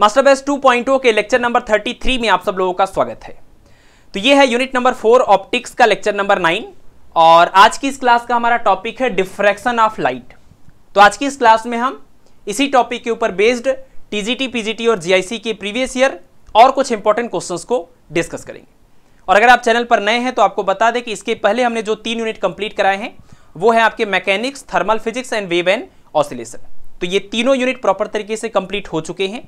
Master base 2.0 के lecture number 33 में आप सब लोगों का स्वागत है तो ये है यूनिट नंबर फोर ऑप्टिक्स का लेक्चर नंबर नाइन और आज की इस क्लास का हमारा टॉपिक है डिफ्रैक्शन ऑफ लाइट तो आज की इस क्लास में हम इसी टॉपिक के ऊपर बेस्ड टीजीटी पीजीटी और जीआईसी के प्रीवियस ईयर और कुछ इंपॉर्टेंट क्वेश्चन को डिस्कस करेंगे और अगर आप चैनल पर नए हैं तो आपको बता दें कि इसके पहले हमने जो तीन यूनिट कंप्लीट कराए हैं वो है आपके mechanics thermal physics and wave and oscillation तो ये तीनों यूनिट प्रॉपर तरीके से कंप्लीट हो चुके हैं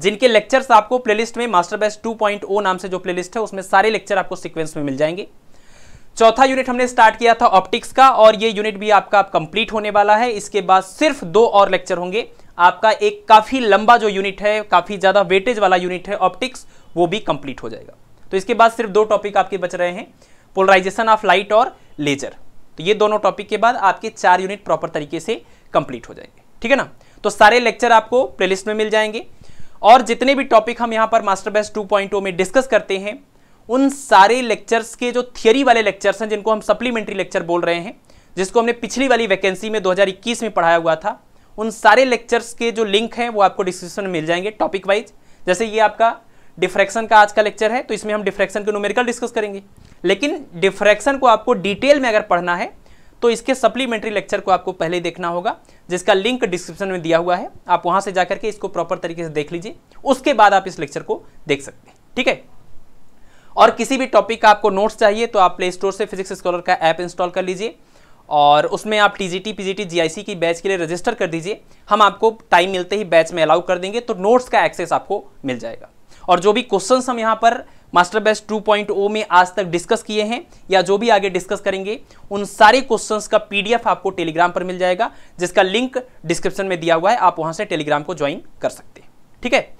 जिनके लेक्चर्स आपको प्लेलिस्ट में मास्टर बेस्ट ओ नाम से जो प्लेलिस्ट है उसमें सारे लेक्चर आपको सीक्वेंस में मिल जाएंगे चौथा यूनिट हमने स्टार्ट किया था ऑप्टिक्स का और ये यूनिट भी आपका कंप्लीट होने वाला है इसके बाद सिर्फ दो और लेक्चर होंगे आपका एक काफ़ी लंबा जो यूनिट है काफ़ी ज़्यादा वेटेज वाला यूनिट है ऑप्टिक्स वो भी कंप्लीट हो जाएगा तो इसके बाद सिर्फ दो टॉपिक आपके बच रहे हैं पोलराइजेशन ऑफ लाइट और लेजर तो ये दोनों टॉपिक के बाद आपके चार यूनिट प्रॉपर तरीके से कंप्लीट हो जाएंगे ठीक है ना तो सारे लेक्चर आपको प्लेलिस्ट में मिल जाएंगे और जितने भी टॉपिक हम यहाँ पर मास्टर बेस्ट पॉइंट में डिस्कस करते हैं उन सारे लेक्चर्स के जो थियरी वाले लेक्चर्स हैं जिनको हम सप्लीमेंट्री लेक्चर बोल रहे हैं जिसको हमने पिछली वाली वैकेंसी में 2021 में पढ़ाया हुआ था उन सारे लेक्चर्स के जो लिंक हैं वो आपको डिस्क्रिप्शन में मिल जाएंगे टॉपिक वाइज जैसे ये आपका डिफ्रैक्शन का आज का लेक्चर है तो इसमें हम डिफ्रैक्शन के नोमेरिकल डिस्कस करेंगे लेकिन डिफ्रैक्शन को आपको डिटेल में अगर पढ़ना है तो इसके सप्लीमेंट्री लेक्चर को आपको पहले देखना होगा जिसका लिंक डिस्क्रिप्शन में दिया हुआ है आप वहां से जाकर के इसको प्रॉपर तरीके से देख लीजिए उसके बाद आप इस लेक्चर को देख सकते हैं ठीक है और किसी भी टॉपिक का आपको नोट्स चाहिए तो आप प्ले स्टोर से फिजिक्स स्कॉलर का ऐप इंस्टॉल कर लीजिए और उसमें आप टी जी टी की बैच के लिए रजिस्टर कर दीजिए हम आपको टाइम मिलते ही बैच में अलाउ कर देंगे तो नोट्स का एक्सेस आपको मिल जाएगा और जो भी क्वेश्चन हम यहाँ पर मास्टर बेस्ट 2.0 में आज तक डिस्कस किए हैं या जो भी आगे डिस्कस करेंगे उन सारे क्वेश्चंस का पीडीएफ आपको टेलीग्राम पर मिल जाएगा जिसका लिंक डिस्क्रिप्शन में दिया हुआ है आप वहां से टेलीग्राम को ज्वाइन कर सकते हैं ठीक है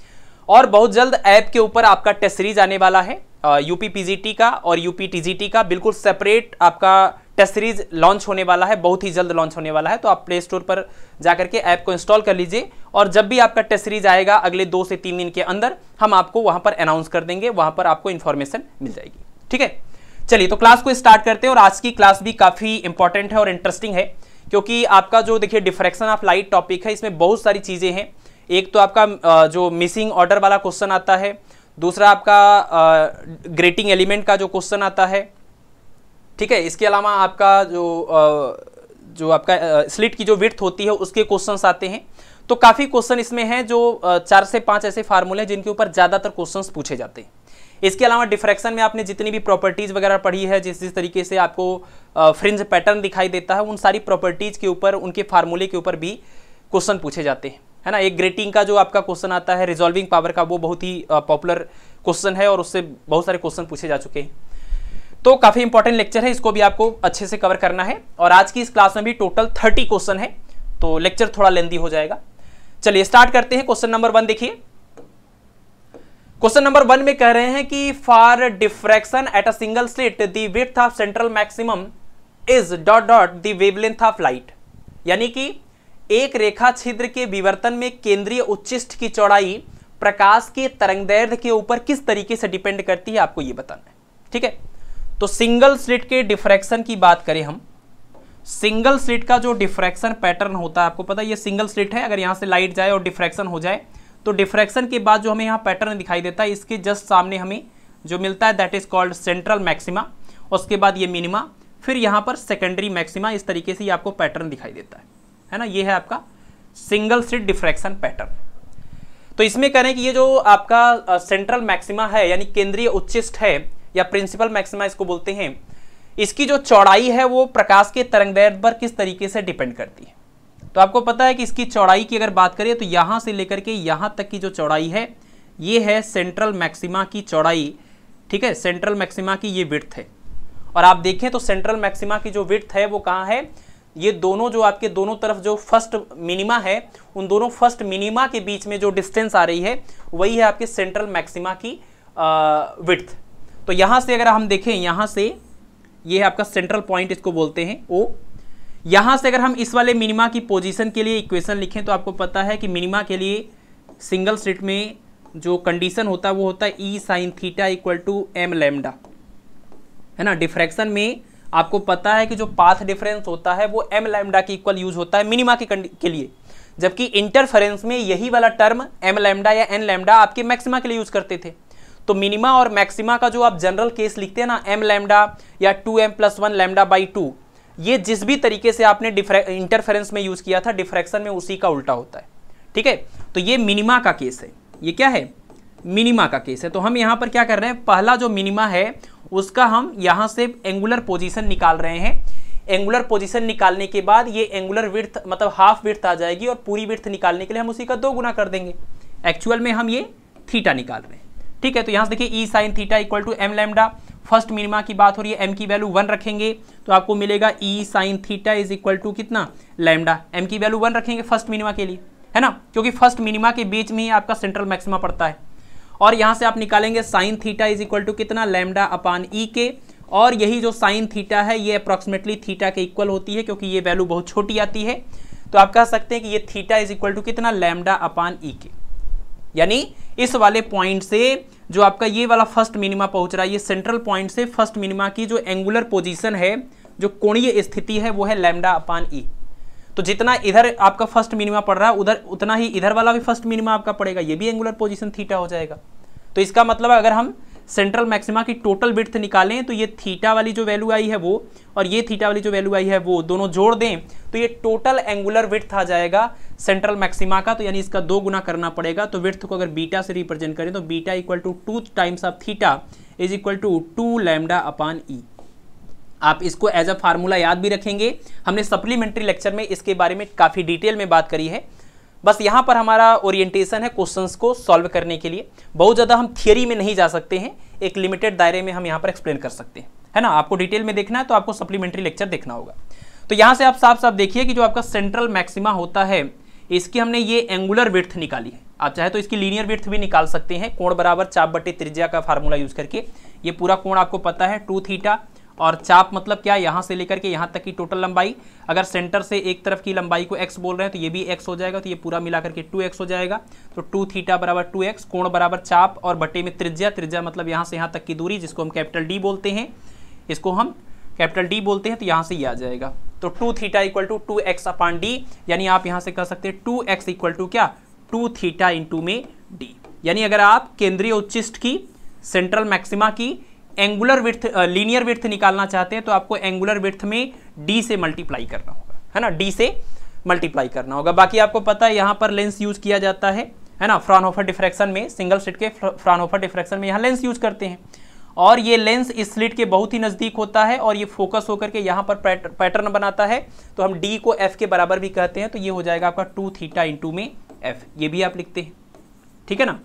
और बहुत जल्द ऐप के ऊपर आपका टेस्ट सीरीज आने वाला है यूपी पीजीटी का और यूपी टीजीटी का बिल्कुल सेपरेट आपका टेस्ट सीरीज लॉन्च होने वाला है बहुत ही जल्द लॉन्च होने वाला है तो आप प्ले स्टोर पर जाकर के ऐप को इंस्टॉल कर लीजिए और जब भी आपका टेस्ट सीरीज आएगा अगले दो से तीन दिन के अंदर हम आपको वहाँ पर अनाउंस कर देंगे वहाँ पर आपको इन्फॉर्मेशन मिल जाएगी ठीक है चलिए तो क्लास को स्टार्ट करते हैं और आज की क्लास भी काफ़ी इंपॉर्टेंट है और इंटरेस्टिंग है क्योंकि आपका जो देखिए डिफ्रैक्शन ऑफ लाइट टॉपिक है इसमें बहुत सारी चीज़ें हैं एक तो आपका जो मिसिंग ऑर्डर वाला क्वेश्चन आता है दूसरा आपका ग्रेटिंग एलिमेंट का जो क्वेश्चन आता है ठीक है इसके अलावा आपका जो जो आपका स्लिट की जो विर्थ होती है उसके क्वेश्चंस आते हैं तो काफ़ी क्वेश्चन इसमें हैं जो चार से पाँच ऐसे फार्मूले हैं जिनके ऊपर ज़्यादातर क्वेश्चंस पूछे जाते हैं इसके अलावा डिफ्रैक्शन में आपने जितनी भी प्रॉपर्टीज़ वगैरह पढ़ी है जिस जिस तरीके से आपको फ्रिंज पैटर्न दिखाई देता है उन सारी प्रॉपर्टीज़ के ऊपर उनके फार्मूले के ऊपर भी क्वेश्चन पूछे जाते हैं है ना एक ग्रेटिंग का जो आपका क्वेश्चन आता है रिजॉल्विंग पावर का वो बहुत ही पॉपुलर क्वेश्चन है और उससे बहुत सारे क्वेश्चन पूछे जा चुके हैं तो काफ़ी इंपॉर्टेंट लेक्चर है इसको भी आपको अच्छे से कवर करना है और आज की इस क्लास में भी टोटल थर्टी क्वेश्चन है तो लेक्चर थोड़ा लेंदी हो जाएगा चलिए स्टार्ट करते हैं क्वेश्चन नंबर वन देखिए क्वेश्चन नंबर वन में कह रहे हैं कि for diffraction at a single slit the width of central maximum is dot dot the of light यानी कि एक रेखा छिद्र के विवर्तन में केंद्रीय उच्चिष्ट की चौड़ाई प्रकाश के तरंगदैर्ध्य के ऊपर किस तरीके से डिपेंड करती है आपको यह बताना है ठीक है तो सिंगल स्लिट के डिफ्रैक्शन की बात करें हम सिंगल स्लिट का जो डिफ्रैक्शन पैटर्न होता है आपको पता है ये सिंगल स्लिट है अगर यहाँ से लाइट जाए और डिफ्रैक्शन हो जाए तो डिफ्रैक्शन के बाद जो हमें यहाँ पैटर्न दिखाई देता है इसके जस्ट सामने हमें जो मिलता है that is called central maxima उसके बाद ये मिनिमा फिर यहाँ पर सेकेंडरी मैक्सिमा इस तरीके से ये आपको पैटर्न दिखाई देता है है ना ये है आपका सिंगल स्लिट डिफ्रैक्शन पैटर्न तो इसमें करें कि ये जो आपका सेंट्रल मैक्सिमा है यानी केंद्रीय उच्चिष्ट है या प्रिंसिपल मैक्सिमा इसको बोलते हैं इसकी जो चौड़ाई है वो प्रकाश के तरंगदैर्ध पर किस तरीके से डिपेंड करती है तो आपको पता है कि इसकी चौड़ाई की अगर बात करें तो यहाँ से लेकर के यहाँ तक की जो चौड़ाई है ये है सेंट्रल मैक्सिमा की चौड़ाई ठीक है सेंट्रल मैक्सिमा की ये विर्थ है और आप देखें तो सेंट्रल मैक्सिमा की जो विर्थ है वो कहाँ है ये दोनों जो आपके दोनों तरफ जो फर्स्ट मिनिमा है उन दोनों फर्स्ट मिनिमा के बीच में जो डिस्टेंस आ रही है वही है आपके सेंट्रल मैक्सिमा की विर्थ तो यहाँ से अगर हम देखें यहाँ से ये यह आपका सेंट्रल पॉइंट इसको बोलते हैं ओ यहाँ से अगर हम इस वाले मिनिमा की पोजीशन के लिए इक्वेशन लिखें तो आपको पता है कि मिनिमा के लिए सिंगल सीट में जो कंडीशन होता है वो होता है ई sine theta equal to m lambda है ना डिफ्रैक्शन में आपको पता है कि जो पाथ डिफरेंस होता है वो एम लेमडा के इक्वल यूज होता है मिनिमा के के लिए जबकि इंटरफेरेंस में यही वाला टर्म एम लेमडा या एन लेमडा आपके मैक्सिमा के लिए यूज करते थे तो मिनिमा और मैक्सिमा का जो आप जनरल केस लिखते हैं ना एम लैमडा या two M plus one lambda by two ये जिस भी तरीके से आपने इंटरफेरेंस में यूज़ किया था डिफ्रैक्शन में उसी का उल्टा होता है ठीक है तो ये मिनिमा का केस है ये क्या है मिनिमा का केस है तो हम यहाँ पर क्या कर रहे हैं पहला जो मिनिमा है उसका हम यहाँ से एंगुलर पोजिशन निकाल रहे हैं एंगुलर पोजिशन निकालने के बाद ये एंगुलर विर्थ मतलब हाफ विर्थ आ जाएगी और पूरी विर्थ निकालने के लिए हम उसी का दो गुना कर देंगे एक्चुअल में हम ये थीटा निकाल रहे हैं ठीक है तो यहाँ से देखिए e sine theta equal to M lambda first minima की बात हो रही है एम की वैल्यू वन रखेंगे तो आपको मिलेगा e sine theta is equal to कितना लैमडा एम की वैल्यू वन रखेंगे फर्स्ट मिनिमा के लिए है ना क्योंकि फर्स्ट मिनिमा के बीच में ही आपका सेंट्रल मैक्सिमा पड़ता है और यहाँ से आप निकालेंगे sine theta is equal to कितना लैमडा अपान ई के और यही जो साइन थीटा है ये अप्रॉक्सिमेटली थीटा के इक्वल होती है क्योंकि ये वैल्यू बहुत छोटी आती है तो आप कह सकते हैं कि ये थीटा इज इक्वल टू कितना लैमडा अपान ई के यानी इस वाले पॉइंट से जो आपका ये वाला फर्स्ट मिनिमा पहुंच रहा है ये सेंट्रल पॉइंट से फर्स्ट मिनिमा की जो एंगुलर पोजीशन है जो कोणीय स्थिति है वो है लैमडा अपान ई तो जितना इधर आपका फर्स्ट मिनिमा पड़ रहा है उधर उतना ही इधर वाला भी फर्स्ट मिनिमा आपका पड़ेगा ये भी एंगुलर पोजिशन थीटा हो जाएगा तो इसका मतलब अगर हम सेंट्रल मैक्सिमा की टोटल विड्थ निकालें तो ये थीटा वाली जो वैल्यू आई है वो और ये थीटा वाली जो वैल्यू आई है वो दोनों जोड़ दें तो ये टोटल एंगुलर विड्थ आ जाएगा सेंट्रल मैक्सिमा का तो यानी इसका दो गुना करना पड़ेगा तो विर्थ को अगर बीटा से रिप्रेजेंट करें तो beta equal to two times of theta is equal to two lambda upon e आप इसको एज अ फार्मूला याद भी रखेंगे हमने सप्लीमेंट्री लेक्चर में इसके बारे में काफ़ी डिटेल में बात करी है बस यहाँ पर हमारा ओरिएंटेशन है क्वेश्चंस को सॉल्व करने के लिए बहुत ज़्यादा हम थियरी में नहीं जा सकते हैं एक लिमिटेड दायरे में हम यहाँ पर एक्सप्लेन कर सकते हैं है ना आपको डिटेल में देखना है तो आपको सप्लीमेंट्री लेक्चर देखना होगा तो यहाँ से आप साफ साफ देखिए कि जो आपका सेंट्रल मैक्सिमा होता है इसकी हमने ये एंगुलर विर्थ निकाली है आप चाहे तो इसकी लीनियर विर्थ भी निकाल सकते हैं कोण बराबर चाप बटे त्रिज्या का फार्मूला यूज करके ये पूरा कोण आपको पता है टू थीटा और चाप मतलब क्या यहाँ से लेकर के यहाँ तक की टोटल लंबाई अगर सेंटर से एक तरफ की लंबाई को एक्स बोल रहे हैं तो ये भी एक्स हो जाएगा तो ये पूरा मिला करके टू एक्स हो जाएगा तो टू थीटा बराबर टू एक्स कोण बराबर चाप और बटे में त्रिज्या त्रिज्या मतलब यहाँ से यहाँ तक की दूरी जिसको हम कैपिटल डी बोलते हैं इसको हम कैपिटल डी बोलते हैं तो यहाँ से ये यह आ जाएगा तो two theta equal to two x upon d यानी आप यहाँ से कह सकते हैं टू एक्स इक्वल टू क्या टू थीटा इंटू में डी यानी अगर आप केंद्रीय उच्चिष्ट की सेंट्रल मैक्सिमा की एंगुलर विर्थ लीनियर विर्थ निकालना चाहते हैं तो आपको एंगुलर विर्थ में डी से मल्टीप्लाई करना होगा है ना डी से मल्टीप्लाई करना होगा बाकी आपको पता है यहाँ पर लेंस यूज किया जाता है है ना फ्रानहोफर डिफ्रैक्शन में सिंगल स्लिट के फ्रानहोफर डिफ्रैक्शन में यहाँ लेंस यूज करते हैं और ये लेंस इस स्लिट के बहुत ही नज़दीक होता है और ये फोकस होकर के यहाँ पर पैटर्न बनाता है तो हम डी को एफ के बराबर भी कहते हैं तो ये हो जाएगा आपका टू थीटा इंटू में एफ ये भी आप लिखते हैं ठीक है ना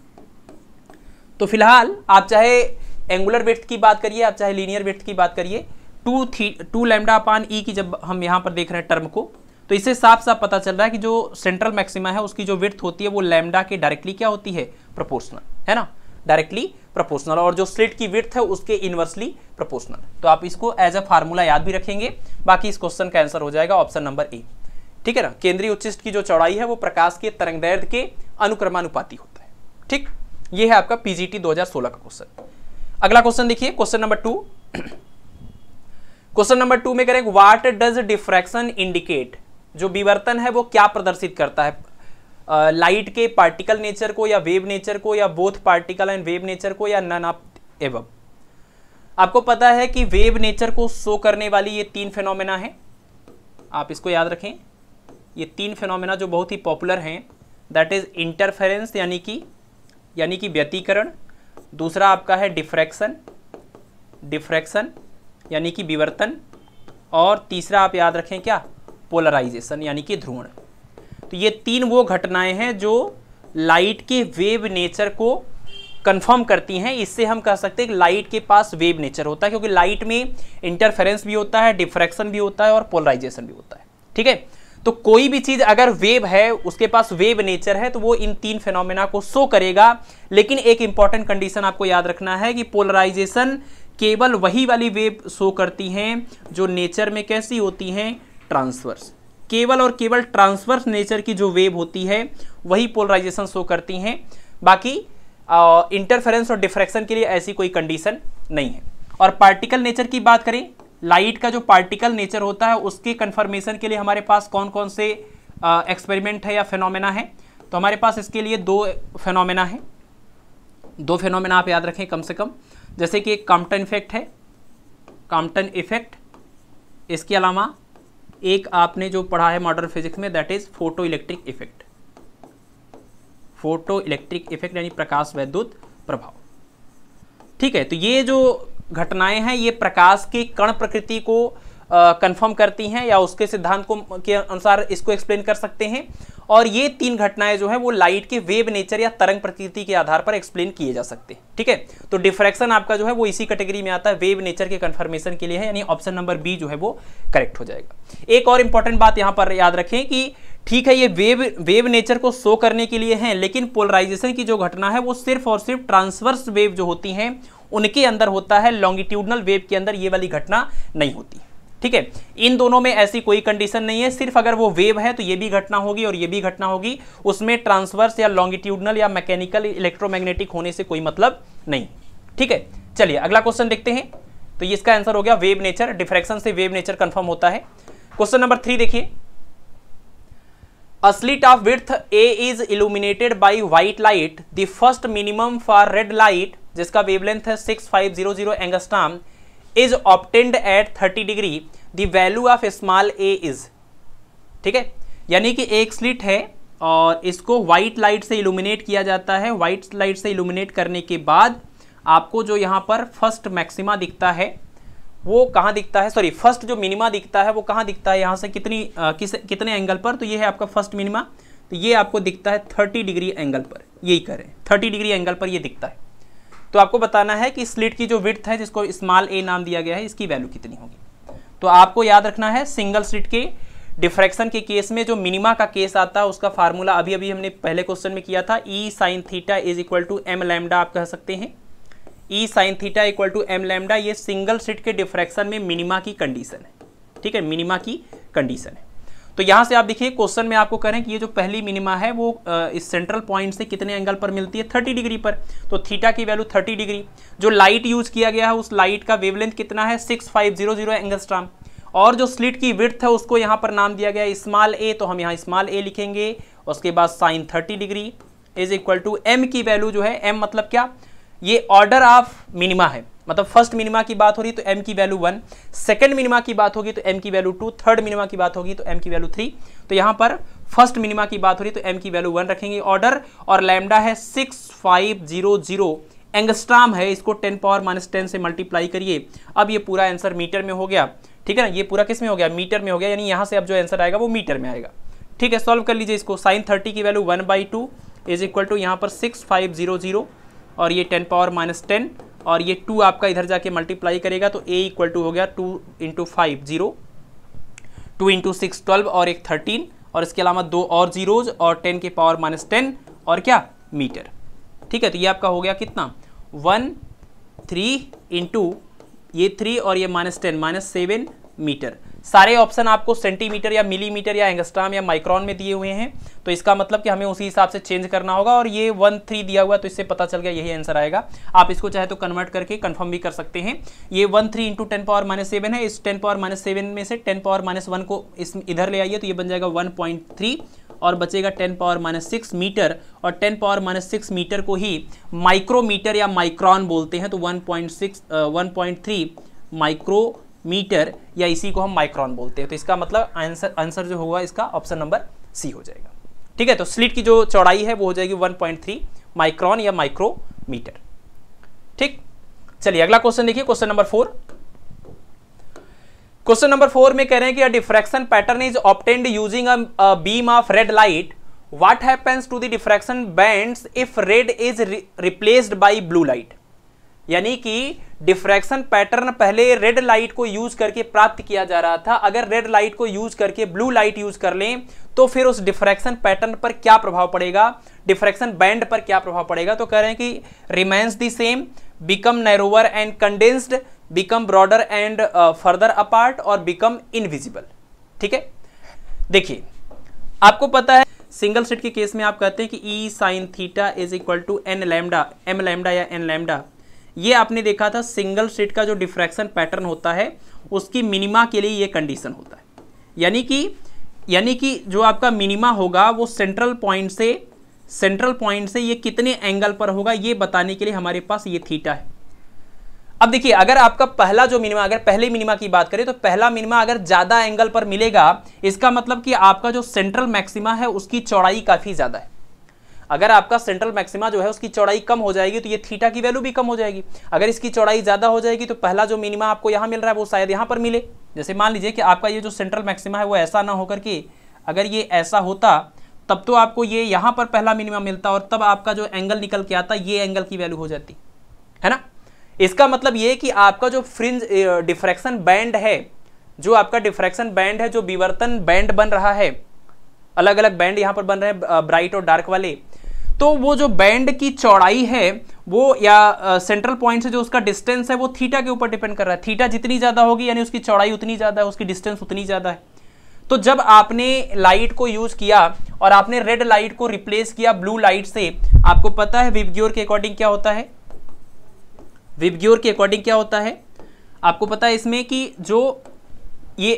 तो फिलहाल आप चाहे एंगुलर वेथ की बात करिए आप चाहे लीनियर वेथ की बात करिए टू थी टू लेमडा अपान ई की जब हम यहाँ पर देख रहे हैं टर्म को तो इससे साफ साफ पता चल रहा है कि जो सेंट्रल मैक्सिमा है उसकी जो विर्थ होती है वो लेमडा के डायरेक्टली क्या होती है प्रपोर्सनल है ना डायरेक्टली प्रपोर्सनल और जो स्लिट की विर्थ है उसके इन्वर्सली प्रपोर्सनल तो आप इसको एज अ फार्मूला याद भी रखेंगे बाकी इस क्वेश्चन का आंसर हो जाएगा ऑप्शन नंबर ए ठीक है ना केंद्रीय उच्चिष्ट की जो चौड़ाई है वो प्रकाश के तरंग के अनुक्रमानुपाती होता है ठीक ये है आपका पीजीटी 2016 का क्वेश्चन अगला क्वेश्चन देखिए question number two question number two में करें वाट डज डिफ्रैक्शन इंडिकेट जो विवर्तन है वो क्या प्रदर्शित करता है लाइट uh, के पार्टिकल नेचर को या वेव नेचर को या both particle and wave nature को या नन ऑफ एव आपको पता है कि वेव नेचर को शो करने वाली ये तीन फेनोमेना है आप इसको याद रखें ये तीन फेनोमेना जो बहुत ही पॉपुलर हैं दैट इज़ इंटरफेरेंस यानी कि यानी कि व्यतीकरण दूसरा आपका है डिफ्रैक्शन डिफ्रैक्शन यानी कि विवर्तन और तीसरा आप याद रखें क्या पोलराइजेशन यानी कि ध्रुवण तो ये तीन वो घटनाएं हैं जो लाइट के वेव नेचर को कंफर्म करती हैं इससे हम कह सकते हैं लाइट के पास वेव नेचर होता है क्योंकि लाइट में इंटरफेरेंस भी होता है डिफ्रैक्शन भी होता है और पोलराइजेशन भी होता है ठीक है तो कोई भी चीज़ अगर वेव है उसके पास वेव नेचर है तो वो इन तीन फेनोमेना को शो करेगा लेकिन एक इंपॉर्टेंट कंडीशन आपको याद रखना है कि पोलराइजेशन केवल वही वाली वेव शो करती हैं जो नेचर में कैसी होती हैं ट्रांसवर्स केवल और केवल ट्रांसवर्स नेचर की जो वेव होती है वही पोलराइजेशन शो करती हैं बाकी इंटरफेरेंस और डिफ्रैक्शन के लिए ऐसी कोई कंडीशन नहीं है और पार्टिकल नेचर की बात करें लाइट का जो पार्टिकल नेचर होता है उसके कन्फर्मेशन के लिए हमारे पास कौन कौन से एक्सपेरिमेंट है या फेनोमेना है तो हमारे पास इसके लिए दो फेनोमेना है दो फेनोमेना आप याद रखें कम से कम जैसे कि एक काम्पटन इफेक्ट है काम्पटन इफेक्ट इसके अलावा एक आपने जो पढ़ा है मॉडर्न फिजिक्स में that is photoelectric effect photoelectric effect यानी प्रकाश वैद्युत प्रभाव ठीक है तो ये जो घटनाएं हैं ये प्रकाश की कण प्रकृति को कंफर्म करती हैं या उसके सिद्धांत को के अनुसार इसको एक्सप्लेन कर सकते हैं और ये तीन घटनाएं जो है वो लाइट के वेव नेचर या तरंग प्रकृति के आधार पर एक्सप्लेन किए जा सकते हैं ठीक है तो डिफ्रैक्शन आपका जो है वो इसी कैटेगरी में आता है वेव नेचर के कन्फर्मेशन के लिए है यानी ऑप्शन नंबर बी जो है वो करेक्ट हो जाएगा एक और इंपॉर्टेंट बात यहाँ पर याद रखें कि ठीक है ये वेव वेव नेचर को शो करने के लिए हैं लेकिन पोलराइजेशन की जो घटना है वो सिर्फ और सिर्फ ट्रांसवर्स वेव जो होती हैं उनके अंदर होता है लॉन्गिट्यूडनल वेव के अंदर ये वाली घटना नहीं होती ठीक है इन दोनों में ऐसी कोई कंडीशन नहीं है सिर्फ अगर वो वेव है तो ये भी घटना होगी और ये भी घटना होगी उसमें ट्रांसवर्स या लॉन्गिट्यूडनल या मैकेनिकल इलेक्ट्रोमैग्नेटिक होने से कोई मतलब नहीं ठीक है चलिए अगला क्वेश्चन देखते हैं तो ये इसका आंसर हो गया वेव नेचर डिफ्रेक्शन से वेव नेचर कंफर्म होता है क्वेश्चन नंबर थ्री देखिए slit of width a is illuminated by white light the first minimum for red light जिसका वेवलेंथ है 6500 angstrom is obtained at thirty degree the value of small a is ठीक है यानी कि एक slit है और इसको वाइट लाइट से इल्यूमिनेट किया जाता है व्हाइट लाइट से इल्यूमिनेट करने के बाद आपको जो यहाँ पर फर्स्ट मैक्सिमा दिखता है वो कहाँ दिखता है सॉरी फर्स्ट जो मिनिमा दिखता है वो कहाँ दिखता है यहाँ से कितनी आ, किस कितने एंगल पर तो ये है आपका फर्स्ट मिनिमा तो ये आपको दिखता है थर्टी डिग्री एंगल पर यही करें थर्टी डिग्री एंगल पर ये दिखता है तो आपको बताना है कि स्लिट की जो विथ है जिसको स्मॉल ए नाम दिया गया है इसकी वैल्यू कितनी होगी तो आपको याद रखना है सिंगल स्लिट के डिफ्रैक्शन के केस में जो मिनिमा का केस आता है उसका फार्मूला अभी अभी हमने पहले क्वेश्चन में किया था e sine theta is equal to M lambda आप कह सकते हैं e sine theta equal to M lambda ये सिंगल स्लिट के डिफ्रैक्शन में मिनिमा की कंडीशन है ठीक है मिनिमा की कंडीशन है तो यहाँ से आप देखिए क्वेश्चन में आपको करें कि ये जो पहली मिनिमा है वो इस सेंट्रल पॉइंट से कितने एंगल पर मिलती है थर्टी डिग्री पर तो थीटा की वैल्यू थर्टी डिग्री जो लाइट यूज किया गया है उस लाइट का वेवलेंथ कितना है six five zero zero angstrom और जो स्लिट की विर्थ है उसको यहाँ पर नाम दिया गया है स्मॉल ए तो हम यहाँ स्मॉल ए लिखेंगे उसके बाद sine thirty degree is equal to m की वैल्यू जो है एम मतलब क्या ये ऑर्डर ऑफ मिनिमा है मतलब फर्स्ट मिनिमा की बात हो रही तो एम की वैल्यू वन सेकेंड मिनिमा की बात होगी तो एम की वैल्यू टू थर्ड मिनिमा की बात होगी तो एम की वैल्यू थ्री तो यहाँ पर फर्स्ट मिनिमा की बात हो रही तो एम की वैल्यू वन रखेंगे ऑर्डर और लैमडा है six five zero zero angstrom है इसको टेन पावर माइनस टेन से मल्टीप्लाई करिए अब ये पूरा आंसर मीटर में हो गया ठीक है ना ये पूरा किस में हो गया मीटर में हो गया यानी यहाँ से अब जो आंसर आएगा वो मीटर में आएगा ठीक है सॉल्व कर लीजिए इसको साइन थर्टी की value one by two is equal to यहाँ पर सिक्स फाइव जीरो जीरो और ये टेन पावर माइनस टेन और ये टू आपका इधर जाके मल्टीप्लाई करेगा तो ए इक्वल टू हो गया two into five zero two into six twelve और एक थर्टीन और इसके अलावा दो और जीरोज और टेन के पावर माइनस टेन और क्या मीटर ठीक है तो ये आपका हो गया कितना वन थ्री इंटू ये थ्री और ये minus ten minus seven metre सारे ऑप्शन आपको सेंटीमीटर या मिलीमीटर या एंगस्ट्राम या माइक्रॉन में दिए हुए हैं तो इसका मतलब कि हमें उसी हिसाब से चेंज करना होगा और ये वन थ्री दिया हुआ तो इससे पता चल गया यही आंसर आएगा आप इसको चाहे तो कन्वर्ट करके कन्फर्म भी कर सकते हैं ये one three into ten power minus seven है इस टेन पावर माइनस सेवन में से टेन पावर माइनस वन को इस इधर ले आइए तो ये बन जाएगा वन पॉइंट थ्री और बचेगा ten power minus six metre और ten power minus six metre को ही माइक्रोमीटर या माइक्रॉन बोलते हैं तो one point six one point three micrometre या इसी को हम माइक्रॉन बोलते हैं तो इसका मतलब आंसर आंसर जो होगा इसका ऑप्शन नंबर सी हो जाएगा ठीक है तो स्लिट की जो चौड़ाई है वो हो जाएगी 1.3 माइक्रॉन या माइक्रोमीटर ठीक चलिए अगला क्वेश्चन देखिए question number four question number four में कह रहे हैं कि diffraction pattern is obtained using a beam of red light what happens to the diffraction bands if red is replaced by blue light यानी कि डिफ्रैक्शन पैटर्न पहले red light को use करके प्राप्त किया जा रहा था अगर रेड लाइट को यूज करके ब्लू लाइट यूज कर लें तो फिर उस डिफ्रैक्शन पैटर्न पर क्या प्रभाव पड़ेगा डिफ्रैक्शन बैंड पर क्या प्रभाव पड़ेगा तो कह रहे हैं कि remains the same become narrower and condensed become broader and further apart और बिकम इनविजिबल ठीक है देखिए आपको पता है सिंगल सेट के केस में आप कहते हैं कि e sine theta is equal to N lambda m lambda या एन लैमडा ये आपने देखा था सिंगल स्लिट का जो डिफ्रैक्शन पैटर्न होता है उसकी मिनिमा के लिए ये कंडीशन होता है यानी कि यानी कि जो आपका मिनिमा होगा वो सेंट्रल पॉइंट से सेंट्रल पॉइंट से ये कितने एंगल पर होगा ये बताने के लिए हमारे पास ये थीटा है अब देखिए अगर आपका पहला जो मिनिमा अगर पहले मिनिमा की बात करें तो पहला मिनिमा अगर ज़्यादा एंगल पर मिलेगा इसका मतलब कि आपका जो सेंट्रल मैक्सिमा है उसकी चौड़ाई काफ़ी ज़्यादा है अगर आपका सेंट्रल मैक्सिमा जो है उसकी चौड़ाई कम हो जाएगी तो ये थीटा की वैल्यू भी कम हो जाएगी अगर इसकी चौड़ाई ज़्यादा हो जाएगी तो पहला जो मिनिमा आपको यहाँ मिल रहा है वो शायद यहाँ पर मिले जैसे मान लीजिए कि आपका ये जो सेंट्रल मैक्सिमा है वो ऐसा ना होकर के अगर ये ऐसा होता तब तो आपको ये यहाँ पर पहला मिनिमा मिलता और तब आपका जो एंगल निकल के आता ये एंगल की वैल्यू हो जाती है ना इसका मतलब ये कि आपका जो फ्रिंज डिफ्रैक्शन बैंड है जो आपका डिफ्रैक्शन बैंड है जो विवर्तन बैंड बन रहा है अलग अलग बैंड यहाँ पर बन रहे हैं ब्राइट और डार्क वाले तो वो जो बैंड की चौड़ाई है वो या सेंट्रल पॉइंट से जो उसका डिस्टेंस है वो थीटा के ऊपर डिपेंड कर रहा है थीटा जितनी ज़्यादा होगी यानी उसकी चौड़ाई उतनी ज़्यादा है उसकी डिस्टेंस उतनी ज़्यादा है तो जब आपने लाइट को यूज़ किया और आपने रेड लाइट को रिप्लेस किया ब्लू लाइट से आपको पता है विबग्योर के अकॉर्डिंग क्या होता है विबग्योर के अकॉर्डिंग क्या होता है आपको पता है इसमें कि जो ये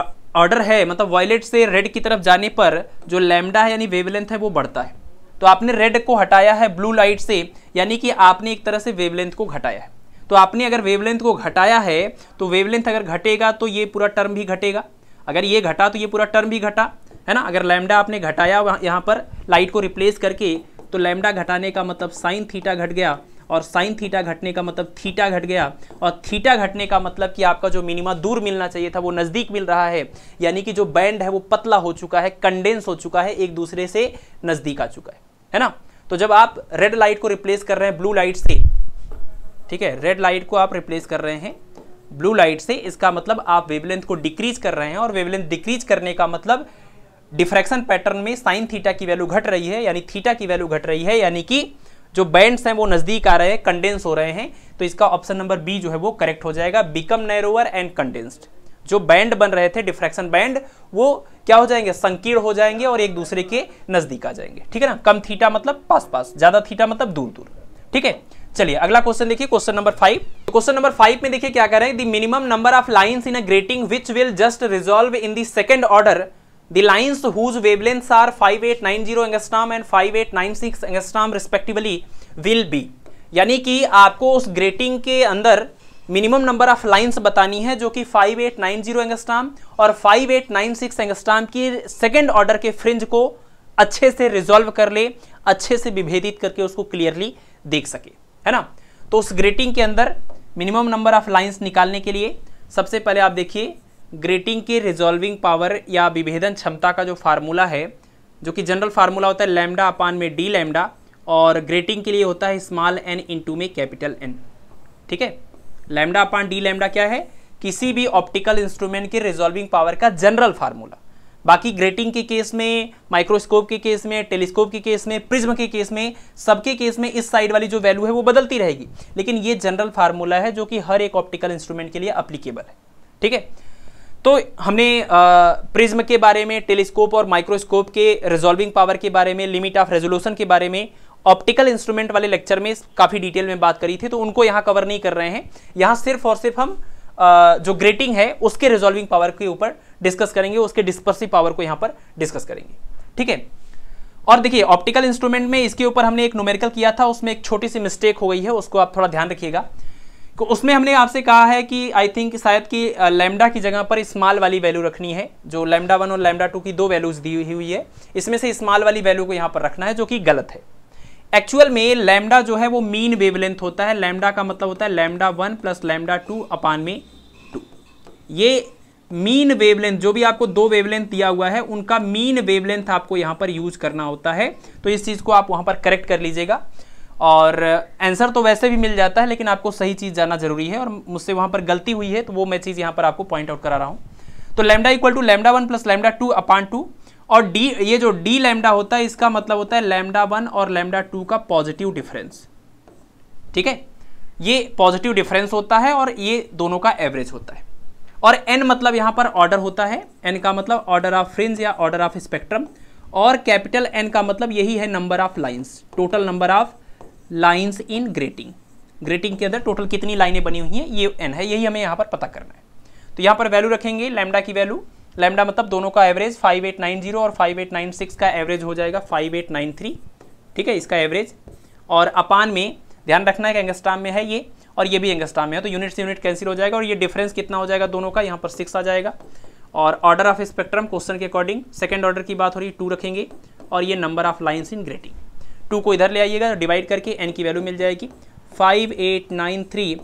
ऑर्डर है मतलब वॉयलेट से रेड की तरफ जाने पर जो लैमडा है यानी वेवलेंथ है वो बढ़ता है तो आपने रेड को हटाया है ब्लू लाइट से यानी कि आपने एक तरह से वेवलेंथ को घटाया है तो आपने अगर वेवलेंथ को घटाया है तो वेवलेंथ अगर घटेगा तो ये पूरा टर्म भी घटेगा अगर ये घटा तो ये पूरा टर्म भी घटा है ना अगर लैमडा आपने घटाया यहाँ पर लाइट को रिप्लेस करके तो लैमडा घटाने का मतलब साइन थीटा घट गया और साइन थीटा घटने का मतलब थीटा घट गया और थीटा घटने का मतलब कि आपका जो मिनिमा दूर मिलना चाहिए था वो नज़दीक मिल रहा है यानी कि जो बैंड है वो पतला हो चुका है कंडेंस हो चुका है एक दूसरे से नज़दीक आ चुका है है ना तो जब आप रेड लाइट को रिप्लेस कर रहे हैं ब्लू लाइट से ठीक है रेड लाइट को आप रिप्लेस कर रहे हैं ब्लू लाइट से इसका मतलब आप वेवलेंथ को डिक्रीज कर रहे हैं और वेवलेंथ डिक्रीज करने का मतलब डिफ्रैक्शन पैटर्न में साइन थीटा की वैल्यू घट रही है यानी थीटा की वैल्यू घट रही है यानी कि जो बैंड्स हैं वो नज़दीक आ रहे हैं कंडेंस हो रहे हैं तो इसका ऑप्शन नंबर बी जो है वो करेक्ट हो जाएगा बिकम नैरोवर एंड कंडेंस्ड जो बैंड बन रहे थे डिफ्रैक्शन बैंड वो क्या हो जाएंगे संकीर्ण हो जाएंगे और एक दूसरे के नजदीक आ जाएंगे ठीक है ना कम थीटा मतलब पास पास ज्यादा थीटा मतलब दूर दूर ठीक है चलिए अगला क्वेश्चन देखिए question number five question number five में देखिए क्या कह रहे हैं the minimum number of lines in a grating which will just resolve in the second order The lines whose wavelengths are 5890 angstrom and 5896 angstrom respectively will be यानी कि आपको उस ग्रेटिंग के अंदर मिनिमम नंबर ऑफ लाइंस बतानी है जो कि 5890 एंगस्टाम और 5896 एंगस्टाम की सेकेंड ऑर्डर के फ्रिंज को अच्छे से रिजॉल्व कर ले अच्छे से विभेदित करके उसको क्लियरली देख सके है ना तो उस ग्रेटिंग के अंदर मिनिमम नंबर ऑफ लाइंस निकालने के लिए सबसे पहले आप देखिए ग्रेटिंग के रिजॉल्विंग पावर या विभेदन क्षमता का जो फार्मूला है जो कि जनरल फार्मूला होता है लैमडा अपान में डी लैमडा और ग्रेटिंग के लिए होता है स्मॉल एन इंटू में कैपिटल एन ठीक है लैमडा अपान डी लैमडा क्या है किसी भी ऑप्टिकल इंस्ट्रूमेंट के रिजोल्विंग पावर का जनरल फार्मूला बाकी ग्रेटिंग के केस में माइक्रोस्कोप के केस में टेलीस्कोप के केस में प्रिज्म के केस में सबके केस में इस साइड वाली जो वैल्यू है वो बदलती रहेगी लेकिन ये जनरल फार्मूला है जो कि हर एक ऑप्टिकल इंस्ट्रूमेंट के लिए अप्लीकेबल है ठीक है तो हमने प्रिज्म के बारे में टेलीस्कोप और माइक्रोस्कोप के रिजोल्विंग पावर के बारे में लिमिट ऑफ रेजोल्यूशन के बारे में ऑप्टिकल इंस्ट्रूमेंट वाले लेक्चर में काफ़ी डिटेल में बात करी थी तो उनको यहाँ कवर नहीं कर रहे हैं यहाँ सिर्फ और सिर्फ हम जो ग्रेटिंग है उसके रिजॉल्विंग पावर के ऊपर डिस्कस करेंगे उसके डिस्पर्सिव पावर को यहाँ पर डिस्कस करेंगे ठीक है और देखिए ऑप्टिकल इंस्ट्रूमेंट में इसके ऊपर हमने एक नोमेरिकल किया था उसमें एक छोटी सी मिस्टेक हो गई है उसको आप थोड़ा ध्यान रखिएगा तो उसमें हमने आपसे कहा है कि आई थिंक शायद कि लैमडा की जगह पर स्मॉल वाली वैल्यू रखनी है जो लैमडा वन और लैमडा टू की दो वैल्यूज दी हुई है इसमें से स्मॉल वाली वैल्यू को यहाँ पर रखना है जो कि गलत है एक्चुअल में लैमडा जो है वो मीन वेवलेंथ होता है लैमडा का मतलब होता है lambda one plus lambda two upon में टू ये मीन वेवलेंथ जो भी आपको दो वेवलेंथ दिया हुआ है उनका मीन वेवलेंथ आपको यहाँ पर यूज करना होता है तो इस चीज़ को आप वहां पर करेक्ट कर लीजिएगा और आंसर तो वैसे भी मिल जाता है लेकिन आपको सही चीज़ जाना जरूरी है और मुझसे वहाँ पर गलती हुई है तो वो मैं चीज़ यहाँ पर आपको पॉइंट आउट करा रहा हूँ तो lambda equal to lambda one plus lambda two upon two और डी ये जो डी लैमडा होता है इसका मतलब होता है लैमडा वन और लैमडा टू का पॉजिटिव डिफरेंस ठीक है ये पॉजिटिव डिफरेंस होता है और ये दोनों का एवरेज होता है और एन मतलब यहाँ पर ऑर्डर होता है एन का मतलब ऑर्डर ऑफ फ्रिंज या ऑर्डर ऑफ स्पेक्ट्रम और कैपिटल एन का मतलब यही है number of lines total number of lines in grating grating के अंदर टोटल कितनी लाइनें बनी हुई हैं ये एन है यही हमें यहाँ पर पता करना है तो यहाँ पर वैल्यू रखेंगे लैमडा की वैल्यू लेमडा मतलब दोनों का एवरेज 5890 और 5896 का एवरेज हो जाएगा 5893 ठीक है इसका एवरेज और अपान में ध्यान रखना है कि एंगस्टाम में है ये और ये भी एंगस्टाम में है तो यूनिट से यूनिट कैंसिल हो जाएगा और ये डिफरेंस कितना हो जाएगा दोनों का यहाँ पर सिक्स आ जाएगा और ऑर्डर ऑफ स्पेक्ट्रम क्वेश्चन के अकॉर्डिंग सेकेंड ऑर्डर की बात हो रही है टू रखेंगे और ये number of lines in grating two को इधर ले आइएगा डिवाइड तो करके एन की वैल्यू मिल जाएगी five eight nine three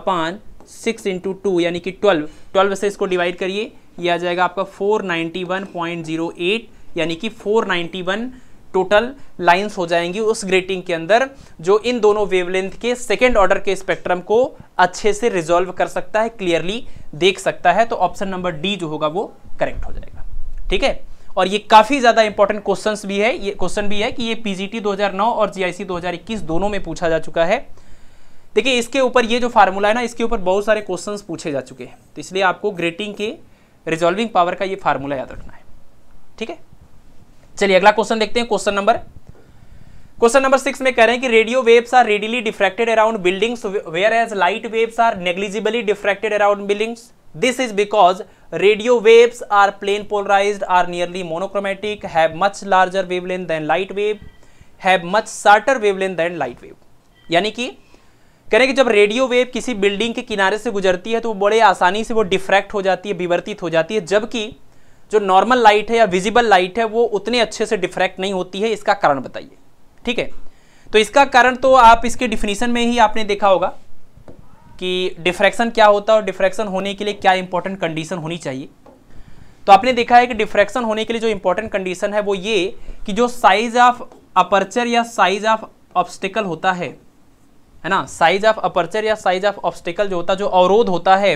upon six into two यानी कि ट्वेल्व ट्वेल्व से इसको डिवाइड करिए ये आ जाएगा आपका 491.08 यानी कि 491 टोटल लाइंस हो जाएंगी उस ग्रेटिंग के अंदर जो इन दोनों वेवलेंथ के सेकेंड ऑर्डर के स्पेक्ट्रम को अच्छे से रिजॉल्व कर सकता है क्लियरली देख सकता है तो ऑप्शन नंबर डी जो होगा वो करेक्ट हो जाएगा ठीक है और ये काफ़ी ज़्यादा इंपॉर्टेंट क्वेश्चन भी है ये क्वेश्चन भी है कि ये पीजीटी 2009 और जीआईसी 2021 दोनों में पूछा जा चुका है देखिए इसके ऊपर ये जो फार्मूला है ना इसके ऊपर बहुत सारे क्वेश्चन पूछे जा चुके हैं तो इसलिए आपको ग्रेटिंग के रिजॉल्विंग पावर का ये फार्मूला याद रखना है ठीक है चलिए अगला क्वेश्चन देखते हैं question number question number six में कह रहे हैं कि radio waves are readily diffracted around buildings whereas light waves are negligibly diffracted around buildings this is because radio waves are plane polarise are nearly monochromatic have much larger wavelength than light wave have much shorter wavelength than light wave यानी कि कह रहे हैं कि जब radio wave किसी building के किनारे से गुजरती है तो वो बड़े आसानी से वो डिफ्रैक्ट हो जाती है विवर्तित हो जाती है जबकि जो नॉर्मल लाइट है या विजिबल लाइट है वो उतने अच्छे से डिफ्रैक्ट नहीं होती है इसका कारण बताइए ठीक है तो इसका कारण तो आप इसके डिफिनीशन में ही आपने देखा होगा कि डिफ्रैक्शन क्या होता है और डिफ्रैक्शन होने के लिए क्या इंपॉर्टेंट कंडीशन होनी चाहिए तो आपने देखा है कि डिफ्रैक्शन होने के लिए जो इंपॉर्टेंट कंडीशन है वो ये कि जो साइज ऑफ अपर्चर या साइज ऑफ ऑब्स्टिकल होता है है ना साइज ऑफ अपर्चर या साइज ऑफ ऑब्स्टिकल जो होता है जो अवरोध होता है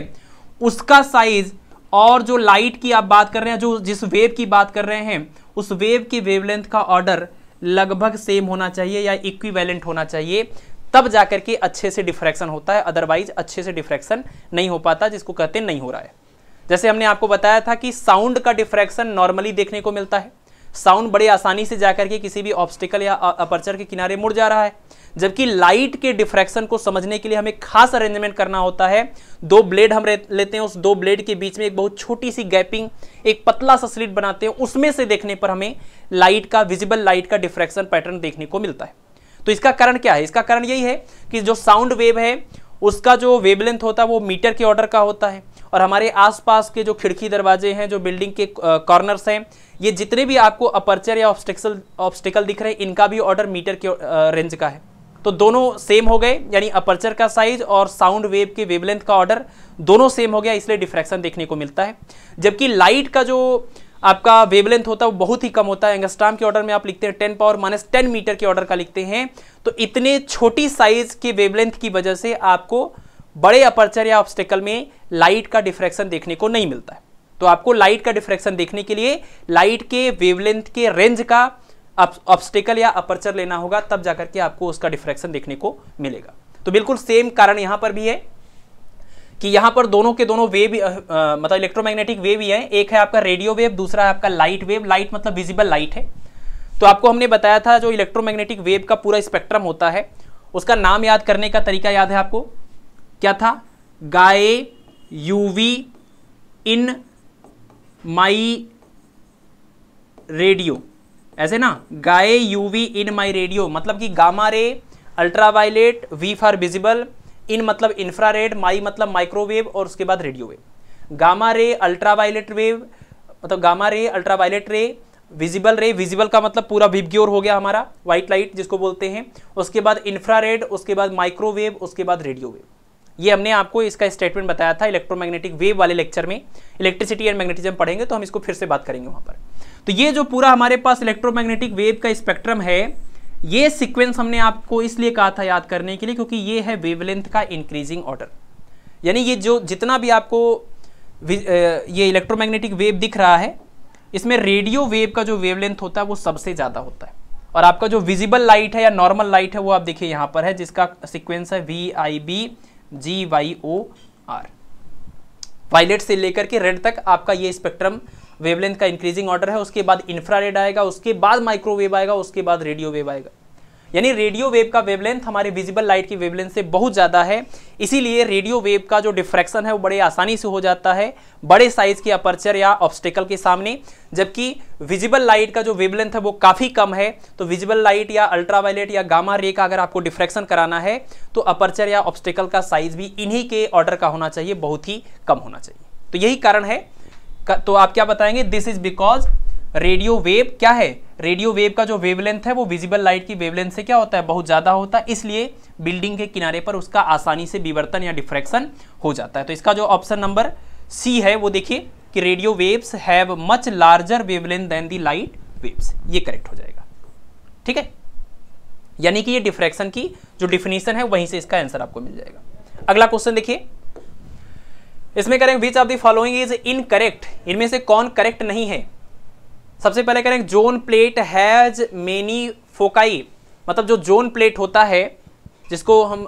उसका साइज और जो लाइट की आप बात कर रहे हैं जो जिस वेव की बात कर रहे हैं उस वेव की वेवलेंथ का ऑर्डर लगभग सेम होना चाहिए या इक्विवेलेंट होना चाहिए तब जाकर के अच्छे से डिफ्रैक्शन होता है अदरवाइज अच्छे से डिफ्रैक्शन नहीं हो पाता जिसको कहते नहीं हो रहा है जैसे हमने आपको बताया था कि साउंड का डिफ्रैक्शन नॉर्मली देखने को मिलता है साउंड बड़े आसानी से जाकर के किसी भी ऑब्स्टिकल या अपर्चर के किनारे मुड़ जा रहा है जबकि लाइट के डिफ्रैक्शन को समझने के लिए हमें खास अरेंजमेंट करना होता है दो ब्लेड हम लेते हैं उस दो ब्लेड के बीच में एक बहुत छोटी सी गैपिंग एक पतला सा स्लिट बनाते हैं उसमें से देखने पर हमें लाइट का विजिबल लाइट का डिफ्रैक्शन पैटर्न देखने को मिलता है तो इसका कारण क्या है इसका कारण यही है कि जो साउंड वेव है उसका जो वेवलेंथ होता है वो मीटर के ऑर्डर का होता है और हमारे आसपास के जो खिड़की दरवाजे हैं जो बिल्डिंग के कॉर्नर्स हैं ये जितने भी आपको अपर्चर या ऑब्स्टिकल ऑब्स्टिकल दिख रहे हैं इनका भी ऑर्डर मीटर के रेंज का है तो दोनों सेम हो गए यानी अपर्चर का साइज और साउंड वेव के वेवलेंथ का ऑर्डर दोनों सेम हो गया इसलिए डिफ्रैक्शन देखने को मिलता है जबकि लाइट का जो आपका वेवलेंथ होता है वो बहुत ही कम होता है एंगस्ट्राम के ऑर्डर में आप लिखते हैं ten power minus ten metre के ऑर्डर का लिखते हैं तो इतने छोटी साइज के वेवलेंथ की वजह से आपको बड़े अपर्चर या ऑब्स्टेकल में लाइट का डिफ्रैक्शन देखने को नहीं मिलता है तो आपको लाइट का डिफ्रैक्शन देखने के लिए लाइट के वेवलेंथ के रेंज का ऑब्स्टिकल या अपर्चर लेना होगा तब जाकर के आपको उसका डिफ्रैक्शन देखने को मिलेगा तो बिल्कुल सेम कारण यहां पर भी है कि यहां पर दोनों के दोनों वेव मतलब इलेक्ट्रोमैग्नेटिक वेव ही है एक है आपका रेडियो वेव दूसरा है आपका लाइट वेव लाइट मतलब विजिबल लाइट है तो आपको हमने बताया था जो इलेक्ट्रोमैग्नेटिक वेव का पूरा स्पेक्ट्रम होता है उसका नाम याद करने का तरीका याद है आपको क्या था गाय यूवी इन माई रेडियो ऐसे ना गाए यूवी इन माई रेडियो मतलब कि gamma ray ultraviolet V for visible इन मतलब इंफ्रारेड माई मतलब माइक्रोवेव और उसके बाद radio wave gamma ray ultraviolet wave मतलब gamma ray ultraviolet ray visible ray visible का मतलब पूरा विबग्योर हो गया हमारा व्हाइट लाइट जिसको बोलते हैं उसके बाद इंफ्रारेड उसके बाद माइक्रोवेव उसके बाद रेडियो वेव ये हमने आपको इसका स्टेटमेंट बताया था इलेक्ट्रोमैग्नेटिक वेव वाले लेक्चर में इलेक्ट्रिसिटी एंड मैग्नेटिज्म पढ़ेंगे तो हम इसको फिर से बात करेंगे वहाँ पर तो ये जो पूरा हमारे पास इलेक्ट्रोमैग्नेटिक वेव का स्पेक्ट्रम है ये सीक्वेंस हमने आपको इसलिए कहा था याद करने के लिए क्योंकि ये है वेवलेंथ का इंक्रीजिंग ऑर्डर यानी ये जो जितना भी आपको ये इलेक्ट्रोमैग्नेटिक वेव दिख रहा है इसमें रेडियो वेव का जो वेवलेंथ होता है वो सबसे ज़्यादा होता है और आपका जो विजिबल लाइट है या नॉर्मल लाइट है वो आप देखिए यहाँ पर है जिसका सिक्वेंस है V I B G Y O R violet से लेकर के रेड तक आपका ये स्पेक्ट्रम वेवलेंथ का इंक्रीजिंग ऑर्डर है उसके बाद इंफ्रारेड आएगा उसके बाद माइक्रोवेव आएगा उसके बाद रेडियो वेव आएगा यानी रेडियो वेव का वेवलेंथ हमारे विजिबल लाइट की वेवलेंथ से बहुत ज़्यादा है इसीलिए रेडियो वेव का जो डिफ्रैक्शन है वो बड़े आसानी से हो जाता है बड़े साइज के अपर्चर या ऑब्स्टिकल के सामने जबकि विजिबल लाइट का जो वेवलेंथ है वो काफ़ी कम है तो विजिबल लाइट या अल्ट्रावायलेट या गामा रे का अगर आपको डिफ्रैक्शन कराना है तो अपर्चर या ऑब्स्टिकल का साइज भी इन्हीं के ऑर्डर का होना चाहिए बहुत ही कम होना चाहिए तो यही कारण है तो आप क्या बताएंगे this is because radio wave क्या है रेडियो वेव का जो वेवलेंथ है वो विजिबल लाइट की वेवलेंथ से क्या होता है बहुत ज़्यादा होता है इसलिए बिल्डिंग के किनारे पर उसका आसानी से विवर्तन या डिफ्रैक्शन हो जाता है तो इसका जो ऑप्शन नंबर सी है वो देखिए कि radio waves have much larger wavelength than the light waves ये करेक्ट हो जाएगा ठीक है यानी कि ये डिफ्रैक्शन की जो डिफिनेशन है वहीं से इसका आंसर आपको मिल जाएगा अगला क्वेश्चन देखिए इसमें करें which of the following is incorrect इनमें से कौन करेक्ट नहीं है सबसे पहले करें zone plate has many foci मतलब जो जोन प्लेट होता है जिसको हम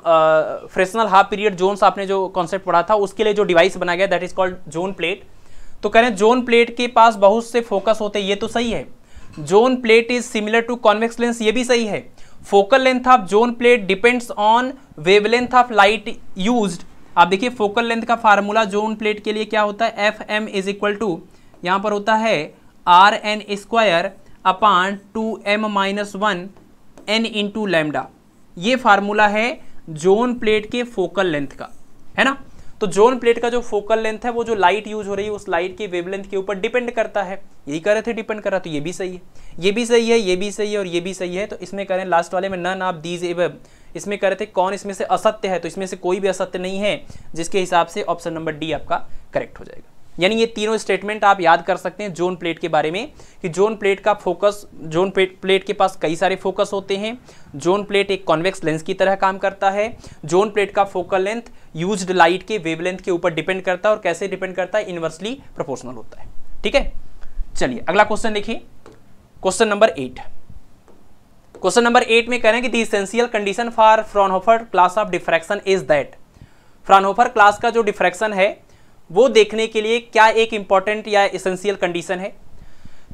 फ्रेशनल हाफ पीरियड जोन्स आपने जो कॉन्सेप्ट पढ़ा था उसके लिए जो डिवाइस बनाया गया that is called zone plate तो कह रहे हैं जोन प्लेट के पास बहुत से फोकस होते हैं ये तो सही है zone plate is similar to convex lens ये भी सही है focal length of zone plate depends on wavelength of light used आप देखिए फोकल लेंथ का फार्मूला जोन प्लेट के लिए क्या होता है F M is equal to यहाँ पर होता है R N square upon two M minus one N into lambda ये फार्मूला है जोन प्लेट के फोकल लेंथ का है ना तो जोन प्लेट का जो फोकल लेंथ है वो जो लाइट यूज हो रही है उस लाइट के वेवलेंथ के ऊपर डिपेंड करता है यही कर रहे थे डिपेंड कर रहा तो ये भी सही है ये भी सही है ये भी सही है और ये भी सही है तो इसमें करें लास्ट वाले में नन ऑफ दीज एव इसमें कह रहे थे कौन इसमें से असत्य है तो इसमें से कोई भी असत्य नहीं है जिसके हिसाब से ऑप्शन नंबर डी आपका करेक्ट हो जाएगा यानी ये तीनों स्टेटमेंट आप याद कर सकते हैं जोन प्लेट के बारे में कि जोन प्लेट का फोकस जोन प्लेट के पास कई सारे फोकस होते हैं जोन प्लेट एक कॉन्वेक्स लेंस की तरह काम करता है जोन प्लेट का फोकल लेंथ यूज्ड लाइट के वेवलेंथ के ऊपर डिपेंड करता है और कैसे डिपेंड करता है इन्वर्सली प्रोपोर्शनल होता है ठीक है चलिए अगला क्वेश्चन देखिए question number eight question number eight में कह रहे हैं कि the essential condition for Fraunhofer class of diffraction is that Fraunhofer class का जो डिफ्रैक्शन है वो देखने के लिए क्या एक इंपॉर्टेंट या इसेंशियल कंडीशन है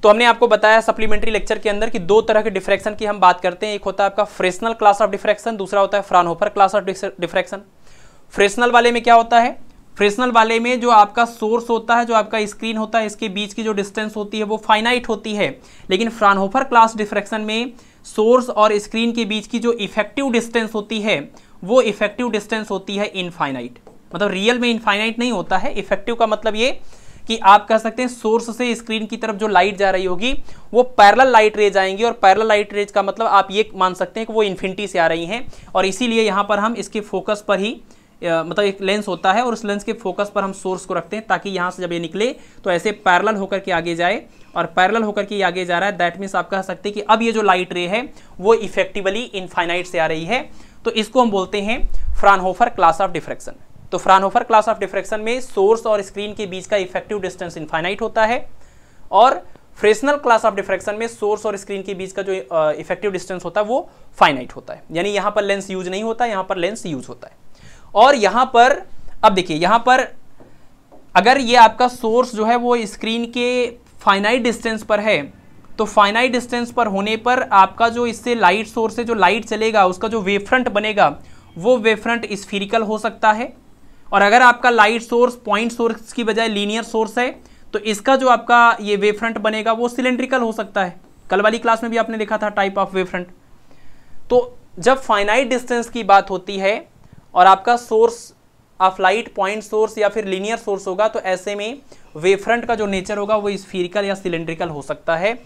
तो हमने आपको बताया सप्लीमेंट्री लेक्चर के अंदर कि दो तरह के डिफ्रैक्शन की हम बात करते हैं एक होता है आपका फ्रेशनल क्लास ऑफ डिफ्रैक्शन दूसरा होता है Fraunhofer class of diffraction Fresnel वाले में क्या होता है फ्रेशनल वाले में जो आपका सोर्स होता है जो आपका स्क्रीन होता है इसके बीच की जो डिस्टेंस होती है वो फाइनाइट होती है लेकिन फ्रॉनहोफर क्लास डिफ्रैक्शन में सोर्स और स्क्रीन के बीच की जो इफेक्टिव डिस्टेंस होती है वो इफेक्टिव डिस्टेंस होती है इनफाइनाइट मतलब रियल में इनफाइनाइट नहीं होता है इफेक्टिव का मतलब ये कि आप कह सकते हैं सोर्स से स्क्रीन की तरफ जो लाइट जा रही होगी वो पैरल लाइट रेज आएंगी और पैरल लाइट रेज का मतलब आप ये मान सकते हैं कि वो इन्फिनिटी से आ रही हैं और इसीलिए यहाँ पर हम इसके फोकस पर ही मतलब एक लेंस होता है और उस लेंस के फोकस पर हम सोर्स को रखते हैं ताकि यहाँ से जब ये निकले तो ऐसे पैरल होकर के आगे जाए और पैरल होकर के आगे जा रहा है दैट मीन्स आप कह सकते हैं कि अब ये जो लाइट रे है वो इफेक्टिवली इनफाइनाइट से आ रही है तो इसको हम बोलते हैं फ्रानहोफर क्लास ऑफ डिफ्रेक्शन तो फ्रानहोफर क्लास ऑफ डिफ्रेक्शन में सोर्स और स्क्रीन के बीच का इफेक्टिव डिस्टेंस इनफाइनाइट होता है और फ्रेशनल क्लास ऑफ डिफ्रेक्शन में सोर्स और स्क्रीन के बीच का जो इफेक्टिव डिस्टेंस होता है वो फाइनाइट होता है यानी यहाँ पर लेंस यूज नहीं होता यहाँ पर लेंस यूज होता है और यहाँ पर अब देखिए यहाँ पर अगर ये आपका सोर्स जो है वो स्क्रीन के फाइनाइट डिस्टेंस पर है तो फाइनाइट डिस्टेंस पर होने पर आपका जो इससे लाइट सोर्स से जो लाइट चलेगा उसका जो वेफ्रंट बनेगा वो वेफ्रंट स्फीरिकल हो सकता है और अगर आपका लाइट सोर्स पॉइंट सोर्स की बजाय लीनियर सोर्स है तो इसका जो आपका ये वेफ्रंट बनेगा वो सिलेंड्रिकल हो सकता है कल वाली क्लास में भी आपने देखा था टाइप ऑफ वेफ्रंट तो जब फाइनाइट डिस्टेंस की बात होती है और आपका source of light point source या फिर लीनियर सोर्स होगा तो ऐसे में वेफ्रंट का जो नेचर होगा वो स्फीरिकल या सिलेंड्रिकल हो सकता है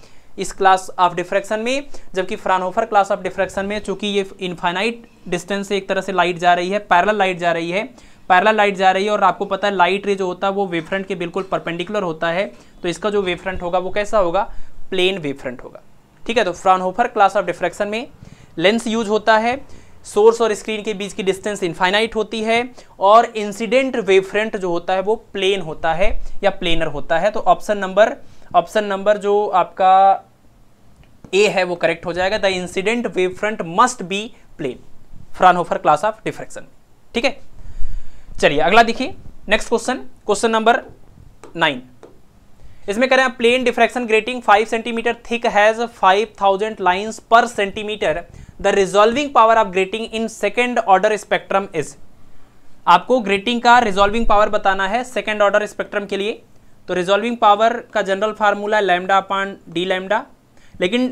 इस क्लास ऑफ डिफ्रैक्शन में जबकि फ्रानोफर क्लास ऑफ डिफ्रैक्शन में चूंकि ये इनफाइनाइट डिस्टेंस से एक तरह से लाइट जा रही है पैरल लाइट जा रही है पैरल लाइट जा रही है और आपको पता है लाइट रे जो होता है वो वेफ्रंट के बिल्कुल परपेंडिकुलर होता है तो इसका जो वेफ्रंट होगा वो कैसा होगा प्लेन वेफ्रंट होगा ठीक है तो फ्रानोफर क्लास ऑफ डिफ्रैक्शन में लेंस यूज होता है सोर्स और स्क्रीन के बीच की डिस्टेंस इनफाइनाइट होती है और इंसिडेंट वेव फ्रंट जो होता है वो प्लेन होता है या प्लेनर होता है तो ऑप्शन नंबर ऑप्शन नंबर जो आपका ए है वो करेक्ट हो जाएगा the incident wavefront must be plane Fraunhofer class of diffraction ठीक है चलिए अगला देखिए next question question number nine इसमें करें आप plane diffraction grating 5 centimetre thick has 5000 lines per centimetre the resolving power of grating in second order spectrum is आपको grating का रिजॉल्विंग पावर बताना है सेकेंड ऑर्डर स्पेक्ट्रम के लिए तो रिजॉल्विंग पावर का general formula lambda upon D lambda लेकिन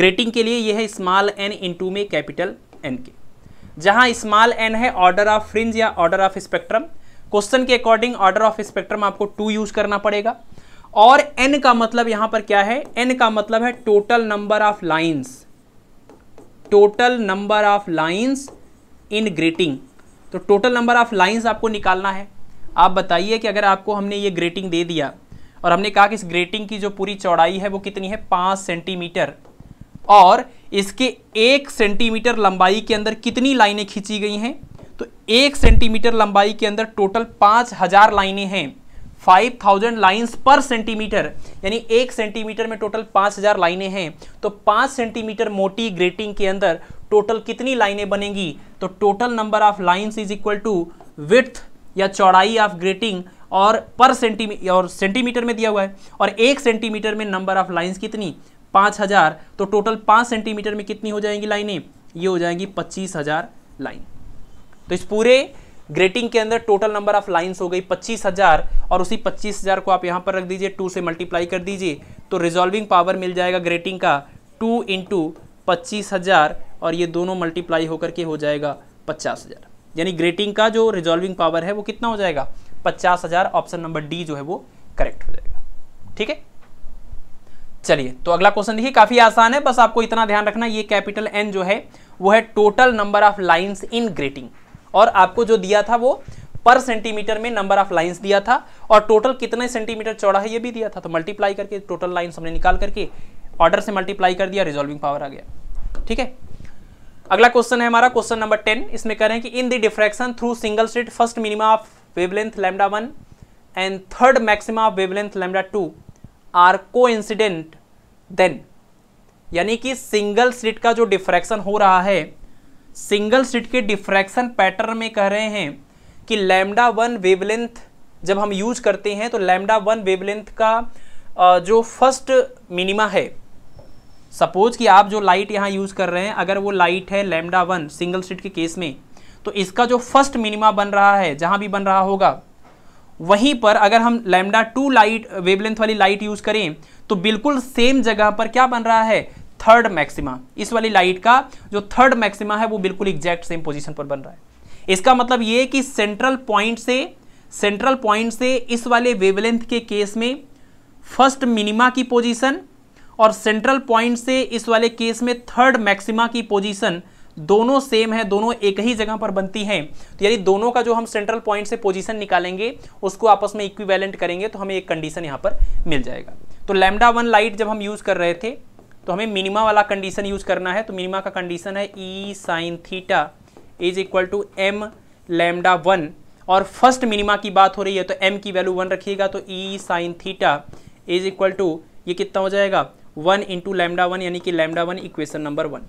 grating के लिए यह है स्मॉल एन टू में कैपिटल एन के जहाँ स्मॉल एन है ऑर्डर ऑफ फ्रिंज या ऑर्डर ऑफ स्पेक्ट्रम क्वेश्चन के अकॉर्डिंग ऑर्डर ऑफ स्पेक्ट्रम आपको टू यूज करना पड़ेगा और एन का मतलब यहां पर क्या है एन का मतलब है total number of lines total number of lines in grating तो टोटल नंबर ऑफ लाइंस आपको निकालना है आप बताइए कि अगर आपको हमने ये ग्रेटिंग दे दिया और हमने कहा कि इस ग्रेटिंग की जो पूरी चौड़ाई है वो कितनी है पाँच सेंटीमीटर और इसके एक सेंटीमीटर लंबाई के अंदर कितनी लाइनें खींची गई हैं तो एक सेंटीमीटर लंबाई के अंदर टोटल पाँच हज़ार लाइनें हैं five thousand lines per centimetre यानी एक सेंटीमीटर में टोटल 5000 हज़ार लाइनें हैं तो पाँच सेंटीमीटर मोटी ग्रेटिंग के अंदर टोटल कितनी लाइनें बनेंगी तो total number of lines is equal to width या चौड़ाई ऑफ ग्रेटिंग और पर सेंटीमी और सेंटीमीटर में दिया हुआ है और एक सेंटीमीटर में नंबर ऑफ लाइन्स कितनी पाँच हज़ार तो टोटल पाँच सेंटीमीटर में कितनी हो जाएंगी लाइनें ये हो जाएंगी पच्चीस हज़ार लाइन तो इस पूरे ग्रेटिंग के अंदर टोटल नंबर ऑफ लाइन्स हो गई पच्चीस हजार और उसी पच्चीस हजार को आप यहां पर रख दीजिए टू से मल्टीप्लाई कर दीजिए तो रिजॉल्विंग पावर मिल जाएगा ग्रेटिंग का टू इंटू पच्चीस हजार और ये दोनों मल्टीप्लाई होकर के हो जाएगा पचास हजार यानी ग्रेटिंग का जो रिजॉल्विंग पावर है वो कितना हो जाएगा पचास हजार ऑप्शन नंबर डी जो है वो करेक्ट हो जाएगा ठीक है चलिए तो अगला क्वेश्चन देखिए काफी आसान है बस आपको इतना ध्यान रखना ये कैपिटल एन जो है वो है total number of lines in grating और आपको जो दिया था वो पर सेंटीमीटर में नंबर ऑफ लाइंस दिया था और टोटल कितने सेंटीमीटर चौड़ा है ये भी दिया था तो मल्टीप्लाई करके टोटल लाइंस हमने निकाल करके ऑर्डर से मल्टीप्लाई कर दिया रिजॉल्विंग पावर आ गया ठीक है अगला क्वेश्चन है हमारा क्वेश्चन नंबर टेन इसमें कह रहे हैं कि in the diffraction through single slit first minima of wavelength lambda one and third maxima of wavelength lambda two are को देन यानी कि सिंगल स्ट्रीट का जो डिफ्रैक्शन हो रहा है सिंगल स्लिट के डिफ्रैक्शन पैटर्न में कह रहे हैं कि लैमडा वन वेवलेंथ जब हम यूज करते हैं तो लैमडा वन वेवलेंथ का जो फर्स्ट मिनिमा है सपोज कि आप जो लाइट यहाँ यूज़ कर रहे हैं अगर वो लाइट है लैमडा वन सिंगल स्लिट के केस में तो इसका जो फर्स्ट मिनिमा बन रहा है जहाँ भी बन रहा होगा वहीं पर अगर हम लैमडा टू लाइट वेवलेंथ वाली लाइट यूज़ करें तो बिल्कुल सेम जगह पर क्या बन रहा है थर्ड मैक्सिमा इस वाली लाइट का जो थर्ड मैक्सिमा है वो बिल्कुल एग्जैक्ट सेम पोजीशन पर बन रहा है इसका मतलब ये कि सेंट्रल पॉइंट से सेंट्रल पॉइंट से इस वाले वेवलेंथ के केस में फर्स्ट मिनिमा की पोजीशन और सेंट्रल पॉइंट से इस वाले केस में थर्ड मैक्सिमा की पोजीशन दोनों सेम है दोनों एक ही जगह पर बनती हैं तो यानी दोनों का जो हम सेंट्रल पॉइंट से पोजीशन निकालेंगे उसको आपस में इक्विवेलेंट करेंगे तो हमें एक कंडीशन यहाँ पर मिल जाएगा तो लैमडा वन लाइट जब हम यूज़ कर रहे थे तो हमें मिनिमा वाला कंडीशन यूज करना है तो मिनिमा का कंडीशन है ई sine theta is equal to M lambda one और फर्स्ट मिनिमा की बात हो रही है तो एम की वैल्यू वन रखिएगा तो E sine theta is equal to ये कितना हो जाएगा वन इंटू लैमडा वन यानी कि lambda one equation number one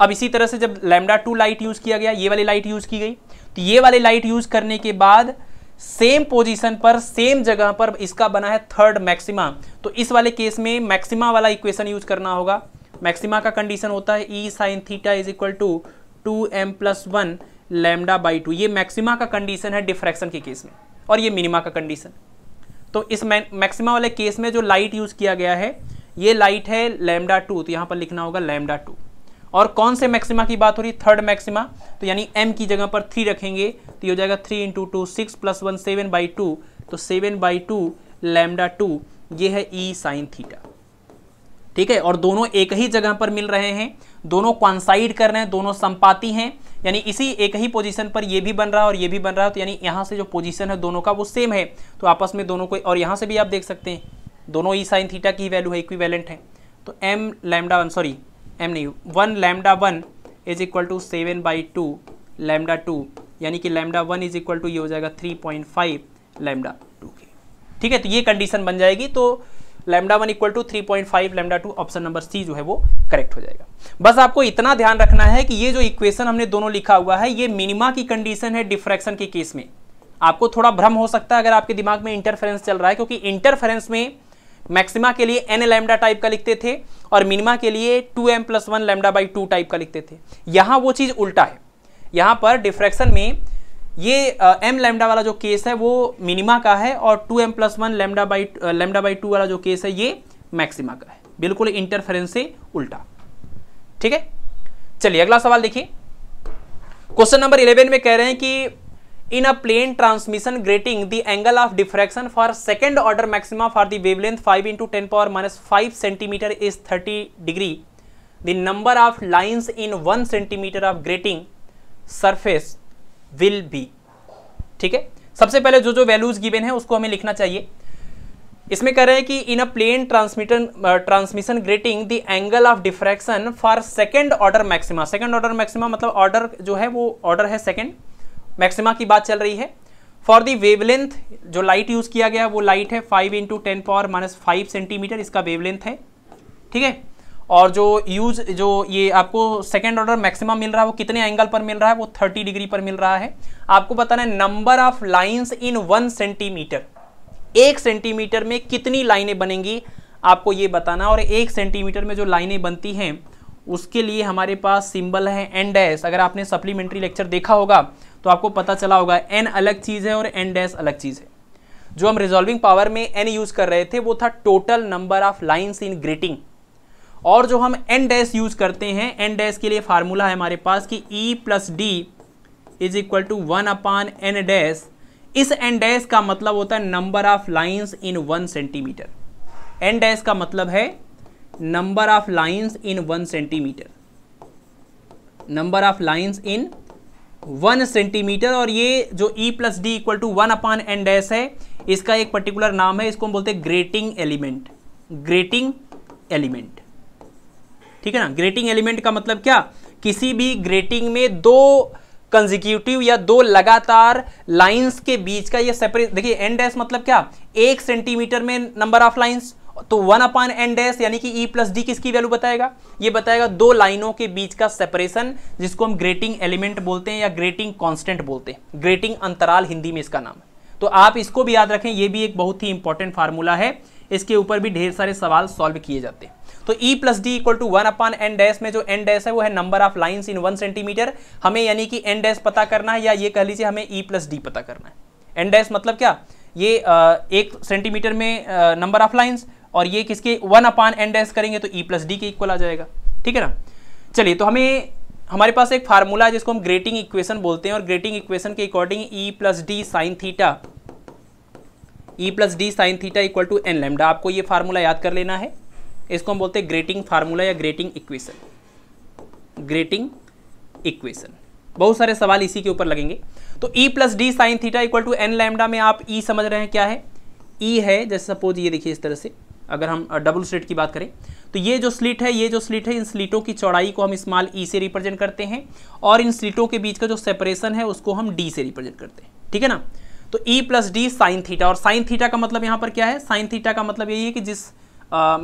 अब इसी तरह से जब लैमडा टू लाइट यूज़ किया गया ये वाली लाइट यूज़ की गई तो ये वाली लाइट यूज़ करने के बाद सेम पोजीशन पर सेम जगह पर इसका बना है थर्ड मैक्सिमा तो इस वाले केस में मैक्सिमा वाला इक्वेशन यूज करना होगा मैक्सिमा का कंडीशन होता है ई sine theta is equal to two M plus one lambda by two ये मैक्सिमा का कंडीशन है डिफ्रैक्शन के केस में और ये मिनिमा का कंडीशन तो इस मैक्सिमा वाले केस में जो लाइट यूज किया गया है ये लाइट है लेमडा टू तो यहाँ पर लिखना होगा लेमडा टू और कौन से मैक्सिमा की बात हो रही थर्ड मैक्सिमा तो यानी एम की जगह पर थ्री रखेंगे तो ये हो जाएगा three into two six plus one seven by two तो seven by two lambda two ये है ई साइन थीटा ठीक है और दोनों एक ही जगह पर मिल रहे हैं दोनों क्वानसाइड कर रहे हैं दोनों संपाती हैं यानी इसी एक ही पोजीशन पर ये भी बन रहा है और ये भी बन रहा है तो यानी यहाँ से जो पोजीशन है दोनों का वो सेम है तो आपस में दोनों को और यहाँ से भी आप देख सकते हैं दोनों ई साइन थीटा की वैल्यू है इक्वी है तो एम लैमडा वन सॉरी नहीं one lambda one is equal to seven by two lambda two यानी कि lambda one is equal to ये हो जाएगा three point five lambda two के ठीक है तो ये कंडीशन बन जाएगी तो lambda one equal to three point five lambda two option number सी जो है वो करेक्ट हो जाएगा बस आपको इतना ध्यान रखना है कि ये जो इक्वेशन हमने दोनों लिखा हुआ है ये मिनिमा की कंडीशन है डिफ्रैक्शन के केस में आपको थोड़ा भ्रम हो सकता है अगर आपके दिमाग में इंटरफेरेंस चल रहा है क्योंकि इंटरफेरेंस में मैक्सिमा के लिए एन लैमडा टाइप का लिखते थे और मिनिमा के लिए two M plus one lambda by two type का लिखते थे यहाँ वो चीज़ उल्टा है यहाँ पर डिफ्रैक्शन में ये एम लैमडा वाला जो केस है वो मिनिमा का है और two M plus one lambda by lambda by two वाला जो केस है ये मैक्सिमा का है बिल्कुल इंटरफेरेंस से उल्टा ठीक है चलिए अगला सवाल देखिए क्वेश्चन नंबर इलेवन में कह रहे हैं कि in a plane transmission grating the angle of diffraction for second order maxima for the wavelength 5 into ten power minus five centimetre is 30 degree the number of lines in one centimetre of grating surface will be ठीक है सबसे पहले जो जो values given है उसको हमें लिखना चाहिए इसमें कह रहे हैं कि in a plane transmittance transmission grating the angle of diffraction for second order maxima second order maxima मतलब ऑर्डर जो है वो ऑर्डर है सेकेंड मैक्सिमा की बात चल रही है फॉर दी वेवलेंथ जो लाइट यूज़ किया गया वो लाइट है five into ten power minus five centimetre इसका वेवलेंथ है ठीक है और जो यूज जो ये आपको सेकेंड ऑर्डर मैक्सिमम मिल रहा है वो कितने एंगल पर मिल रहा है वो थर्टी डिग्री पर मिल रहा है आपको बताना है number of lines in one centimetre एक सेंटीमीटर में कितनी लाइनें बनेंगी आपको ये बताना और एक सेंटीमीटर में जो लाइनें बनती हैं उसके लिए हमारे पास सिंबल है एंड एस अगर आपने सप्लीमेंट्री लेक्चर देखा होगा तो आपको पता चला होगा एन अलग चीज़ है और एन डैश अलग चीज़ है जो हम रिजॉल्विंग पावर में एन यूज़ कर रहे थे वो था total number of lines in grating और जो हम एन डैश यूज़ करते हैं एन डैश के लिए फार्मूला है हमारे पास कि ई plus D is equal to one upon n dash इस एन डैश का मतलब होता है number of lines in one centimetre n dash का मतलब है number of lines in one centimetre number of lines in one centimetre और ये जो e plus D equal to one upon N dash है इसका एक पर्टिकुलर नाम है इसको हम बोलते हैं ग्रेटिंग एलिमेंट ग्रेटिंग एलिमेंट ठीक है ना ग्रेटिंग एलिमेंट का मतलब क्या किसी भी ग्रेटिंग में दो कंजिक्यूटिव या दो लगातार लाइंस के बीच का ये सेपरेट देखिए एन डैस मतलब क्या एक सेंटीमीटर में नंबर ऑफ लाइन्स तो वन अपान एन डैस यानी कि ई प्लस डी किसकी वैल्यू बताएगा ये बताएगा दो लाइनों के बीच का सेपरेशन जिसको हम ग्रेटिंग एलिमेंट बोलते हैं या ग्रेटिंग कांस्टेंट बोलते हैं ग्रेटिंग अंतराल हिंदी में इसका नाम है तो आप इसको भी याद रखें ये भी एक बहुत ही इंपॉर्टेंट फार्मूला है इसके ऊपर भी ढेर सारे सवाल सॉल्व किए जाते हैं तो e plus D equal to one upon n dash में जो एन डैस है वो है number of lines in one centimetre हमें यानी कि एन डैस पता करना है या ये कह लीजिए हमें ई प्लस डी पता करना है एन डैस मतलब क्या ये एक सेंटीमीटर में नंबर ऑफ लाइन्स और ये किसके वन अपान एन डैश करेंगे तो ई प्लस डी के इक्वल आ जाएगा ठीक है ना चलिए तो हमें हमारे पास एक फार्मूला है जिसको हम ग्रेटिंग इक्वेशन बोलते हैं और ग्रेटिंग इक्वेशन के according e plus D sine theta e plus D sine theta equal to n lambda आपको ये फार्मूला याद कर लेना है इसको हम बोलते हैं ग्रेटिंग फार्मूला या ग्रेटिंग इक्वेशन ग्रेटिंग इक्वेशन बहुत सारे सवाल इसी के ऊपर लगेंगे तो e plus D sine theta equal to N lambda में आप ई e समझ रहे हैं क्या है ई e है जैसे सपोज ये देखिए इस तरह से अगर हम डबल स्लिट की बात करें तो ये जो स्लिट है ये जो स्लिट है इन स्लिटों की चौड़ाई को हम स्मॉल ई e से रिप्रेजेंट करते हैं और इन स्लिटों के बीच का जो सेपरेशन है उसको हम डी से रिप्रेजेंट करते हैं ठीक है ना तो e plus D sine theta और साइन थीटा का मतलब यहाँ पर क्या है साइन थीटा का मतलब यही है कि जिस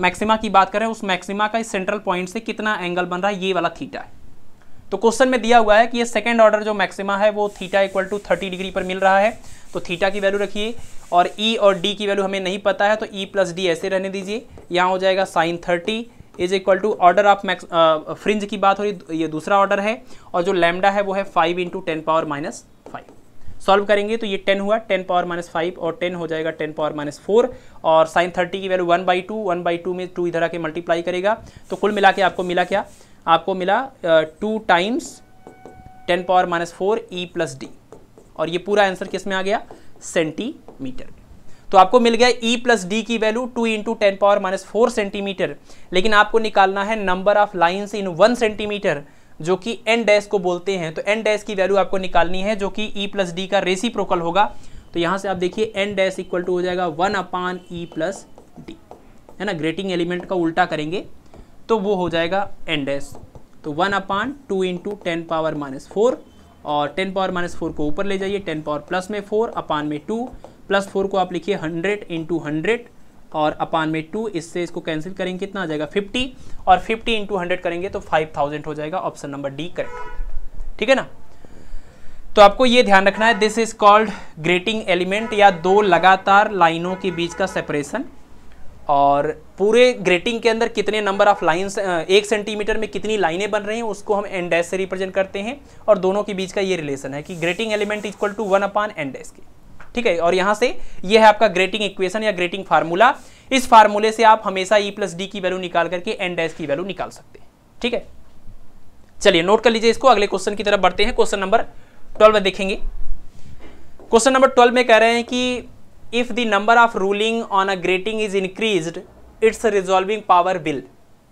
मैक्सिमा की बात करें उस मैक्सिमा का इस सेंट्रल पॉइंट से कितना एंगल बन रहा है ये वाला थीटा है तो क्वेश्चन में दिया हुआ है कि ये सेकेंड ऑर्डर जो मैक्सिमा है वो theta equal to thirty degree पर मिल रहा है तो थीटा की वैल्यू रखिए और ई e और डी की वैल्यू हमें नहीं पता है तो ई प्लस डी ऐसे रहने दीजिए यहाँ हो जाएगा sine thirty is equal to order of max fringe की बात हो रही ये दूसरा ऑर्डर है और जो लैमडा है वो है five into ten power minus five solve करेंगे तो ये टेन हुआ टेन पावर माइनस फाइव और टेन हो जाएगा टेन पावर माइनस फोर और साइन थर्टी की value one by two one by two में टू इधर आके मल्टीप्लाई करेगा तो कुल मिला के आपको मिला क्या आपको मिला two times ten power minus four e plus d और ये पूरा आंसर किस में आ गया सेंटीमीटर तो आपको मिल गया e प्लस डी की value 2 into ten power minus four centimetre लेकिन आपको निकालना है number of line in one centimetre जो कि एन डैस को बोलते हैं तो एन डैस की वैल्यू आपको निकालनी है जो कि e प्लस डी का रेसी प्रोकल होगा तो यहां से आप देखिए एन डैस इक्वल टू हो जाएगा वन अपान ई प्लस डी है ना ग्रेटिंग एलिमेंट का उल्टा करेंगे तो वो हो जाएगा एन डैस तो one upon two into ten power minus four और टेन पावर माइनस फोर को ऊपर ले जाइए टेन पावर प्लस में फोर अपान में टू प्लस फोर को आप लिखिए हंड्रेड इंटू हंड्रेड और अपान में टू इससे इसको कैंसिल करेंगे कितना आ जाएगा फिफ्टी और फिफ्टी इंटू हंड्रेड करेंगे तो फाइव थाउजेंड हो जाएगा ऑप्शन नंबर डी करेक्ट ठीक है ना तो आपको ये ध्यान रखना है this is called grating element या दो लगातार लाइनों के बीच का सेपरेशन और पूरे ग्रेटिंग के अंदर कितने नंबर ऑफ लाइंस एक सेंटीमीटर में कितनी लाइनें बन रही हैं उसको हम एन से रिप्रेजेंट करते हैं और दोनों के बीच का ये रिलेशन है कि grating element equal to one upon n के ठीक है और यहाँ से ये है आपका ग्रेटिंग इक्वेशन या ग्रेटिंग फार्मूला इस फार्मूले से आप हमेशा ई प्लस डी की वैल्यू निकाल करके एन डैश की वैल्यू निकाल सकते हैं ठीक है चलिए नोट कर लीजिए इसको अगले क्वेश्चन की तरफ बढ़ते हैं क्वेश्चन नंबर ट्वेल्व देखेंगे क्वेश्चन नंबर ट्वेल्व में कह रहे हैं कि if the number of ruling on a grating is increase its resolving power will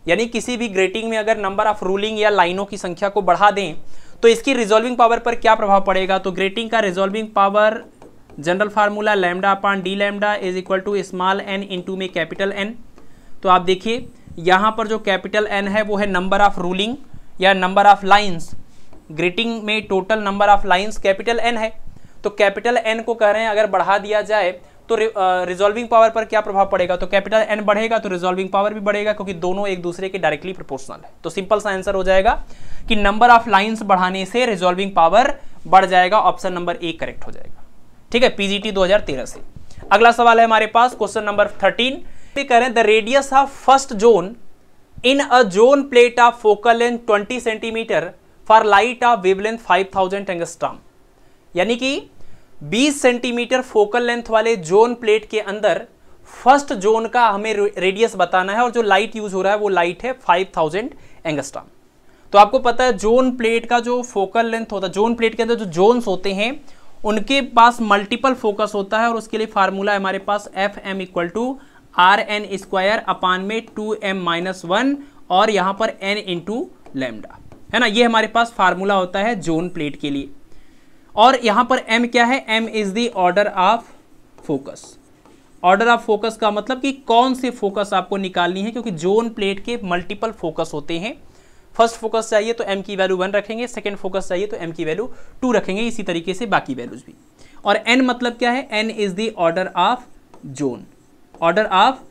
यानी किसी भी ग्रेटिंग में अगर नंबर ऑफ रूलिंग या लाइनों की संख्या को बढ़ा दें तो इसकी रिजॉल्विंग पावर पर क्या प्रभाव पड़ेगा तो ग्रेटिंग का resolving power general formula lambda upon D lambda is equal to small n to में कैपिटल एन तो आप देखिए यहाँ पर जो कैपिटल एन है वो है नंबर ऑफ रूलिंग या नंबर ऑफ लाइन्स ग्रेटिंग में total number of lines capital N है तो कैपिटल एन को कह रहे हैं अगर बढ़ा दिया जाए तो रिजॉल्विंग पावर पर क्या प्रभाव पड़ेगा तो कैपिटल एन बढ़ेगा तो रिजॉल्विंग पावर भी बढ़ेगा क्योंकि दोनों एक दूसरे के डायरेक्टली प्रोपोर्शनल है तो सिंपल सा आंसर हो जाएगा कि नंबर ऑफ लाइंस बढ़ाने से रिजॉल्विंग पावर बढ़ जाएगा ऑप्शन नंबर ए करेक्ट हो जाएगा ठीक है पीजीटी 2013 से अगला सवाल है हमारे पास क्वेश्चन नंबर 13 करें the radius of first zone in a zone plate of focal length twenty centimetre for light of wavelength five thousand यानी कि 20 सेंटीमीटर फोकल लेंथ वाले जोन प्लेट के अंदर फर्स्ट जोन का हमें रेडियस बताना है और जो लाइट यूज हो रहा है वो लाइट है 5000 थाउजेंड एंगस्ट्रा तो आपको पता है जोन प्लेट का जो फोकल लेंथ होता है जोन प्लेट के अंदर जो जोन होते हैं उनके पास मल्टीपल फोकस होता है और उसके लिए फार्मूला है हमारे पास f m equal to are N square upon में टू एम माइनस वन और यहां पर एन इंटू लेमडा है ना ये हमारे पास फार्मूला होता है जोन प्लेट के लिए और यहां पर एम क्या है m is the order of focus order of focus का मतलब कि कौन से फोकस आपको निकालनी है क्योंकि जोन प्लेट के मल्टीपल फोकस होते हैं फर्स्ट फोकस चाहिए तो एम की वैल्यू वन रखेंगे सेकेंड फोकस चाहिए तो एम की वैल्यू टू रखेंगे इसी तरीके से बाकी वैल्यूज भी और एन मतलब क्या है n is the order of zone order of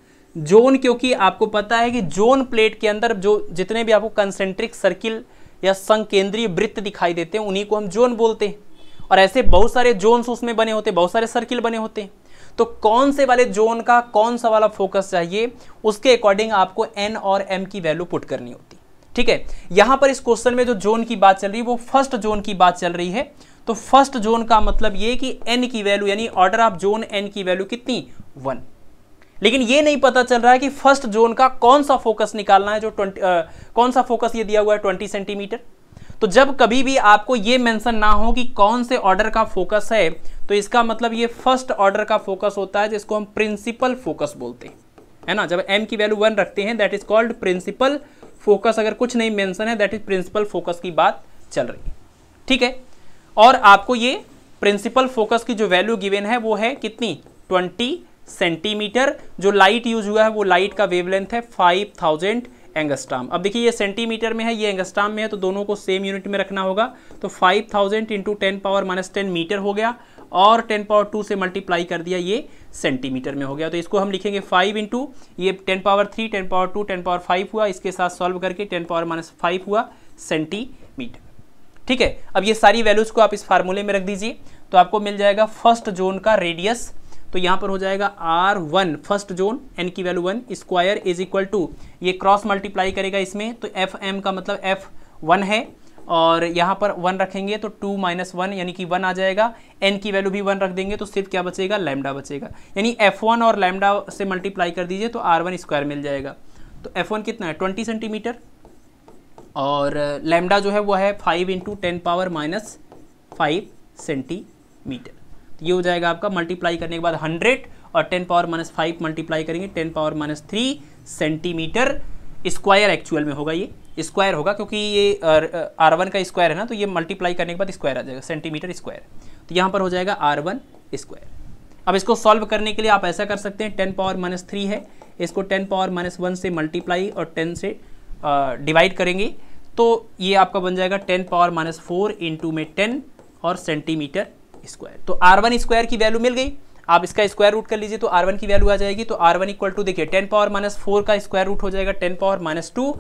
zone क्योंकि आपको पता है कि जोन प्लेट के अंदर जो जितने भी आपको कंसेंट्रिक सर्किल या संकेंद्रीय वृत्त दिखाई देते हैं उन्हीं को हम जोन बोलते हैं और ऐसे बहुत सारे जोन्स उसमें बने होते बहुत सारे सर्किल बने होते हैं तो कौन से वाले जोन का कौन सा वाला फोकस चाहिए उसके अकॉर्डिंग आपको एन और एम की वैल्यू पुट करनी होती ठीक है यहां पर इस क्वेश्चन में जो जोन की बात चल रही है वो फर्स्ट जोन की बात चल रही है तो फर्स्ट जोन का मतलब ये कि एन की वैल्यू यानी ऑर्डर ऑफ जोन एन की वैल्यू कितनी वन लेकिन ये नहीं पता चल रहा है कि फर्स्ट जोन का कौन सा फोकस निकालना है जो ट्वेंटी कौन सा फोकस ये दिया हुआ है ट्वेंटी सेंटीमीटर तो जब कभी भी आपको ये मेंशन ना हो कि कौन से ऑर्डर का फोकस है तो इसका मतलब ये फर्स्ट ऑर्डर का फोकस होता है जिसको हम प्रिंसिपल फोकस बोलते हैं है ना जब एम की वैल्यू वन रखते हैं that is called principal focus अगर कुछ नहीं मेंशन है दैट इज प्रिंसिपल फोकस की बात चल रही है ठीक है और आपको ये प्रिंसिपल फोकस की जो वैल्यू गिवेन है वो है कितनी ट्वेंटी सेंटीमीटर जो लाइट यूज हुआ है वो लाइट का वेवलेंथ है फाइव थाउजेंड एंगस्टाम अब देखिए ये सेंटीमीटर में है ये एंगस्टाम में है तो दोनों को सेम यूनिट में रखना होगा तो 5000 thousand into ten power minus ten metre हो गया और 10 पावर 2 से मल्टीप्लाई कर दिया ये सेंटीमीटर में हो गया तो इसको हम लिखेंगे 5 इंटू ये 10 पावर 3 10 पावर 2 10 पावर 5 हुआ इसके साथ सॉल्व करके 10 पावर माइनस फाइव हुआ सेंटीमीटर ठीक है अब ये सारी वैल्यूज़ को आप इस फार्मूले में रख दीजिए तो आपको मिल जाएगा फर्स्ट जोन का रेडियस तो यहाँ पर हो जाएगा r one first zone n की value one square is equal to ये क्रॉस मल्टीप्लाई करेगा इसमें तो एफ एम का मतलब एफ वन है और यहाँ पर वन रखेंगे तो टू माइनस वन यानी कि वन आ जाएगा एन की वैल्यू भी वन रख देंगे तो सिर्फ क्या बचेगा लैमडा बचेगा यानी एफ वन और लैमडा से मल्टीप्लाई कर दीजिए तो आर वन स्क्वायर मिल जाएगा तो एफ वन कितना है ट्वेंटी सेंटीमीटर और लैमडा जो है वो है five into ten power minus five centimetre तो ये हो जाएगा आपका मल्टीप्लाई करने के बाद हंड्रेड और ten power minus five multiply करेंगे ten power minus three centimetre square actual में होगा ये स्क्वायर होगा क्योंकि ये आर वन का स्क्वायर है ना तो ये मल्टीप्लाई करने के बाद स्क्वायर आ जाएगा सेंटीमीटर स्क्वायर तो यहाँ पर हो जाएगा आर वन स्क्वायर अब इसको सॉल्व करने के लिए आप ऐसा कर सकते हैं टेन पावर माइनस थ्री है इसको टेन पावर माइनस वन से मल्टीप्लाई और टेन से डिवाइड करेंगे तो ये आपका बन जाएगा ten power minus four into में टेन और सेंटीमीटर स्क्वायर तो आर वन स्क्वायर की वैल्यू मिल गई आप इसका स्क्वायर रूट कर लीजिए तो आर वन की वैल्यू आ जाएगी तो आर वन इक्वल टू देखिए टेन पावर माइनस फोर का स्क्वायर रूट हो जाएगा टेन पावर माइनस टू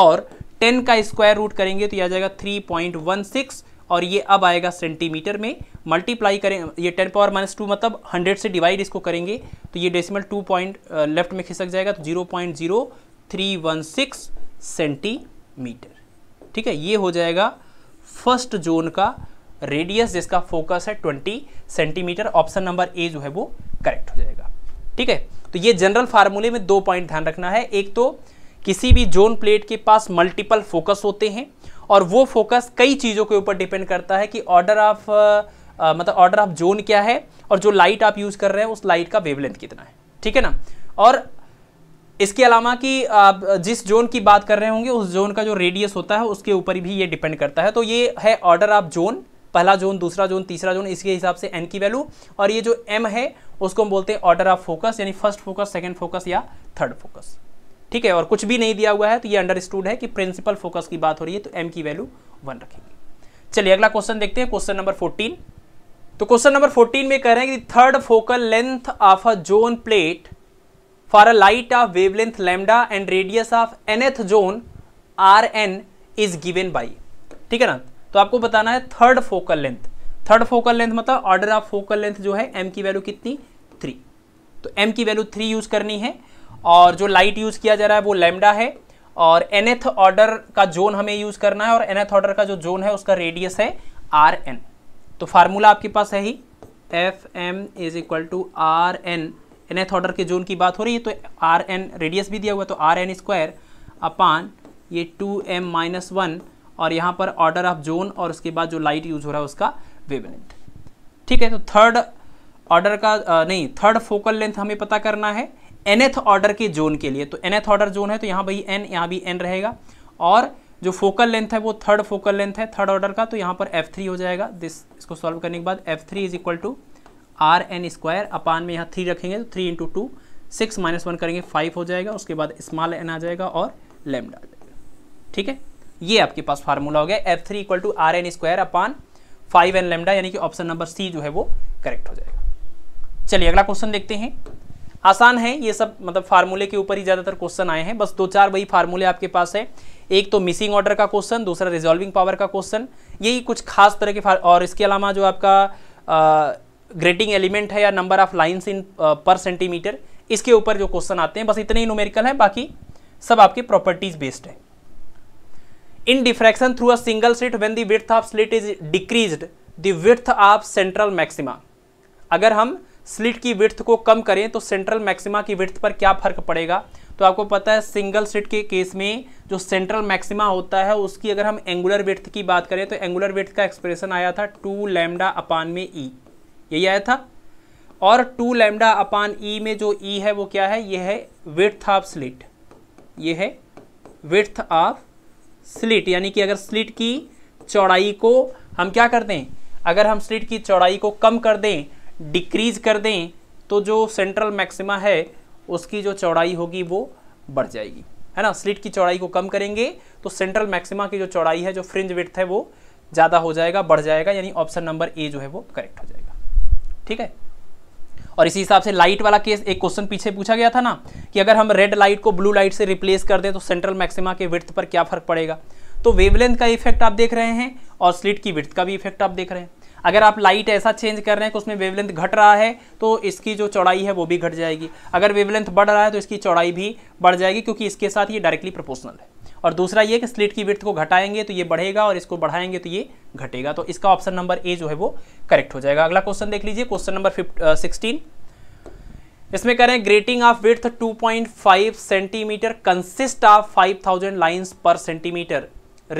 और टेन का स्क्वायर रूट करेंगे तो यह आ जाएगा थ्री पॉइंट वन सिक्स और ये अब आएगा सेंटीमीटर में मल्टीप्लाई करें ये टेन पावर माइनस टू मतलब हंड्रेड से डिवाइड इसको करेंगे तो ये डेसिमल टू पॉइंट लेफ्ट में खिसक जाएगा तो zero point zero three one six centimetre ठीक है ये हो जाएगा फर्स्ट जोन का रेडियस जिसका फोकस है 20 सेंटीमीटर ऑप्शन नंबर ए जो है वो करेक्ट हो जाएगा ठीक है तो ये जनरल फार्मूले में दो पॉइंट ध्यान रखना है एक तो किसी भी जोन प्लेट के पास मल्टीपल फोकस होते हैं और वो फोकस कई चीज़ों के ऊपर डिपेंड करता है कि ऑर्डर ऑफ मतलब ऑर्डर ऑफ जोन क्या है और जो लाइट आप यूज़ कर रहे हैं उस लाइट का वेवलेंथ कितना है ठीक है ना और इसके अलावा कि आप जिस जोन की बात कर रहे होंगे उस जोन का जो रेडियस होता है उसके ऊपर भी ये डिपेंड करता है तो ये है ऑर्डर ऑफ जोन पहला जोन दूसरा जोन तीसरा जोन इसके हिसाब से एन की वैल्यू और ये जो एम है उसको हम बोलते हैं ऑर्डर ऑफ फोकस यानी फर्स्ट फोकस सेकेंड फोकस या थर्ड फोकस ठीक है और कुछ भी नहीं दिया हुआ है तो ये अंडरस्टूड है कि प्रिंसिपल फोकस की बात हो रही है तो एम की वैल्यू वन रखेंगे चलिए अगला क्वेश्चन देखते हैं क्वेश्चन नंबर फोर्टीन तो क्वेश्चन नंबर फोर्टीन में कह रहे हैं कि third focal length of a zone plate for a light of wavelength lambda and radius of nth zone R N is given by ठीक है ना तो आपको बताना है third focal length third focal length मतलब ऑर्डर ऑफ फोकल लेंथ जो है एम की वैल्यू कितनी थ्री तो एम की वैल्यू थ्री यूज़ करनी है और जो लाइट यूज़ किया जा रहा है वो लेमडा है और एनएथ ऑर्डर का जोन हमें यूज़ करना है और एनएथ ऑर्डर का जो जोन है उसका रेडियस है आर एन तो फार्मूला आपके पास है ही F M is equal to are N nth order के जोन की बात हो रही है तो आर एन रेडियस भी दिया हुआ है तो आर एन स्क्वायर अपान ये टू एम माइनस वन और यहाँ पर ऑर्डर ऑफ जोन और उसके बाद जो लाइट यूज हो रहा है उसका वेवलेंथ ठीक है तो थर्ड ऑर्डर का आ, नहीं थर्ड फोकल लेंथ हमें पता करना है एनएथ ऑर्डर के जोन के लिए तो एनएथ ऑर्डर जोन है तो यहाँ भाई एन यहाँ भी एन रहेगा और जो फोकल लेंथ है वो थर्ड फोकल लेंथ है थर्ड ऑर्डर का तो यहाँ पर एफ थ्री हो जाएगा दिस इसको सॉल्व करने के बाद F three is equal to are N square upon में यहाँ थ्री रखेंगे तो three into two six minus one करेंगे फाइव हो जाएगा उसके बाद स्मॉल एन आ जाएगा और लेमडा आ जाएगा ठीक है ये आपके पास फार्मूला हो गया F three equal to are N square upon five N lambda यानी कि ऑप्शन नंबर सी जो है वो करेक्ट हो जाएगा चलिए अगला क्वेश्चन देखते हैं आसान है ये सब मतलब फार्मूले के ऊपर ही ज़्यादातर क्वेश्चन आए हैं बस दो चार वही फार्मूले आपके पास है एक तो मिसिंग ऑर्डर का क्वेश्चन दूसरा रिजॉल्विंग पावर का क्वेश्चन यही कुछ खास तरह के और इसके अलावा जो आपका ग्रेटिंग एलिमेंट है या नंबर ऑफ लाइन्स इन पर सेंटीमीटर इसके ऊपर जो क्वेश्चन आते हैं बस इतने ही नोमेरिकल हैं बाकी सब आपके प्रॉपर्टीज़ बेस्ड है in diffraction through a single slit when the width of slit is decrease the width of central maxima अगर हम स्लिट की विर्थ को कम करें तो सेंट्रल मैक्सिमा की विथ पर क्या फर्क पड़ेगा तो आपको पता है सिंगल स्लिट के केस में जो सेंट्रल मैक्सिमा होता है उसकी अगर हम एंगुलर विर्थ की बात करें तो एंगुलर विर्थ का एक्सप्रेशन आया था टू लैमडा अपान में ई e. यही आया था और टू लैमडा अपान ई में जो ई e है वो क्या है यह है विर्थ ऑफ स्लिट ये है विथ ऑफ स्लिट यानी कि अगर स्लिट की चौड़ाई को हम क्या कर दें अगर हम स्लिट की चौड़ाई को कम कर दें डिक्रीज कर दें तो जो सेंट्रल मैक्सिमा है उसकी जो चौड़ाई होगी वो बढ़ जाएगी है ना स्लिट की चौड़ाई को कम करेंगे तो सेंट्रल मैक्सिमा की जो चौड़ाई है जो फ्रिंज विथ है वो ज़्यादा हो जाएगा बढ़ जाएगा यानी ऑप्शन नंबर ए जो है वो करेक्ट हो जाएगा ठीक है और इसी हिसाब से लाइट वाला केस एक क्वेश्चन पीछे पूछा गया था ना कि अगर हम रेड लाइट को ब्लू लाइट से रिप्लेस कर दें तो सेंट्रल मैक्सिमा के विर्थ पर क्या फर्क पड़ेगा तो वेवलेंथ का इफेक्ट आप देख रहे हैं और स्लिट की विर्थ का भी इफेक्ट आप देख रहे हैं अगर आप लाइट ऐसा चेंज कर रहे हैं कि उसमें वेवलेंथ घट रहा है तो इसकी जो चौड़ाई है वो भी घट जाएगी अगर वेवलेंथ बढ़ रहा है तो इसकी चौड़ाई भी बढ़ जाएगी क्योंकि इसके साथ ये डायरेक्टली प्रोपोर्शनल है और दूसरा ये कि स्लिट की विर्थ को घटाएंगे तो ये बढ़ेगा और इसको बढ़ाएंगे तो ये घटेगा तो इसका ऑप्शन नंबर ए जो है वो करेक्ट हो जाएगा अगला क्वेश्चन देख लीजिए क्वेश्चन नंबर सिक्सटीन इसमें कह रहे हैं grating of width 2.5 centimetre consist of 5000 lines per centimetre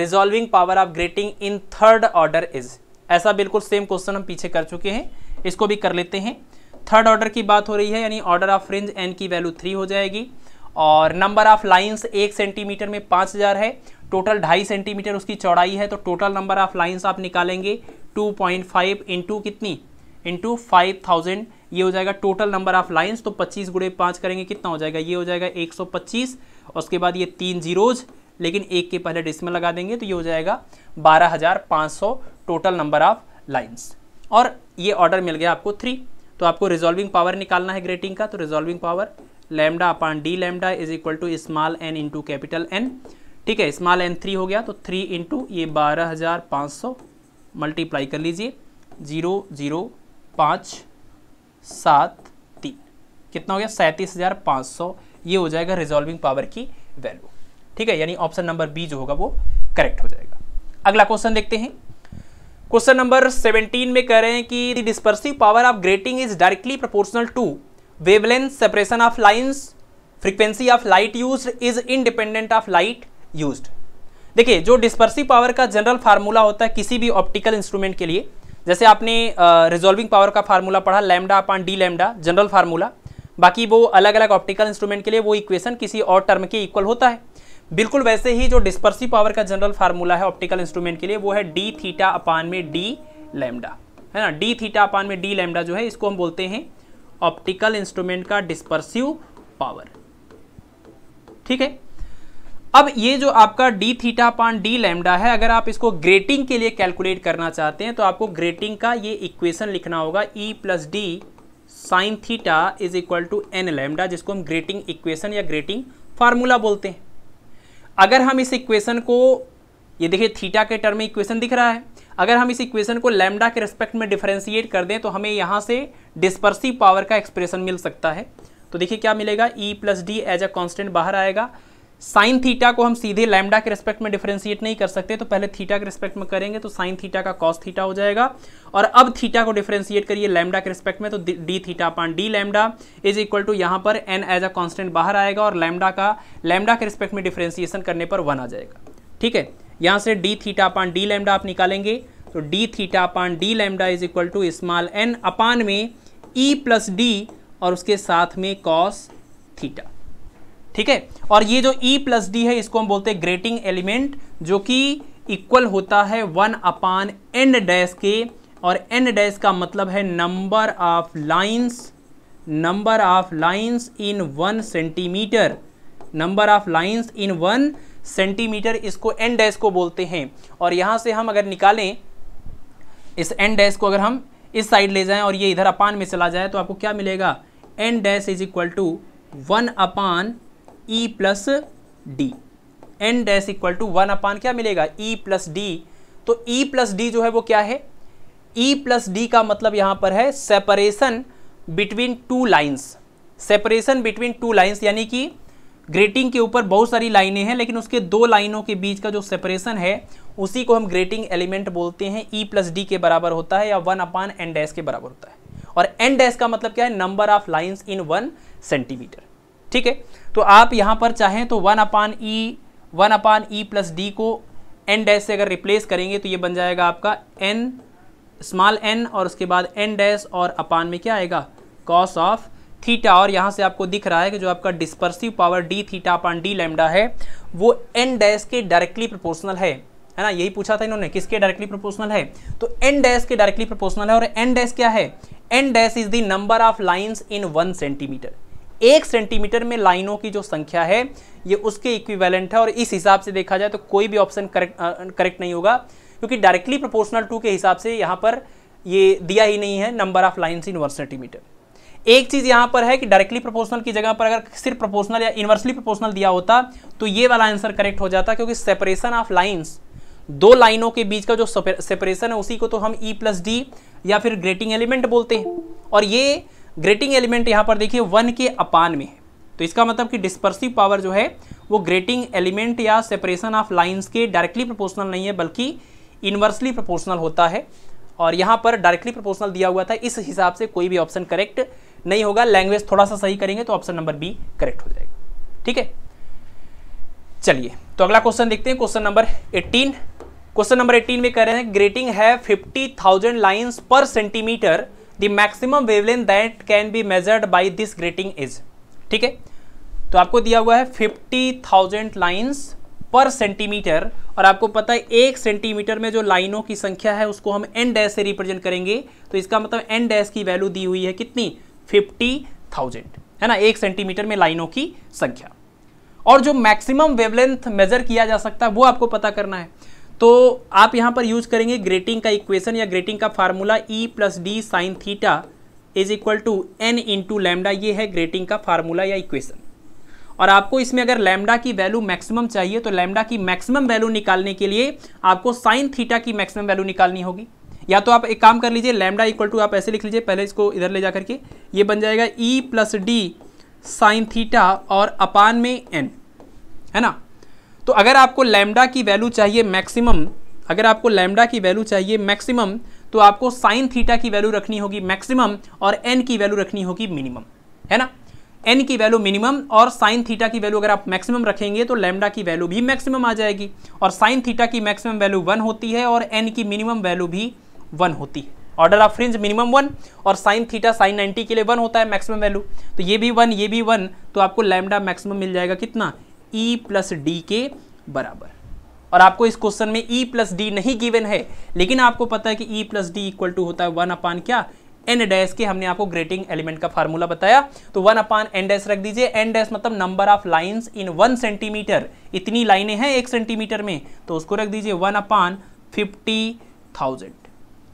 resolving power of grating in third order is ऐसा बिल्कुल सेम क्वेश्चन हम पीछे कर चुके हैं इसको भी कर लेते हैं थर्ड ऑर्डर की बात हो रही है यानी ऑर्डर ऑफ रेंज एन की वैल्यू थ्री हो जाएगी और नंबर ऑफ लाइंस एक सेंटीमीटर में पाँच हज़ार है टोटल ढाई सेंटीमीटर उसकी चौड़ाई है तो टोटल नंबर ऑफ लाइंस आप निकालेंगे टू पॉइंट फाइव इंटू कितनी इंटू फाइव थाउजेंड ये हो जाएगा टोटल नंबर ऑफ लाइंस तो पच्चीस गुड़े पाँच करेंगे कितना हो जाएगा ये हो जाएगा एक सौ पच्चीस उसके बाद ये तीन जीरोज़ लेकिन एक के पहले डिसमल लगा देंगे तो ये हो जाएगा बारह हज़ार पाँच सौ टोटल नंबर ऑफ लाइन्स और ये ऑर्डर मिल गया आपको थ्री तो आपको रिजॉल्विंग पावर निकालना है ग्रेटिंग का तो resolving power lambda upon D lambda is equal to small N into capital N ठीक है स्मॉल एन थ्री हो गया तो थ्री इंटू ये बारह हज़ार पाँच सौ मल्टीप्लाई कर लीजिए जीरो जीरो पाँच सात तीन कितना हो गया सैंतीस हज़ार पाँच सौ ये हो जाएगा रिजॉल्विंग पावर की वैल्यू ठीक है यानी ऑप्शन नंबर बी जो होगा वो करेक्ट हो जाएगा अगला क्वेश्चन देखते हैं क्वेश्चन नंबर 17 में कह रहे हैं कि dispersive power of grating is directly proportional to wavelength separation of lines frequency of light used is independent of light used देखिए जो डिस्पर्सिव पावर का जनरल फार्मूला होता है किसी भी ऑप्टिकल इंस्ट्रूमेंट के लिए जैसे आपने रिजॉल्विंग पावर का फार्मूला पढ़ा lambda upon D lambda general formula बाकी वो अलग अलग ऑप्टिकल इंस्ट्रूमेंट के लिए वो इक्वेशन किसी और टर्म के इक्वल होता है बिल्कुल वैसे ही जो डिस्पर्सिव पावर का जनरल फार्मूला है ऑप्टिकल इंस्ट्रूमेंट के लिए वो है डी थीटा अपान में डी लैमडा है ना डी थीटा अपान में डी लैमडा जो है इसको हम बोलते हैं ऑप्टिकल इंस्ट्रूमेंट का डिस्पर्सिव पावर ठीक है अब ये जो आपका D theta upon D lambda है अगर आप इसको ग्रेटिंग के लिए कैलकुलेट करना चाहते हैं तो आपको ग्रेटिंग का ये इक्वेशन लिखना होगा E plus D sine theta is equal to N lambda जिसको हम ग्रेटिंग इक्वेशन या ग्रेटिंग फार्मूला बोलते हैं अगर हम इस इक्वेशन को ये देखिए थीटा के टर्म में इक्वेशन दिख रहा है अगर हम इस इक्वेशन को लैमडा के रिस्पेक्ट में डिफ्रेंशिएट कर दें तो हमें यहाँ से डिस्पर्सिव पावर का एक्सप्रेशन मिल सकता है तो देखिए क्या मिलेगा E plus D as a constant बाहर आएगा साइन थीटा को हम सीधे लैमडा के रिस्पेक्ट में डिफरेंशिएट नहीं कर सकते तो पहले थीटा के रिस्पेक्ट में करेंगे तो साइन थीटा का कॉस थीटा हो जाएगा और अब थीटा को डिफरेंशिएट करिए लैमडा के रिस्पेक्ट में तो D theta upon D lambda is equal to यहाँ पर एन एज अ कॉन्स्टेंट बाहर आएगा और लैमडा का लैमडा के रिस्पेक्ट में डिफरेंशिएशन करने पर वन आ जाएगा ठीक है यहाँ से D theta upon D lambda आप निकालेंगे तो D theta upon D lambda is equal to small N upon में ई प्लस डी और उसके साथ में कॉस थीटा ठीक है और ये जो ई प्लस डी है इसको हम बोलते हैं ग्रेटिंग एलिमेंट जो कि इक्वल होता है वन अपान एन डैश के और एन डैश का मतलब है number of lines number of lines in one centimetre number of lines in one centimetre इसको एन डैश को बोलते हैं और यहाँ से हम अगर निकालें इस एन डैश को अगर हम इस साइड ले जाएं और ये इधर अपान में चला जाए तो आपको क्या मिलेगा N dash is equal to one upon E e plus D N dash equal to one upon क्या मिलेगा ई e प्लस डी तो ई e प्लस डी जो है वो क्या है ई प्लस डी का मतलब यहाँ पर है separation between two lines separation between two lines यानी कि ग्रेटिंग के ऊपर बहुत सारी लाइनें हैं लेकिन उसके दो लाइनों के बीच का जो सेपरेशन है उसी को हम ग्रेटिंग एलिमेंट बोलते हैं ई प्लस डी के बराबर होता है या वन अपान एन डैस के बराबर होता है और एन डैस का मतलब क्या है number of lines in one centimetre ठीक है तो आप यहाँ पर चाहें तो one upon E one upon ई प्लस डी को एन डैस से अगर रिप्लेस करेंगे तो ये बन जाएगा आपका एन स्मॉल एन और उसके बाद एन डैस और अपान में क्या आएगा कॉस ऑफ थीटा और यहाँ से आपको दिख रहा है कि जो आपका dispersive power D theta upon D lambda है वो एन डैश के डायरेक्टली प्रोपोर्शनल है है ना यही पूछा था इन्होंने किसके डायरेक्टली प्रोपोर्शनल है तो एन डैश के डायरेक्टली प्रोपोर्शनल है और एन डैश क्या है N dash is the number of lines in one centimetre एक सेंटीमीटर में लाइनों की जो संख्या है ये उसके इक्विवेलेंट है और इस हिसाब से देखा जाए तो कोई भी ऑप्शन करेक्ट करेक्ट नहीं होगा क्योंकि डायरेक्टली प्रोपोर्शनल टू के हिसाब से यहाँ पर ये दिया ही नहीं है number of lines in one centimetre एक चीज़ यहाँ पर है कि डायरेक्टली प्रोपोर्शनल की जगह पर अगर सिर्फ प्रोपोर्शनल या इन्वर्सली प्रोपोर्शनल दिया होता तो ये वाला आंसर करेक्ट हो जाता क्योंकि सेपरेशन ऑफ लाइन्स दो लाइनों के बीच का जो सेपरेशन है उसी को तो हम ई प्लस डी या फिर ग्रेटिंग एलिमेंट बोलते हैं और ये ग्रेटिंग एलिमेंट यहाँ पर देखिए वन के अपान में है तो इसका मतलब कि डिस्पर्सिव पावर जो है वो ग्रेटिंग एलिमेंट या सेपरेशन ऑफ लाइन्स के डायरेक्टली प्रोपोर्शनल नहीं है बल्कि इन्वर्सली प्रोपोर्शनल होता है और यहाँ पर डायरेक्टली प्रोपोर्शनल दिया हुआ था इस हिसाब से कोई भी ऑप्शन करेक्ट नहीं होगा लैंग्वेज थोड़ा सा सही करेंगे तो ऑप्शन नंबर बी करेक्ट हो जाएगा ठीक है चलिए तो अगला क्वेश्चन देखते हैं क्वेश्चन नंबर 18 क्वेश्चन नंबर 18 में कह रहे हैं ग्रेटिंग है 50,000 lines per centimetre the maximum wavelength that can be measured by this grating is ठीक है तो आपको दिया हुआ है 50,000 लाइन्स पर सेंटीमीटर और आपको पता है एक सेंटीमीटर में जो लाइनों की संख्या है उसको हम एन डैश से रिप्रेजेंट करेंगे तो इसका मतलब एन डैश की वैल्यू दी हुई है कितनी फिफ्टी थाउजेंड है ना एक सेंटीमीटर में लाइनों की संख्या और जो मैक्सिमम वेवलेंथ मेजर किया जा सकता है वो आपको पता करना है तो आप यहां पर यूज करेंगे ग्रेटिंग का इक्वेशन या ग्रेटिंग का formula E plus D sine theta is equal to N into lambda ये है ग्रेटिंग का फार्मूला या इक्वेशन और आपको इसमें अगर लैमडा की वैल्यू मैक्सिमम चाहिए तो लैमडा की मैक्सिमम वैल्यू निकालने के लिए आपको साइन थीटा की मैक्सिमम वैल्यू निकालनी होगी या तो आप एक काम कर लीजिए लैमडा इक्वल टू आप ऐसे लिख लीजिए पहले इसको इधर ले जा करके ये बन जाएगा E plus D sine theta और अपान में एन है ना तो अगर आपको लैमडा की वैल्यू चाहिए मैक्सिमम अगर आपको लैमडा की वैल्यू चाहिए मैक्सिमम तो आपको साइन थीटा की वैल्यू रखनी होगी मैक्सिमम और एन की वैल्यू रखनी होगी मिनिमम है ना एन की वैल्यू मिनिमम और साइन थीटा की वैल्यू अगर आप मैक्सिमम रखेंगे तो लैमडा की वैल्यू भी मैक्सिमम आ जाएगी और साइन थीटा की मैक्सिमम वैल्यू वन होती है और एन की मिनिमम वैल्यू भी वन होती है order of fringe minimum one और साइन थीटा साइन 90 के लिए वन होता है मैक्सिमम वैल्यू तो ये भी वन ये भी वन तो आपको लैमडा मैक्सिमम मिल जाएगा कितना ई प्लस डी के बराबर और आपको इस क्वेश्चन में ई प्लस डी नहीं गिवन है लेकिन आपको पता है कि ई प्लस डी इक्वल टू होता है वन अपान क्या एन डैश के हमने आपको ग्रेटिंग एलिमेंट का फार्मूला बताया तो वन अपान एन डैश रख दीजिए एन डैश मतलब number of lines in one centimetre इतनी लाइनें हैं एक सेंटीमीटर में तो उसको रख दीजिए वन अपान फिफ्टी थाउजेंड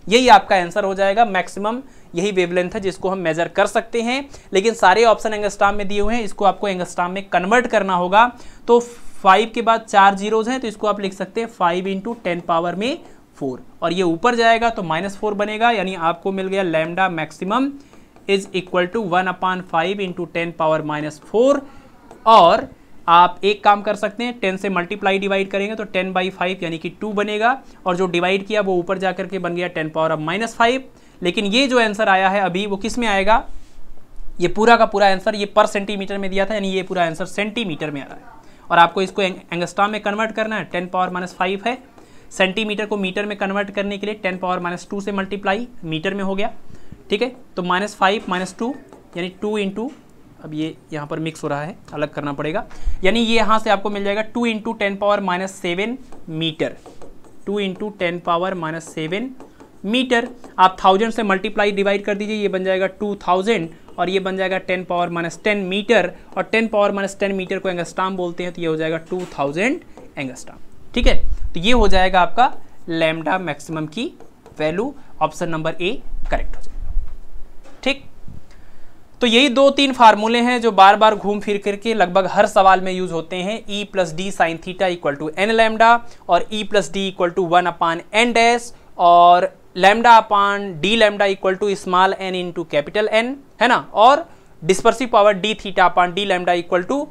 यही आपका आंसर हो जाएगा मैक्सिमम यही वेवलेंथ है जिसको हम मेजर कर सकते हैं लेकिन सारे ऑप्शन एंगस्टाम में दिए हुए हैं इसको आपको एंगस्टाम में कन्वर्ट करना होगा तो फाइव के बाद चार जीरोज हैं तो इसको आप लिख सकते हैं फाइव इंटू टेन पावर में फोर और ये ऊपर जाएगा तो माइनस फोर बनेगा यानी आपको मिल गया lambda maximum is equal to one upon five into ten power minus four और आप एक काम कर सकते हैं टेन से मल्टीप्लाई डिवाइड करेंगे तो टेन बाई फाइव यानी कि टू बनेगा और जो डिवाइड किया वो ऊपर जा करके बन गया ten power of minus five लेकिन ये जो आंसर आया है अभी वो किस में आएगा ये पूरा का पूरा आंसर ये पर सेंटीमीटर में दिया था यानी ये पूरा आंसर सेंटीमीटर में आ रहा है और आपको इसको एंगस्टा में कन्वर्ट करना है टेन पावर माइनस फाइव है सेंटीमीटर को मीटर में कन्वर्ट करने के लिए टेन पावर माइनस टू से मल्टीप्लाई मीटर में हो गया ठीक है तो माइनस फाइव माइनस टू यानी टू इंटू अब ये यहाँ पर मिक्स हो रहा है अलग करना पड़ेगा यानी ये यहाँ से आपको मिल जाएगा two into ten power minus seven metre two into ten power minus seven metre आप थाउजेंड से मल्टीप्लाई डिवाइड कर दीजिए ये बन जाएगा टू थाउजेंड और ये बन जाएगा ten power minus ten metre और ten power minus ten metre को एंगस्टाम बोलते हैं तो ये हो जाएगा टू थाउजेंड एंगस्टाम ठीक है तो ये हो जाएगा आपका लेमडा मैक्सिमम की value option number A correct हो जाएगा तो यही दो तीन फार्मूले हैं जो बार बार घूम फिर करके लगभग हर सवाल में यूज होते हैं E plus D sine theta equal to N lambda और E plus D equal to one upon N dash और lambda upon D lambda equal to small N into capital N है ना और dispersive power D theta upon D lambda equal to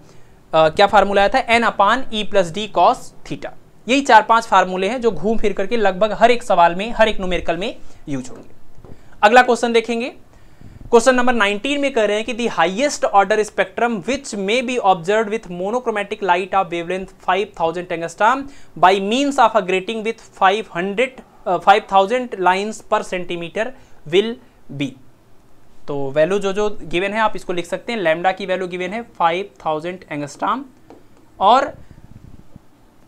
क्या formula आया था N upon ई plus D cos theta यही चार पांच फार्मूले हैं जो घूम फिर करके लगभग हर एक सवाल में हर एक न्यूमेरिकल में यूज होंगे अगला क्वेश्चन देखेंगे क्वेश्चन नंबर 19 में कह रहे हैं कि the highest order spectrum which may be observed with monochromatic light of wavelength 5000 angstrom by means of a grating with 500 five lines per centimetre will be तो वैल्यू जो जो गिवन है आप इसको लिख सकते हैं लैमडा की वैल्यू गिवन है 5000 एंगस्टाम और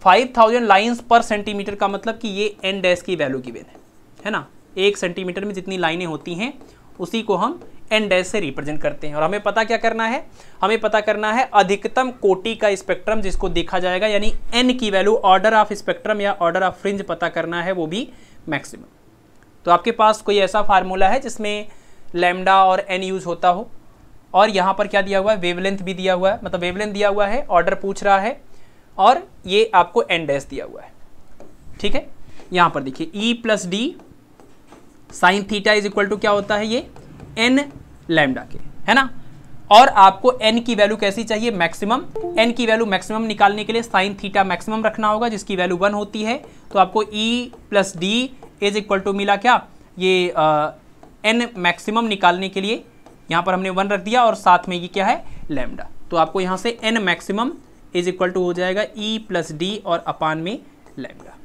5000 लाइन्स पर सेंटीमीटर का मतलब कि ये एन डैस की वैल्यू गिवेन है है ना एक सेंटीमीटर में जितनी लाइनें होती हैं उसी को हम एन डैश से रिप्रेजेंट करते हैं और हमें पता क्या करना है हमें पता करना है अधिकतम कोटि का स्पेक्ट्रम जिसको देखा जाएगा यानी एन की वैल्यू ऑर्डर ऑफ स्पेक्ट्रम या ऑर्डर ऑफ फ्रिंज पता करना है वो भी मैक्सिमम तो आपके पास कोई ऐसा फार्मूला है जिसमें लेमडा और एन यूज़ होता हो और यहाँ पर क्या दिया हुआ है वेवलेंथ भी दिया हुआ है मतलब वेवलेंथ दिया हुआ है ऑर्डर पूछ रहा है और ये आपको एन डैस दिया हुआ है ठीक है यहाँ पर देखिए E plus D sine theta is equal to क्या होता है ये एन लैमडा के है ना और आपको एन की वैल्यू कैसी चाहिए मैक्सिमम एन की वैल्यू मैक्सिमम निकालने के लिए साइन थीटा मैक्सिमम रखना होगा जिसकी वैल्यू वन होती है तो आपको E plus D is equal to मिला क्या ये एन मैक्सिमम निकालने के लिए यहाँ पर हमने वन रख दिया और साथ में ये क्या है लेमडा तो आपको यहाँ से N maximum is equal to हो जाएगा ई प्लस डी और अपान में लेमडा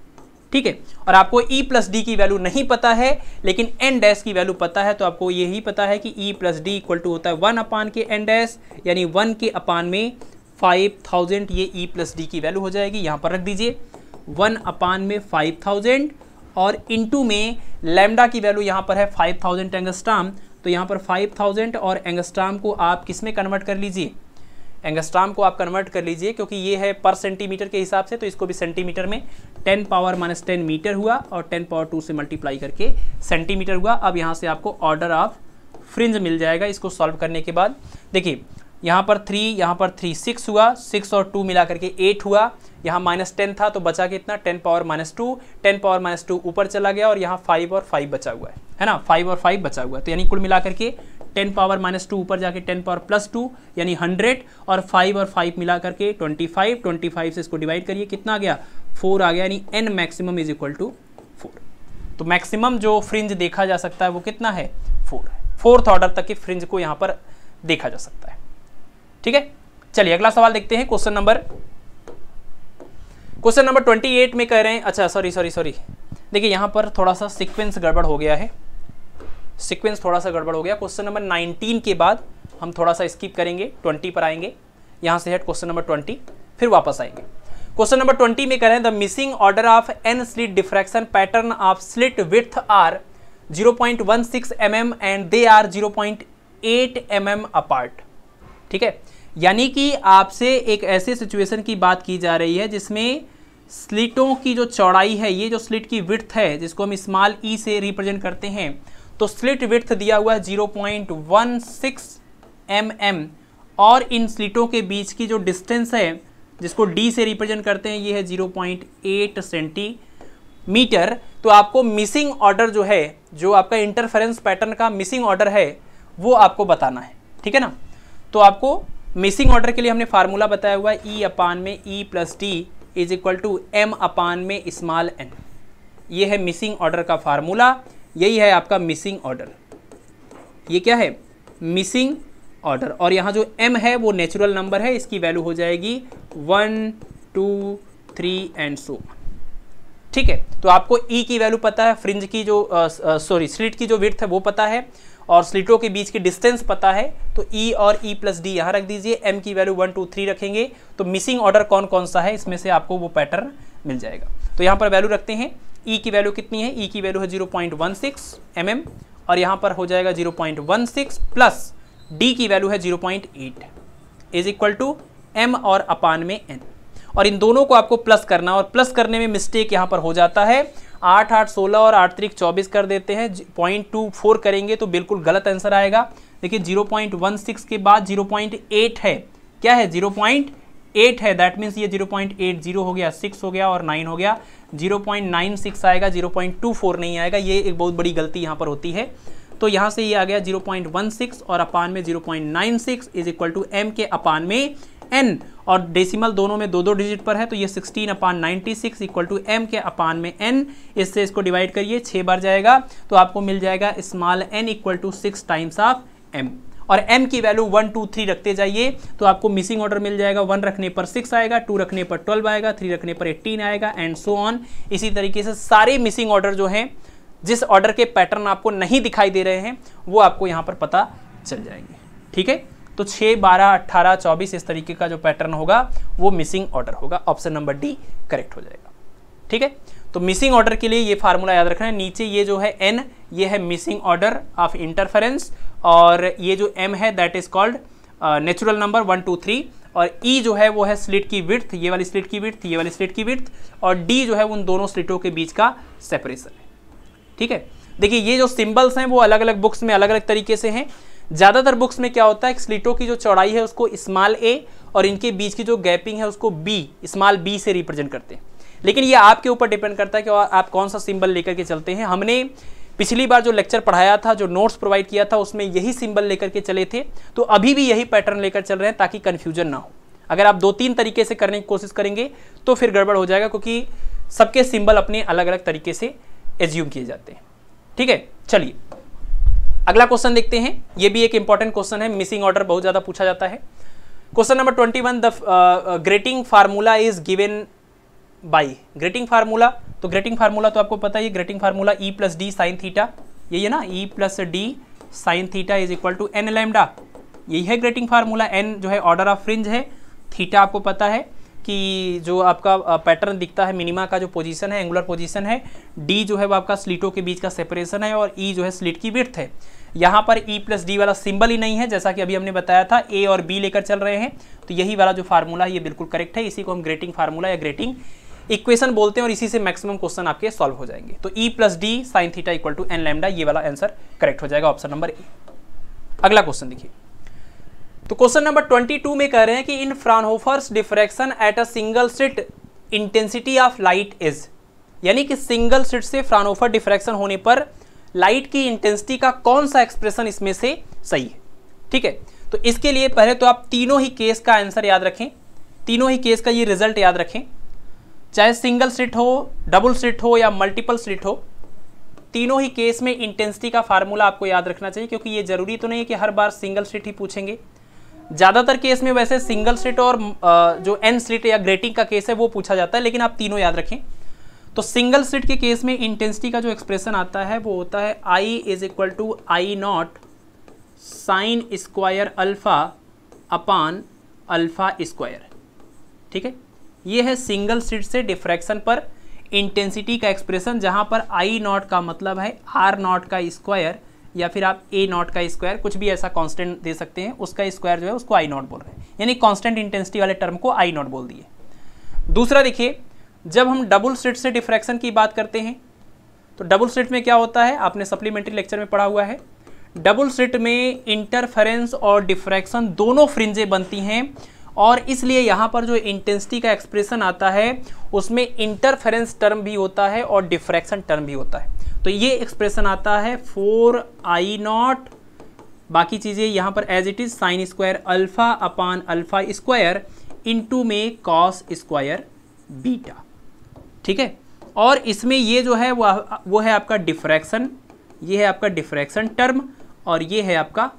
ठीक है और आपको ई प्लस डी की वैल्यू नहीं पता है लेकिन एन डैस की वैल्यू पता है तो आपको यही पता है कि ई प्लस डी इक्वल टू होता है वन अपान के एन डैस यानी वन के अपान में फाइव थाउजेंड ये ई प्लस डी की वैल्यू हो जाएगी यहाँ पर रख दीजिए वन अपान में फाइव थाउजेंड और इनटू में लैम्डा की वैल्यू यहाँ पर है फाइव थाउजेंड एंगस्टाम तो यहाँ पर फाइव थाउजेंड और एंगस्टाम को आप किस में कन्वर्ट कर लीजिए एंगस्ट्राम को आप कन्वर्ट कर लीजिए क्योंकि ये है पर सेंटीमीटर के हिसाब से तो इसको भी सेंटीमीटर में ten power minus ten metre हुआ और टेन पावर टू से मल्टीप्लाई करके सेंटीमीटर हुआ अब यहाँ से आपको ऑर्डर ऑफ फ्रिंज मिल जाएगा इसको सॉल्व करने के बाद देखिए यहाँ पर थ्री यहाँ पर थ्री सिक्स हुआ सिक्स और टू मिला करके एट हुआ यहाँ माइनस टेन था तो बचा के इतना ten power minus two ten power minus two ऊपर चला गया और यहाँ फाइव और फाइव बचा हुआ है है ना फाइव और फाइव बचा हुआ है तो यानी कुल मिला करके टेन पावर माइनस टू ऊपर जाके टेन पावर प्लस टू यानी हंड्रेड और फाइव और फाइव मिला करके ट्वेंटी फाइव ट्वेंटी फाइव से इसको डिवाइड करिए कितना आ गया फोर आ गया यानी n maximum is equal to four तो मैक्सिमम जो फ्रिंज देखा जा सकता है वो कितना है फोर है फोर्थ ऑर्डर तक के फ्रिंज को यहाँ पर देखा जा सकता है ठीक है चलिए अगला सवाल देखते हैं question number question number twenty eight में कह रहे हैं अच्छा सॉरी सॉरी सॉरी देखिए यहाँ पर थोड़ा सा सिक्वेंस गड़बड़ हो गया है सीक्वेंस थोड़ा सा गड़बड़ हो गया क्वेश्चन नंबर 19 के बाद हम थोड़ा सा स्किप करेंगे 20 पर आएंगे यहाँ से हेट क्वेश्चन नंबर 20 फिर वापस आएंगे क्वेश्चन नंबर 20 में करें the missing order of n slit diffraction pattern of slit width are 0.16 point mm and d are 0.8 point mm apart ठीक है यानी कि आपसे एक ऐसे सिचुएशन की बात की जा रही है जिसमें स्लिटों की जो चौड़ाई है ये जो स्लिट की विथ है जिसको हम स्मॉल ई e से रिप्रेजेंट करते हैं तो स्लिट विथ दिया हुआ है zero point one six m m और इन स्लिटों के बीच की जो डिस्टेंस है जिसको डी से रिप्रेजेंट करते हैं ये है जीरो पॉइंट एट सेंटीमीटर तो आपको मिसिंग ऑर्डर जो है जो आपका इंटरफेरेंस पैटर्न का मिसिंग ऑर्डर है वो आपको बताना है ठीक है ना तो आपको मिसिंग ऑर्डर के लिए हमने फार्मूला बताया हुआ है ई e अपान में ई plus t is equal to m upon में स्मॉल एन ये है मिसिंग ऑर्डर का फार्मूला यही है आपका मिसिंग ऑर्डर ये क्या है मिसिंग ऑर्डर और यहाँ जो m है वो नेचुरल नंबर है इसकी वैल्यू हो जाएगी one two three and so ठीक है तो आपको ई e की वैल्यू पता है फ्रिंज की जो सॉरी स्लिट की जो विर्थ है वो पता है और स्लिटों के बीच की डिस्टेंस पता है तो ई e और ई प्लस डी यहाँ रख दीजिए एम की वैल्यू वन टू थ्री रखेंगे तो मिसिंग ऑर्डर कौन कौन सा है इसमें से आपको वो पैटर्न मिल जाएगा तो यहाँ पर वैल्यू रखते हैं ई e की वैल्यू कितनी है ई e की वैल्यू है zero point one six m m और यहाँ पर हो जाएगा zero point one six plus D की वैल्यू है zero point eight is equal to m और अपान में एन और इन दोनों को आपको प्लस करना और प्लस करने में मिस्टेक यहाँ पर हो जाता है आठ आठ सोलह और आठ तरीक चौबीस कर देते हैं पॉइंट टू फोर करेंगे तो बिल्कुल गलत आंसर आएगा देखिए जीरो पॉइंट वन सिक्स के बाद जीरो पॉइंट एट है क्या है जीरो पॉइंट एट है दैट मीन्स ये जीरो पॉइंट एट जीरो हो गया सिक्स हो गया और नाइन हो गया 0.96 आएगा 0.24 नहीं आएगा ये एक बहुत बड़ी गलती यहाँ पर होती है तो यहाँ से ये आ गया 0.16 और अपान में 0.96 point is equal to m के अपान में एन और डेसिमल दोनों में दो दो डिजिट पर है तो ये 16 upon 96 six equal to m के अपान में एन इससे इसको डिवाइड करिए छः बार जाएगा तो आपको मिल जाएगा small n equal to six times of m और m की वैल्यू वन टू थ्री रखते जाइए तो आपको मिसिंग ऑर्डर मिल जाएगा वन रखने पर सिक्स आएगा टू रखने पर ट्वेल्व आएगा थ्री रखने पर एट्टीन आएगा एंड सो ऑन इसी तरीके से सारे मिसिंग ऑर्डर जो हैं जिस ऑर्डर के पैटर्न आपको नहीं दिखाई दे रहे हैं वो आपको यहाँ पर पता चल जाएंगे ठीक है तो छः बारह अट्ठारह चौबीस इस तरीके का जो पैटर्न होगा वो मिसिंग ऑर्डर होगा ऑप्शन नंबर डी करेक्ट हो जाएगा ठीक है तो मिसिंग ऑर्डर के लिए ये फार्मूला याद रखना है नीचे ये जो है एन ये है मिसिंग ऑर्डर ऑफ इंटरफेरेंस और ये जो एम है that is called natural number one two three और ई e जो है वो है स्लिट की विर्थ ये वाली स्लिट की विर्थ ये वाली स्लिट की विर्थ और डी जो है उन दोनों स्लिटों के बीच का सेपरेशन है ठीक है देखिए ये जो सिम्बल्स हैं वो अलग अलग बुक्स में अलग अलग तरीके से हैं ज़्यादातर बुक्स में क्या होता है स्लिटों की जो चौड़ाई है उसको स्मॉल ए और इनके बीच की जो गैपिंग है उसको बी स्मॉल बी से रिप्रेजेंट करते हैं लेकिन ये आपके ऊपर डिपेंड करता है कि आप कौन सा सिंबल लेकर के चलते हैं हमने पिछली बार जो लेक्चर पढ़ाया था जो नोट्स प्रोवाइड किया था उसमें यही सिंबल लेकर के चले थे तो अभी भी यही पैटर्न लेकर चल रहे हैं ताकि कन्फ्यूजन ना हो अगर आप दो तीन तरीके से करने की कोशिश करेंगे तो फिर गड़बड़ हो जाएगा क्योंकि सबके सिंबल अपने अलग अलग तरीके से एज्यूम किए जाते हैं ठीक है चलिए अगला क्वेश्चन देखते हैं ये भी एक इंपॉर्टेंट क्वेश्चन है मिसिंग ऑर्डर बहुत ज़्यादा पूछा जाता है question number twenty one the grating formula is given by grating formula तो ग्रेटिंग फार्मूला तो आपको पता है ग्रेटिंग फार्मूला ई प्लस डी साइन थीटा यही है ना e plus D sine theta is equal to N lambda यही है ग्रेटिंग फार्मूला एन जो है ऑर्डर ऑफ फ्रिंज है थीटा आपको पता है कि जो आपका पैटर्न दिखता है मिनिमा का जो पोजीशन है एंगुलर पोजीशन है डी जो है वो आपका स्लिटों के बीच का सेपरेशन है और ई e जो है स्लिट की विर्थ है यहाँ पर ई प्लस डी वाला सिंबल ही नहीं है जैसा कि अभी हमने बताया था ए और बी लेकर चल रहे हैं तो यही वाला जो फार्मूला है ये बिल्कुल करेक्ट है इसी को हम ग्रेटिंग फार्मूला या ग्रेटिंग इक्वेशन बोलते हैं और इसी से मैक्सिमम क्वेश्चन आपके सॉल्व हो जाएंगे तो e plus D sine theta equal to n lambda ये वाला आंसर करेक्ट हो जाएगा ऑप्शन नंबर ए अगला क्वेश्चन देखिए तो क्वेश्चन नंबर ट्वेंटी टू में कह रहे हैं कि in Fraunhofer's diffraction at a single slit intensity of light is यानी कि सिंगल सिट से फ्रानोफर डिफ्रैक्शन होने पर लाइट की इंटेंसिटी का कौन सा एक्सप्रेशन इसमें से सही है ठीक है तो इसके लिए पहले तो आप तीनों ही केस का आंसर याद रखें तीनों ही केस का ये रिजल्ट याद रखें चाहे सिंगल स्लिट हो डबल स्लिट हो या मल्टीपल स्लिट हो तीनों ही केस में इंटेंसिटी का फार्मूला आपको याद रखना चाहिए क्योंकि ये जरूरी तो नहीं है कि हर बार सिंगल स्लिट ही पूछेंगे ज़्यादातर केस में वैसे सिंगल स्लिट और जो एन स्लिट या ग्रेटिंग का केस है वो पूछा जाता है लेकिन आप तीनों याद रखें तो सिंगल स्लिट के केस में इंटेंसिटी का जो एक्सप्रेशन आता है वो होता है I is equal to I naught sine square alpha upon alpha square ठीक है ये है सिंगल सीट से डिफ्रैक्शन पर इंटेंसिटी का एक्सप्रेशन जहाँ पर आई नॉट का मतलब है आर नॉट का स्क्वायर या फिर आप ए नॉट का स्क्वायर कुछ भी ऐसा कांस्टेंट दे सकते हैं उसका स्क्वायर जो है उसको आई नॉट बोल रहे हैं यानी कांस्टेंट इंटेंसिटी वाले टर्म को आई नॉट बोल दिए दूसरा देखिए जब हम डबल स्ट्रिट से डिफ्रैक्शन की बात करते हैं तो डबल स्ट्रिट में क्या होता है आपने सप्लीमेंट्री लेक्चर में पढ़ा हुआ है डबल स्ट्रिट में इंटरफेरेंस और डिफ्रैक्शन दोनों फ्रिंजें बनती हैं और इसलिए यहाँ पर जो इंटेंसिटी का एक्सप्रेशन आता है उसमें इंटरफेरेंस टर्म भी होता है और डिफ्रैक्शन टर्म भी होता है तो ये एक्सप्रेशन आता है फोर आई नॉट बाकी चीज़ें यहाँ पर as it is sine square alpha upon alpha square into में कॉस स्क्वायर बीटा ठीक है और इसमें ये जो है वह वो है आपका डिफ्रैक्शन ये है आपका डिफ्रैक्शन टर्म और ये है आपका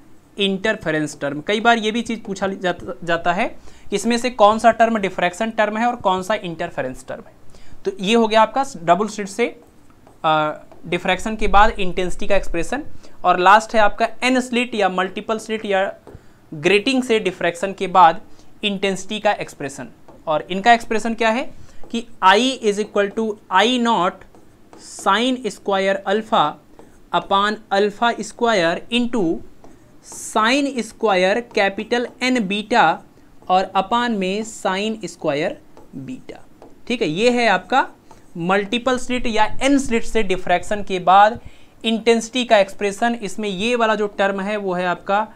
इंटरफेरेंस टर्म कई बार ये भी चीज़ पूछा जाता, है कि इसमें से कौन सा टर्म डिफ्रैक्शन टर्म है और कौन सा इंटरफेरेंस टर्म है तो ये हो गया आपका डबल स्लिट से डिफ्रैक्शन के बाद इंटेंसिटी का एक्सप्रेशन और लास्ट है आपका एन स्लिट या मल्टीपल स्लिट या ग्रेटिंग से डिफ्रैक्शन के बाद इंटेंसिटी का एक्सप्रेशन और इनका एक्सप्रेशन क्या है कि I is equal to I naught sine square alpha upon alpha square into sine square capital n beta और अपान में साइन स्क्वायर बीटा ठीक है ये है आपका मल्टीपल स्लिट या एन स्लिट से डिफ्रैक्शन के बाद इंटेंसिटी का एक्सप्रेशन इसमें ये वाला जो टर्म है वो है आपका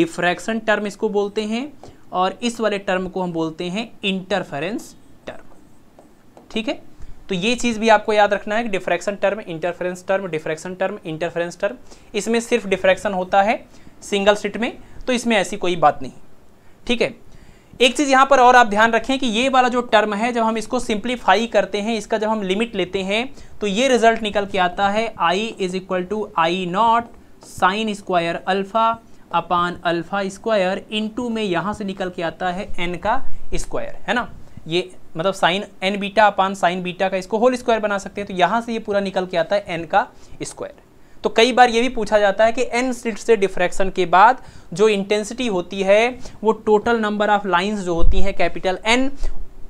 डिफ्रैक्शन टर्म इसको बोलते हैं और इस वाले टर्म को हम बोलते हैं इंटरफेरेंस टर्म ठीक है तो ये चीज़ भी आपको याद रखना है कि diffraction term interference term diffraction term interference term इसमें सिर्फ डिफ्रैक्शन होता है सिंगल सीट में तो इसमें ऐसी कोई बात नहीं ठीक है एक चीज़ यहाँ पर और आप ध्यान रखें कि ये वाला जो टर्म है जब हम इसको सिंप्लीफाई करते हैं इसका जब हम लिमिट लेते हैं तो ये रिजल्ट निकल के आता है I is equal to I naught sine square alpha upon alpha square into में यहाँ से निकल के आता है एन का स्क्वायर है ना ये मतलब sine n beta upon sine beta का इसको होल स्क्वायर बना सकते हैं तो यहाँ से ये पूरा निकल के आता है एन का स्क्वायर तो कई बार ये भी पूछा जाता है कि एन स्लिट से डिफ्रैक्शन के बाद जो इंटेंसिटी होती है वो टोटल नंबर ऑफ लाइंस जो होती हैं कैपिटल एन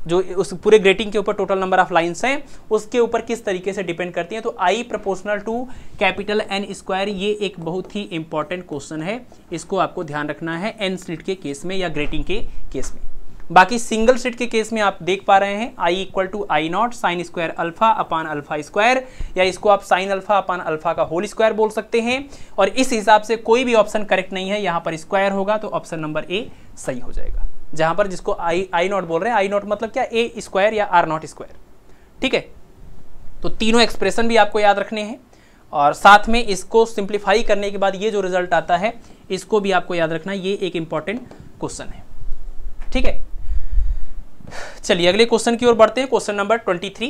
जो उस पूरे ग्रेटिंग के ऊपर टोटल नंबर ऑफ लाइंस हैं उसके ऊपर किस तरीके से डिपेंड करती हैं तो I proportional to capital n square ये एक बहुत ही इंपॉर्टेंट क्वेश्चन है इसको आपको ध्यान रखना है एन स्लिट के केस में या ग्रेटिंग के केस में बाकी सिंगल सीट के केस में आप देख पा रहे हैं I equal to I naught sine square alpha upon alpha square या इसको आप साइन अल्फा अपान अल्फा का होल स्क्वायर बोल सकते हैं और इस हिसाब से कोई भी ऑप्शन करेक्ट नहीं है यहाँ पर स्क्वायर होगा तो ऑप्शन नंबर ए सही हो जाएगा जहाँ पर जिसको आई आई नॉट बोल रहे हैं आई नॉट मतलब क्या ए स्क्वायर या आर नॉट स्क्वायर ठीक है तो तीनों एक्सप्रेशन भी आपको याद रखने हैं और साथ में इसको सिंप्लीफाई करने के बाद ये जो रिजल्ट आता है इसको भी आपको याद रखना ये एक इंपॉर्टेंट क्वेश्चन है ठीक है चलिए अगले क्वेश्चन की ओर बढ़ते हैं question number twenty three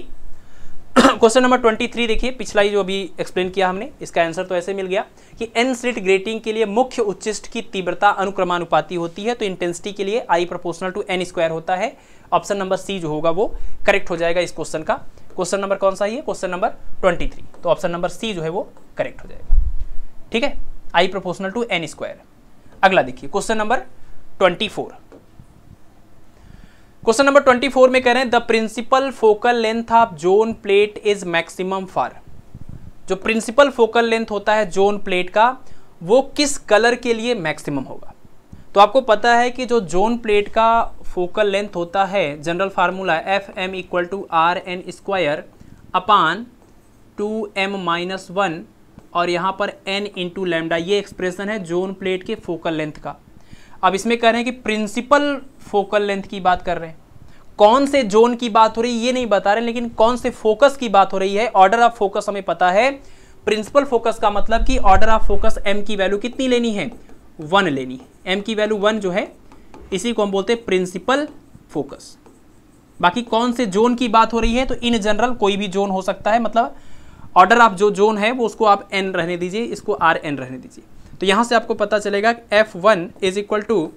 question number twenty three देखिए पिछला ही जो अभी एक्सप्लेन किया हमने इसका आंसर तो ऐसे मिल गया कि एन स्लिट ग्रेटिंग के लिए मुख्य उच्चिष्ट की तीव्रता अनुक्रमानुपाती होती है तो इंटेंसिटी के लिए I proportional to n square होता है ऑप्शन नंबर सी जो होगा वो करेक्ट हो जाएगा इस क्वेश्चन का क्वेश्चन नंबर कौन सा ही है क्वेश्चन नंबर ट्वेंटी थ्री तो ऑप्शन नंबर सी जो है वो करेक्ट हो जाएगा ठीक है I proportional to n square अगला देखिए question number twenty four question number twenty four में कह रहे हैं the principal focal length of zone plate is maximum for जो प्रिंसिपल फोकल लेंथ होता है जोन प्लेट का वो किस कलर के लिए मैक्सिमम होगा तो आपको पता है कि जो जोन प्लेट का फोकल लेंथ होता है general formula f m equal to are N square upon two M minus one और यहाँ पर एन इंटू लेमडा ये एक्सप्रेशन है जोन प्लेट के फोकल लेंथ का अब इसमें कह रहे हैं कि प्रिंसिपल फोकल लेंथ की बात कर रहे हैं कौन से जोन की बात हो रही है ये नहीं बता रहे लेकिन कौन से फोकस की बात हो रही है ऑर्डर ऑफ फोकस हमें पता है प्रिंसिपल फोकस का मतलब कि ऑर्डर ऑफ फोकस एम की वैल्यू कितनी लेनी है वन लेनी है एम की वैल्यू वन जो है इसी को हम बोलते हैं प्रिंसिपल फोकस बाकी कौन से जोन की बात हो रही है तो इन जनरल कोई भी जोन हो सकता है मतलब ऑर्डर ऑफ जो जोन है वो उसको आप एन रहने दीजिए इसको आर एन रहने दीजिए तो यहाँ से आपको पता चलेगा कि f one is equal to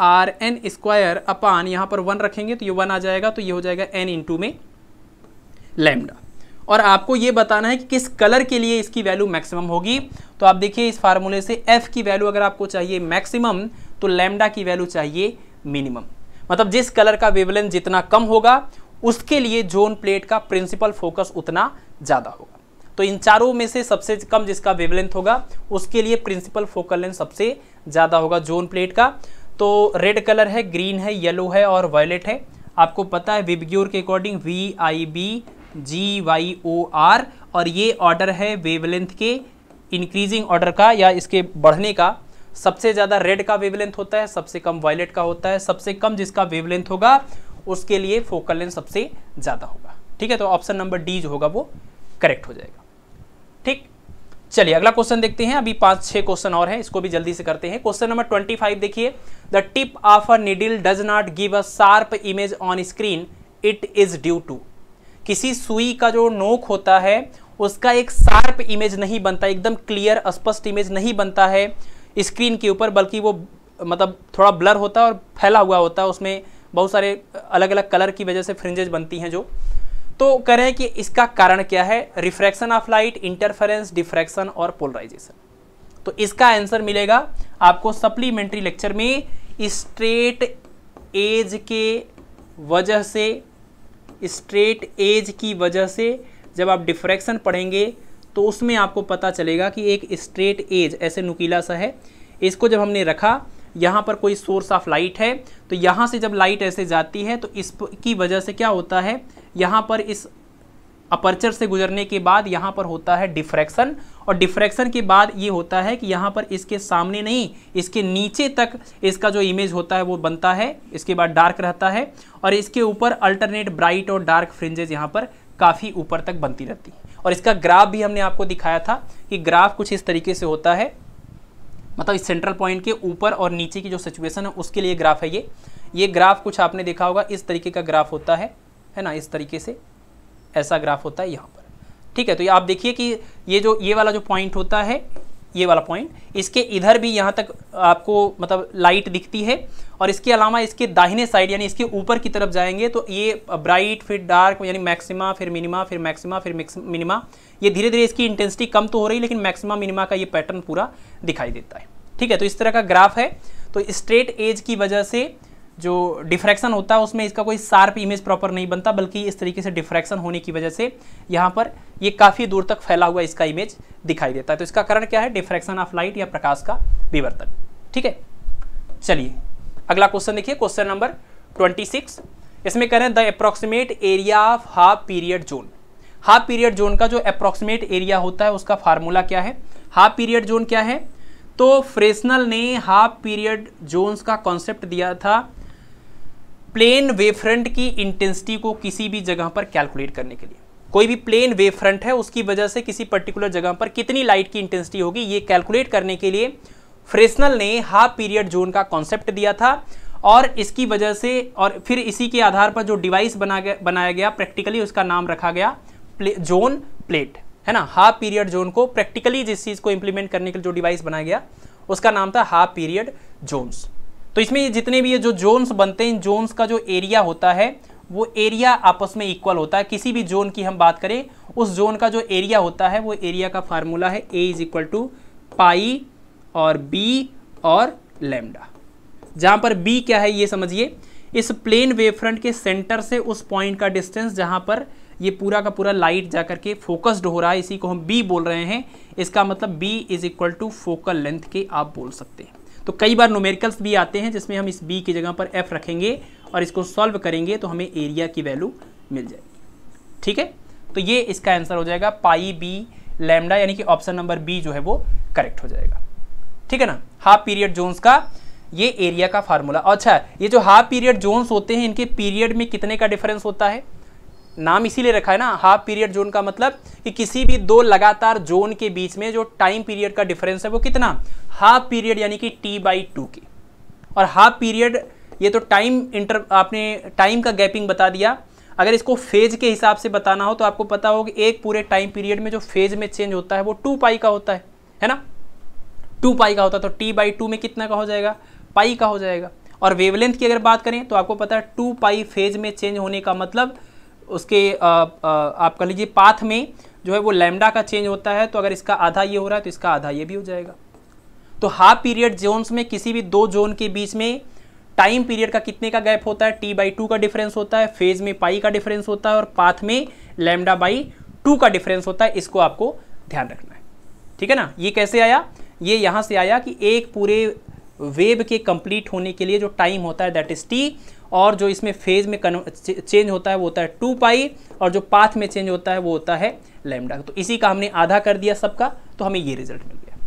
are N square upon यहाँ पर वन रखेंगे तो ये वन आ जाएगा तो ये हो जाएगा एन टू में लेमडा और आपको ये बताना है कि किस कलर के लिए इसकी वैल्यू मैक्सिमम होगी तो आप देखिए इस फार्मूले से एफ की वैल्यू अगर आपको चाहिए मैक्सिमम तो लैमडा की वैल्यू चाहिए मिनिमम मतलब जिस कलर का वेवलेंथ जितना कम होगा उसके लिए जोन प्लेट का प्रिंसिपल फोकस उतना ज़्यादा होगा तो इन चारों में से सबसे कम जिसका वेवलेंथ होगा उसके लिए प्रिंसिपल फोकल लेंथ सबसे ज़्यादा होगा जोन प्लेट का तो रेड कलर है ग्रीन है येलो है और वायलेट है आपको पता है विबग्योर के according V I B G Y O R और ये ऑर्डर है वेवलेंथ के इंक्रीजिंग ऑर्डर का या इसके बढ़ने का सबसे ज़्यादा रेड का वेवलेंथ होता है सबसे कम वायलेट का होता है सबसे कम जिसका वेवलेंथ होगा उसके लिए फोकल लेंथ सबसे ज़्यादा होगा ठीक है तो ऑप्शन नंबर डी जो होगा वो करेक्ट हो जाएगा ठीक चलिए अगला क्वेश्चन देखते हैं अभी पांच छह क्वेश्चन और हैं इसको भी जल्दी से करते हैं क्वेश्चन नंबर ट्वेंटी फाइव देखिए the tip of a needle does not give a sharp image on screen it is due to किसी सुई का जो नोक होता है उसका एक शार्प इमेज नहीं बनता एकदम क्लियर स्पष्ट इमेज नहीं बनता है स्क्रीन के ऊपर बल्कि वो मतलब थोड़ा ब्लर होता है और फैला हुआ होता है उसमें बहुत सारे अलग अलग कलर की वजह से फ्रिंजेज बनती हैं जो तो करें कि इसका कारण क्या है refraction of light interference diffraction और पोलराइजेशन तो इसका आंसर मिलेगा आपको सप्लीमेंट्री लेक्चर में स्ट्रेट एज के वजह से स्ट्रेट एज की वजह से जब आप डिफ्रैक्शन पढ़ेंगे तो उसमें आपको पता चलेगा कि एक स्ट्रेट एज ऐसे नुकीला सा है इसको जब हमने रखा यहाँ पर कोई सोर्स ऑफ लाइट है तो यहाँ से जब लाइट ऐसे जाती है तो इसकी वजह से क्या होता है यहाँ पर इस अपर्चर से गुजरने के बाद यहाँ पर होता है डिफ्रैक्शन और डिफ्रैक्शन के बाद ये होता है कि यहाँ पर इसके सामने नहीं इसके नीचे तक इसका जो इमेज होता है वो बनता है इसके बाद डार्क रहता है और इसके ऊपर अल्टरनेट ब्राइट और डार्क फ्रिंजेज यहाँ पर काफ़ी ऊपर तक बनती रहती है और इसका ग्राफ भी हमने आपको दिखाया था कि ग्राफ कुछ इस तरीके से होता है मतलब इस सेंट्रल पॉइंट के ऊपर और नीचे की जो सिचुएशन है उसके लिए ग्राफ है ये ये ग्राफ कुछ आपने देखा होगा इस तरीके का ग्राफ होता है है ना इस तरीके से ऐसा ग्राफ होता है यहाँ पर ठीक है तो ये आप देखिए कि ये जो ये वाला जो पॉइंट होता है ये वाला पॉइंट इसके इधर भी यहाँ तक आपको मतलब लाइट दिखती है और इसके अलावा इसके दाहिने साइड यानी इसके ऊपर की तरफ जाएंगे तो ये ब्राइट फिर डार्क यानी मैक्सिमा फिर मिनिमा फिर मैक्सिमा फिर मिनिमा ये धीरे धीरे इसकी इंटेंसिटी कम तो हो रही लेकिन मैक्सिमा मिनिमा का ये पैटर्न पूरा दिखाई देता है ठीक है तो इस तरह का ग्राफ है तो स्ट्रेट एज की वजह से जो डिफ्रैक्शन होता है उसमें इसका कोई शार्प इमेज प्रॉपर नहीं बनता बल्कि इस तरीके से डिफ्रैक्शन होने की वजह से यहाँ पर ये काफ़ी दूर तक फैला हुआ इसका इमेज दिखाई देता है तो इसका कारण क्या है डिफ्रैक्शन ऑफ लाइट या प्रकाश का विवर्तन ठीक है चलिए अगला क्वेश्चन देखिए क्वेश्चन नंबर ट्वेंटी सिक्स इसमें कह रहे हैं the approximate area of half period zone half period zone का जो अप्रॉक्सीमेट एरिया होता है उसका फार्मूला क्या है हाफ पीरियड जोन क्या है तो फ्रेशनल ने हाफ पीरियड जोन्स का कॉन्सेप्ट दिया था प्लेन वेव फ्रंट की इंटेंसिटी को किसी भी जगह पर कैलकुलेट करने के लिए कोई भी प्लेन वेव फ्रंट है उसकी वजह से किसी पर्टिकुलर जगह पर कितनी लाइट की इंटेंसिटी होगी ये कैलकुलेट करने के लिए फ्रेसनल ने हाफ पीरियड जोन का कॉन्सेप्ट दिया था और इसकी वजह से और फिर इसी के आधार पर जो डिवाइस बना गया बनाया गया प्रैक्टिकली उसका नाम रखा गया प्ले, जोन प्लेट है ना हाफ पीरियड जोन को प्रैक्टिकली जिस चीज़ को इम्प्लीमेंट करने के लिए जो डिवाइस बनाया गया उसका नाम था हाफ पीरियड जोन्स तो इसमें ये जितने भी ये जो जोन्स बनते हैं इन जोन्स का जो एरिया होता है वो एरिया आपस में इक्वल होता है किसी भी जोन की हम बात करें उस जोन का जो एरिया होता है वो एरिया का फार्मूला है a is equal to pi और बी और लेमडा जहाँ पर बी क्या है ये समझिए इस प्लेन वेव फ्रंट के सेंटर से उस पॉइंट का डिस्टेंस जहाँ पर ये पूरा का पूरा लाइट जा करके फोकस्ड हो रहा है इसी को हम बी बोल रहे हैं इसका मतलब b is equal to focal length के आप बोल सकते हैं तो कई बार नोमेरिकल्स भी आते हैं जिसमें हम इस बी की जगह पर एफ रखेंगे और इसको सॉल्व करेंगे तो हमें एरिया की वैल्यू मिल जाएगी ठीक है तो ये इसका आंसर हो जाएगा पाई बी लैमडा यानी कि ऑप्शन नंबर बी जो है वो करेक्ट हो जाएगा ठीक है ना हाफ पीरियड जोन्स का ये एरिया का फार्मूला अच्छा ये जो हाफ पीरियड जोन्स होते हैं इनके पीरियड में कितने का डिफरेंस होता है नाम इसीलिए रखा है ना हाफ पीरियड जोन का मतलब कि किसी भी दो लगातार जोन के बीच में जो टाइम पीरियड का डिफरेंस है वो कितना हाफ पीरियड यानी कि टी बाई टू की और हाफ पीरियड ये तो टाइम इंटर आपने टाइम का गैपिंग बता दिया अगर इसको फेज के हिसाब से बताना हो तो आपको पता हो कि एक पूरे टाइम पीरियड में जो फेज में चेंज होता है वो टू पाई का होता है है ना टू पाई का होता है तो टी बाई टू में कितना का हो जाएगा पाई का हो जाएगा और वेवलेंथ की अगर बात करें तो आपको पता है टू पाई फेज में चेंज होने का मतलब उसके आ, आ, आप कर लीजिए पाथ में जो है वो लैमडा का चेंज होता है तो अगर इसका आधा ये हो रहा है तो इसका आधा ये भी हो जाएगा तो हाफ पीरियड जोन्स में किसी भी दो जोन के बीच में टाइम पीरियड का कितने का गैप होता है टी बाई टू का डिफरेंस होता है फेज में पाई का डिफरेंस होता है और पाथ में लैमडा बाई टू का डिफरेंस होता है इसको आपको ध्यान रखना है ठीक है ना ये कैसे आया ये यहाँ से आया कि एक पूरे वेब के कंप्लीट होने के लिए जो टाइम होता है दैट इज टी और जो इसमें फेज में चेंज होता है वो होता है टू पाई और जो पाथ में चेंज होता है वो होता है लेमडा तो इसी का हमने आधा कर दिया सबका तो हमें ये रिजल्ट मिल गया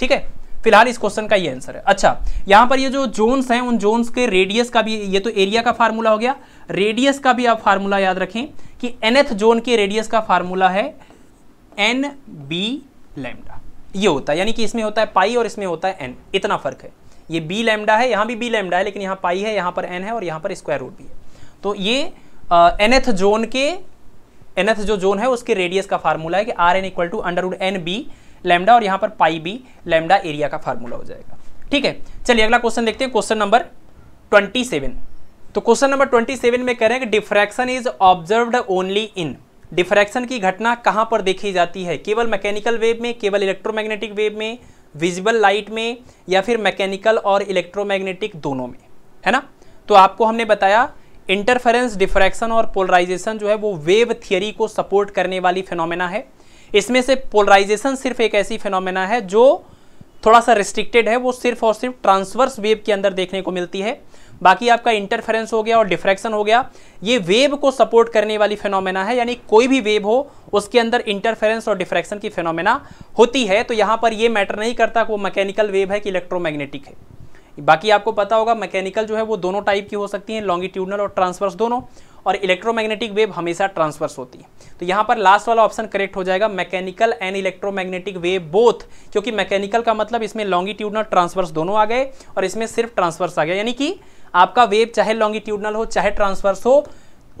ठीक है फिलहाल इस क्वेश्चन का ये आंसर है अच्छा यहाँ पर ये जो जोन्स हैं उन जोन्स के रेडियस का भी ये तो एरिया का फार्मूला हो गया रेडियस का भी आप फार्मूला याद रखें कि एनएथ जोन के रेडियस का फार्मूला है एन बी लेमडा ये होता है यानी कि इसमें होता है पाई और इसमें होता है एन इतना फर्क है ये बी लेमडा है यहाँ भी बी लेमडा है लेकिन यहाँ पाई है यहाँ पर एन है और यहाँ पर स्क्वायर रूट भी है तो ये एनएथ जोन के एनएथ जो जोन है उसके रेडियस का फार्मूला है कि r n equal to under root n b lambda और यहाँ पर पाई बी लेमडा एरिया का फार्मूला हो जाएगा ठीक है चलिए अगला क्वेश्चन देखते हैं क्वेश्चन नंबर ट्वेंटी सेवन तो क्वेश्चन नंबर ट्वेंटी सेवन में कह रहे हैं कि diffraction is observe only in diffraction की घटना कहाँ पर देखी जाती है केवल मैकेनिकल वेव में केवल इलेक्ट्रोमैग्नेटिक वेव में विजिबल लाइट में या फिर मैकेनिकल और इलेक्ट्रोमैग्नेटिक दोनों में है ना तो आपको हमने बताया इंटरफेरेंस डिफ्रैक्शन और पोलराइजेशन जो है वो वेव थियरी को सपोर्ट करने वाली फिनोमेना है इसमें से पोलराइजेशन सिर्फ एक ऐसी फिनोमेना है जो थोड़ा सा रिस्ट्रिक्टेड है वो सिर्फ और सिर्फ ट्रांसवर्स वेव के अंदर देखने को मिलती है बाकी आपका इंटरफेरेंस हो गया और डिफ्रैक्शन हो गया ये वेव को सपोर्ट करने वाली फेनोमेना है यानी कोई भी वेव हो उसके अंदर इंटरफेरेंस और डिफ्रैक्शन की फेनोमेना होती है तो यहाँ पर ये मैटर नहीं करता कि वो मैकेनिकल वेव है कि इलेक्ट्रोमैग्नेटिक है बाकी आपको पता होगा मैकेनिकल जो है वो दोनों टाइप की हो सकती हैं लॉन्गिट्यूडनल और ट्रांसवर्स दोनों और इलेक्ट्रोमैग्नेटिक वेव हमेशा ट्रांसवर्स होती है तो यहाँ पर लास्ट वाला ऑप्शन करेक्ट हो जाएगा mechanical and electromagnetic wave both क्योंकि मैकेनिकल का मतलब इसमें लॉन्गिट्यूडनल ट्रांसवर्स दोनों आ गए और इसमें सिर्फ ट्रांसवर्स आ गया यानी कि आपका वेव चाहे लॉन्गिट्यूडनल हो चाहे ट्रांसवर्स हो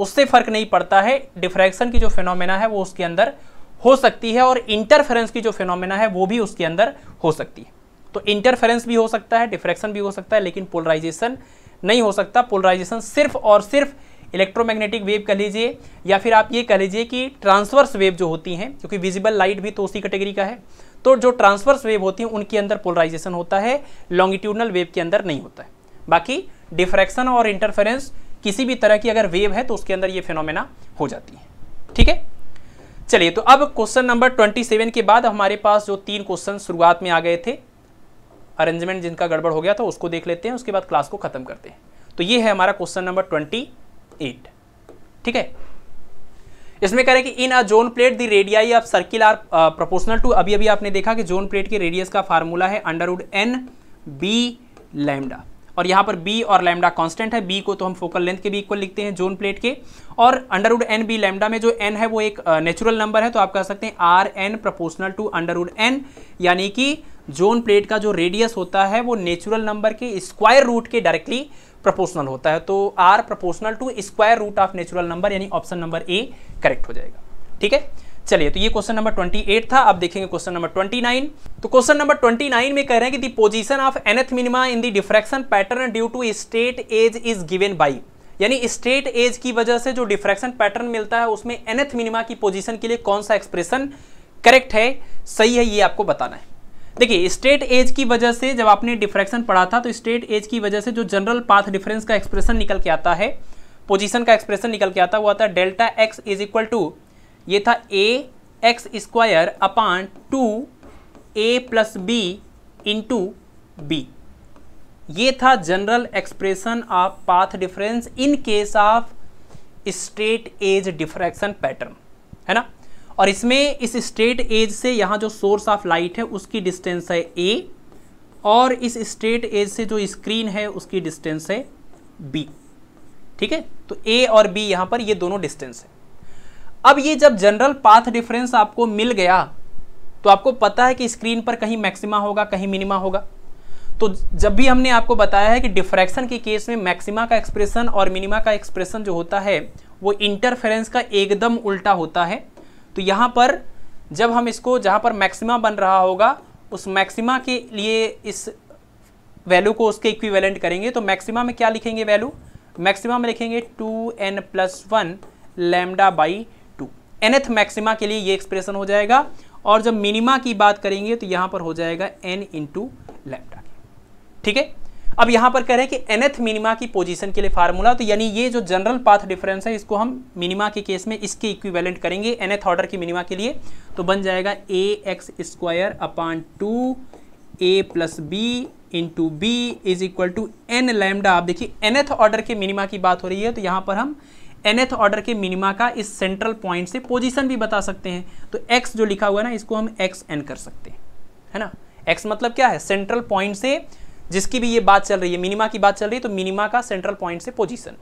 उससे फर्क नहीं पड़ता है डिफ्रैक्शन की जो फिनोमेना है वो उसके अंदर हो सकती है और इंटरफेरेंस की जो फिनोमेना है वो भी उसके अंदर हो सकती है तो इंटरफेरेंस भी हो सकता है डिफ्रैक्शन भी हो सकता है लेकिन पोलराइजेशन नहीं हो सकता पोलराइजेशन सिर्फ और सिर्फ इलेक्ट्रोमैग्नेटिक वेव कह लीजिए या फिर आप ये कह लीजिए कि ट्रांसवर्स वेव जो होती हैं क्योंकि विजिबल लाइट भी तो उसी कैटेगरी का है तो जो ट्रांसवर्स वेव होती हैं उनके अंदर पोलराइजेशन होता है लॉन्गिट्यूडनल वेव के अंदर नहीं होता है बाकी डिफ्रैक्शन और इंटरफेरेंस किसी भी तरह की अगर वेव है तो उसके अंदर ये फिनोमेना हो जाती है ठीक है चलिए तो अब क्वेश्चन नंबर 27 के बाद हमारे पास जो तीन क्वेश्चन शुरुआत में आ गए थे अरेंजमेंट जिनका गड़बड़ हो गया था उसको देख लेते हैं उसके बाद क्लास को खत्म करते हैं तो ये है हमारा क्वेश्चन नंबर 28 ठीक है इसमें कह रहे कि in a zone plate the radii of circle are proportional to अभी अभी आपने देखा कि जोन प्लेट के रेडियस का फार्मूला है अंडरवुड एन बी लैमडा और यहाँ पर बी और लैमडा कॉन्स्टेंट है बी को तो हम फोकल लेंथ के भी इक्वल लिखते हैं जोन प्लेट के और अंडरवुड एन बी लैमडा में जो एन है वो एक नेचुरल uh, नंबर है तो आप कह सकते हैं r n proportional to under root n यानी कि जोन प्लेट का जो रेडियस होता है वो नेचुरल नंबर के स्क्वायर रूट के डायरेक्टली प्रपोर्सनल होता है तो r proportional to square root of natural number यानी ऑप्शन नंबर ए करेक्ट हो जाएगा ठीक है चलिए तो ये क्वेश्चन नंबर 28 था अब देखेंगे क्वेश्चन नंबर 29 तो क्वेश्चन नंबर 29 में कह रहे हैं कि the position of nth minima in the diffraction pattern due to straight edge is given by यानी स्टेट एज की वजह से जो डिफ्रैक्शन पैटर्न मिलता है उसमें एनथ मिनिमा की पोजिशन के लिए कौन सा एक्सप्रेशन करेक्ट है सही है ये आपको बताना है देखिए स्टेट एज की वजह से जब आपने डिफ्रैक्शन पढ़ा था तो स्टेट एज की वजह से जो जनरल पाथ डिफरेंस का एक्सप्रेशन निकल के आता है पोजीशन का एक्सप्रेशन निकल के आता हुआ था delta x is equal to ये था a x square upon two a plus b into b ये था general expression of path difference in case of straight edge diffraction pattern है ना और इसमें इस स्ट्रेट एज से यहाँ जो सोर्स ऑफ लाइट है उसकी डिस्टेंस है ए और इस स्ट्रेट एज से जो स्क्रीन है उसकी डिस्टेंस है बी ठीक है तो ए और बी यहाँ पर ये दोनों डिस्टेंस है अब ये जब जनरल पाथ डिफरेंस आपको मिल गया तो आपको पता है कि स्क्रीन पर कहीं मैक्सिमा होगा कहीं मिनिमा होगा तो जब भी हमने आपको बताया है कि डिफ्रैक्शन के केस में मैक्सिमा का एक्सप्रेशन और मिनिमा का एक्सप्रेशन जो होता है वो इंटरफेरेंस का एकदम उल्टा होता है तो यहाँ पर जब हम इसको जहाँ पर मैक्सिमा बन रहा होगा उस मैक्सिमा के लिए इस वैल्यू को उसके इक्विवेलेंट करेंगे तो मैक्सिमा में क्या लिखेंगे वैल्यू मैक्सिमा में लिखेंगे two n plus one lambda by nth maxima के लिए ये एक्सप्रेशन हो जाएगा और जब मिनिमा की बात करेंगे तो यहां पर हो जाएगा एन इंटू लेमडा ठीक है अब यहां पर कह रहे हैं कि एनएथ मिनिमा की पोजीशन के लिए फार्मूला तो यानी ये जो जनरल पाथ डिफरेंस है इसको हम मिनिमा के केस में इसके इक्विवेलेंट करेंगे एनएथ ऑर्डर की मिनिमा के लिए तो बन जाएगा a x square upon two a plus b into b is equal to N lambda आप देखिए एनएथ ऑर्डर के मिनिमा की बात हो रही है तो यहां पर हम एनएथ ऑर्डर के मिनिमा का इस सेंट्रल पॉइंट से पोजीशन भी बता सकते हैं तो एक्स जो लिखा हुआ है ना इसको हम एक्स एन कर सकते हैं है ना एक्स मतलब क्या है सेंट्रल पॉइंट से जिसकी भी ये बात चल रही है मिनिमा की बात चल रही है तो मिनिमा का सेंट्रल पॉइंट से पोजिशन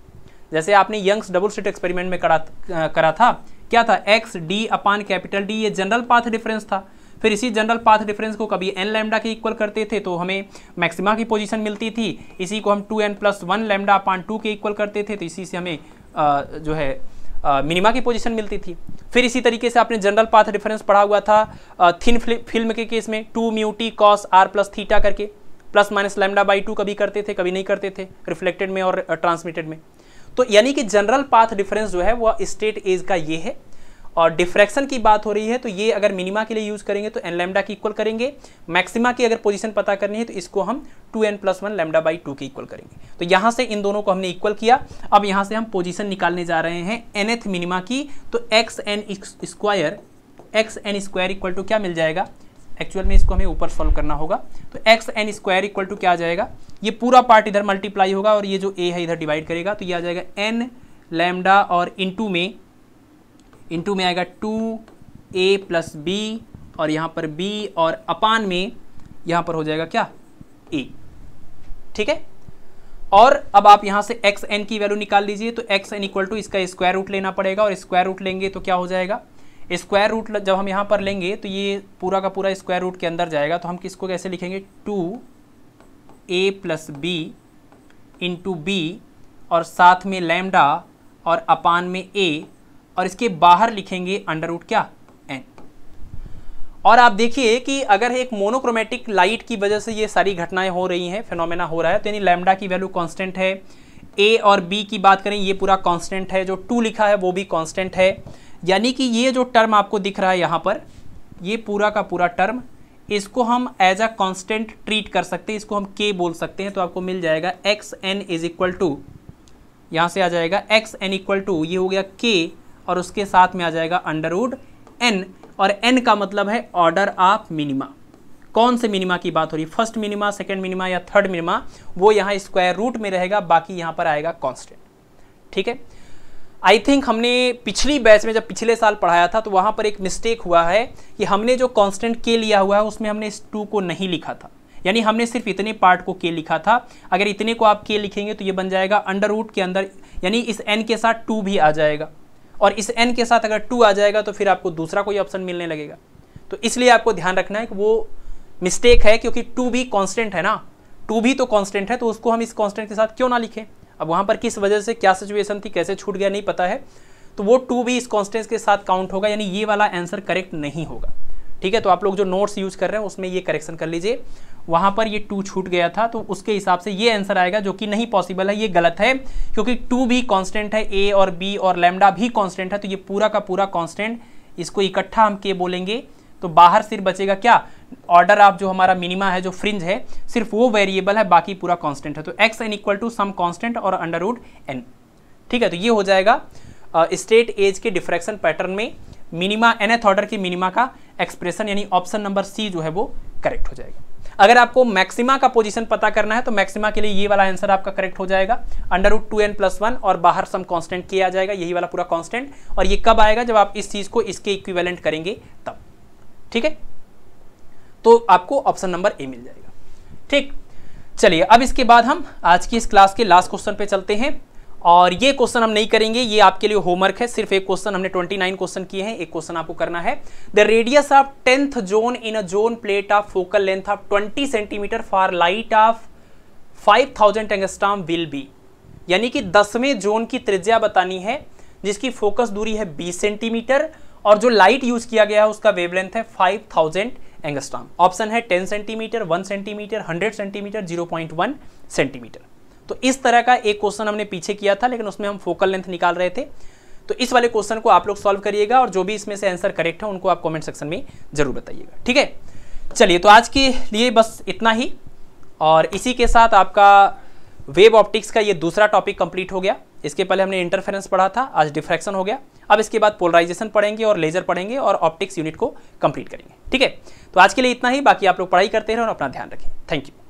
जैसे आपने यंग्स डबल सीट एक्सपेरिमेंट में करा करा था क्या था x d upon capital D ये जनरल पाथ डिफरेंस था फिर इसी जनरल पाथ डिफरेंस को कभी एन लैमडा के इक्वल करते थे तो हमें मैक्सिमा की पोजीशन मिलती थी इसी को हम two n plus one lambda upon two के इक्वल करते थे तो इसी से हमें जो है मिनिमा की पोजीशन मिलती थी फिर इसी तरीके से आपने जनरल पाथ रेफरेंस पढ़ा हुआ था थिन फिल्म के केस में two mu t cos r plus theta करके plus minus lambda by two कभी करते थे कभी नहीं करते थे रिफ्लेक्टेड में और ट्रांसमिटेड में तो यानी कि जनरल पाथ डिफरेंस जो है वह स्टेट एज का ये है और डिफ्रैक्शन की बात हो रही है तो ये अगर मिनिमा के लिए यूज़ करेंगे तो एन लेमडा की इक्वल करेंगे मैक्सिमा की अगर पोजीशन पता करनी है तो इसको हम two n plus one lambda by two की इक्वल करेंगे तो यहाँ से इन दोनों को हमने इक्वल किया अब यहाँ से हम पोजिशन निकालने जा रहे हैं एनएथ मिनिमा की तो x n square x n square equal to क्या मिल जाएगा एक्चुअल में इसको हमें ऊपर सॉल्व करना होगा तो x n square equal to क्या आ जाएगा ये पूरा पार्ट इधर मल्टीप्लाई होगा और ये जो ए है इधर डिवाइड करेगा तो ये आ जाएगा एन लैमडा और इंटू में इंटू में आएगा टू ए प्लस बी और यहाँ पर बी और अपान में यहाँ पर हो जाएगा क्या ए ठीक है और अब आप यहाँ से एक्स एन की वैल्यू निकाल लीजिए तो एक्स एन इक्वल टू इसका स्क्वायर रूट लेना पड़ेगा और स्क्वायर रूट लेंगे तो क्या हो जाएगा स्क्वायर रूट जब हम यहाँ पर लेंगे तो ये पूरा का पूरा स्क्वायर रूट के अंदर जाएगा तो हम किसको कैसे लिखेंगे two a plus b into b और साथ में लैमडा और अपान में ए और इसके बाहर लिखेंगे अंडर रूट क्या एन और आप देखिए कि अगर एक मोनोक्रोमेटिक लाइट की वजह से ये सारी घटनाएं हो रही हैं फिनोमेना हो रहा है तो यानी लैमडा की वैल्यू कांस्टेंट है ए और बी की बात करें ये पूरा कांस्टेंट है जो टू लिखा है वो भी कांस्टेंट है यानी कि ये जो टर्म आपको दिख रहा है यहाँ पर ये पूरा का पूरा टर्म इसको हम एज अ कॉन्स्टेंट ट्रीट कर सकते हैं इसको हम के बोल सकते हैं तो आपको मिल जाएगा x n is equal to यहाँ से आ जाएगा एक्स एन इक्वल टू ये हो गया के और उसके साथ में आ जाएगा अंडरवुड एन और एन का मतलब है ऑर्डर ऑफ मिनिमा कौन से मिनिमा की बात हो रही है फर्स्ट मिनिमा सेकेंड मिनिमा या थर्ड मिनिमा वो यहाँ स्क्वायर रूट में रहेगा बाकी यहाँ पर आएगा कॉन्स्टेंट ठीक है आई थिंक हमने पिछली बैच में जब पिछले साल पढ़ाया था तो वहाँ पर एक मिस्टेक हुआ है कि हमने जो कांस्टेंट के लिया हुआ है उसमें हमने इस टू को नहीं लिखा था यानी हमने सिर्फ इतने पार्ट को के लिखा था अगर इतने को आप के लिखेंगे तो ये बन जाएगा अंडर रूट के अंदर यानी इस एन के साथ टू भी आ जाएगा और इस एन के साथ अगर टू आ जाएगा तो फिर आपको दूसरा कोई ऑप्शन मिलने लगेगा तो इसलिए आपको ध्यान रखना है कि वो मिस्टेक है क्योंकि टू भी कॉन्स्टेंट है ना टू भी तो कॉन्स्टेंट है तो उसको हम इस कॉन्स्टेंट के साथ क्यों ना लिखें अब वहाँ पर किस वजह से क्या सिचुएशन थी कैसे छूट गया नहीं पता है तो वो टू भी इस कॉन्स्टेंट के साथ काउंट होगा यानी ये वाला आंसर करेक्ट नहीं होगा ठीक है तो आप लोग जो नोट्स यूज कर रहे हैं उसमें ये करेक्शन कर लीजिए वहाँ पर ये टू छूट गया था तो उसके हिसाब से ये आंसर आएगा जो कि नहीं पॉसिबल है ये गलत है क्योंकि टू भी कॉन्स्टेंट है ए और बी और लेमडा भी कॉन्स्टेंट है तो ये पूरा का पूरा कॉन्स्टेंट इसको इकट्ठा हम के बोलेंगे तो बाहर सिर्फ बचेगा क्या ऑर्डर आप जो हमारा मिनिमा है जो फ्रिंज है सिर्फ वो वेरिएबल है बाकी पूरा कॉन्स्टेंट है तो x n equal to some constant और अंडर रूट एन ठीक है तो ये हो जाएगा स्टेट uh, एज के डिफ्रैक्शन पैटर्न में मिनिमा एनएथ ऑर्डर की मिनिमा का एक्सप्रेशन यानी ऑप्शन नंबर सी जो है वो करेक्ट हो जाएगा अगर आपको मैक्सिमा का पोजीशन पता करना है तो मैक्सिमा के लिए ये वाला आंसर आपका करेक्ट हो जाएगा under root two n plus one और बाहर सम कांस्टेंट किया जाएगा यही वाला पूरा कांस्टेंट और ये कब आएगा जब आप इस चीज़ को इसके इक्विवेलेंट करेंगे तब ठीक है तो आपको ऑप्शन नंबर ए मिल जाएगा ठीक चलिए अब इसके बाद हम आज की इस क्लास के लास्ट क्वेश्चन पे चलते हैं और ये क्वेश्चन हम नहीं करेंगे ये आपके लिए होमवर्क है सिर्फ एक क्वेश्चन हमने 29 क्वेश्चन किए हैं एक क्वेश्चन आपको करना है the radius of tenth zone in a zone plate of focal length of 20 centimetre for light of 5000 angstrom will be यानी कि दसवें जोन की त्रिज्या बतानी है जिसकी फोकस दूरी है बीस सेंटीमीटर और जो लाइट यूज किया गया है उसका वेवलेंथ है फाइव एंगस्टाम ऑप्शन है ten centimetre one centimetre hundred centimetre zero centimetre तो इस तरह का एक क्वेश्चन हमने पीछे किया था लेकिन उसमें हम फोकल लेंथ निकाल रहे थे तो इस वाले क्वेश्चन को आप लोग सॉल्व करिएगा और जो भी इसमें से आंसर करेक्ट है उनको आप कमेंट सेक्शन में जरूर बताइएगा ठीक है चलिए तो आज के लिए बस इतना ही और इसी के साथ आपका वेब ऑप्टिक्स का ये दूसरा टॉपिक कंप्लीट हो गया इसके पहले हमने इंटरफेरेंस पढ़ा था आज डिफ्रैक्शन हो गया अब इसके बाद पोलराइजेशन पढ़ेंगे और लेजर पढ़ेंगे और ऑप्टिक्स यूनिट को कंप्लीट करेंगे ठीक है तो आज के लिए इतना ही बाकी आप लोग पढ़ाई करते रहें और अपना ध्यान रखें थैंक यू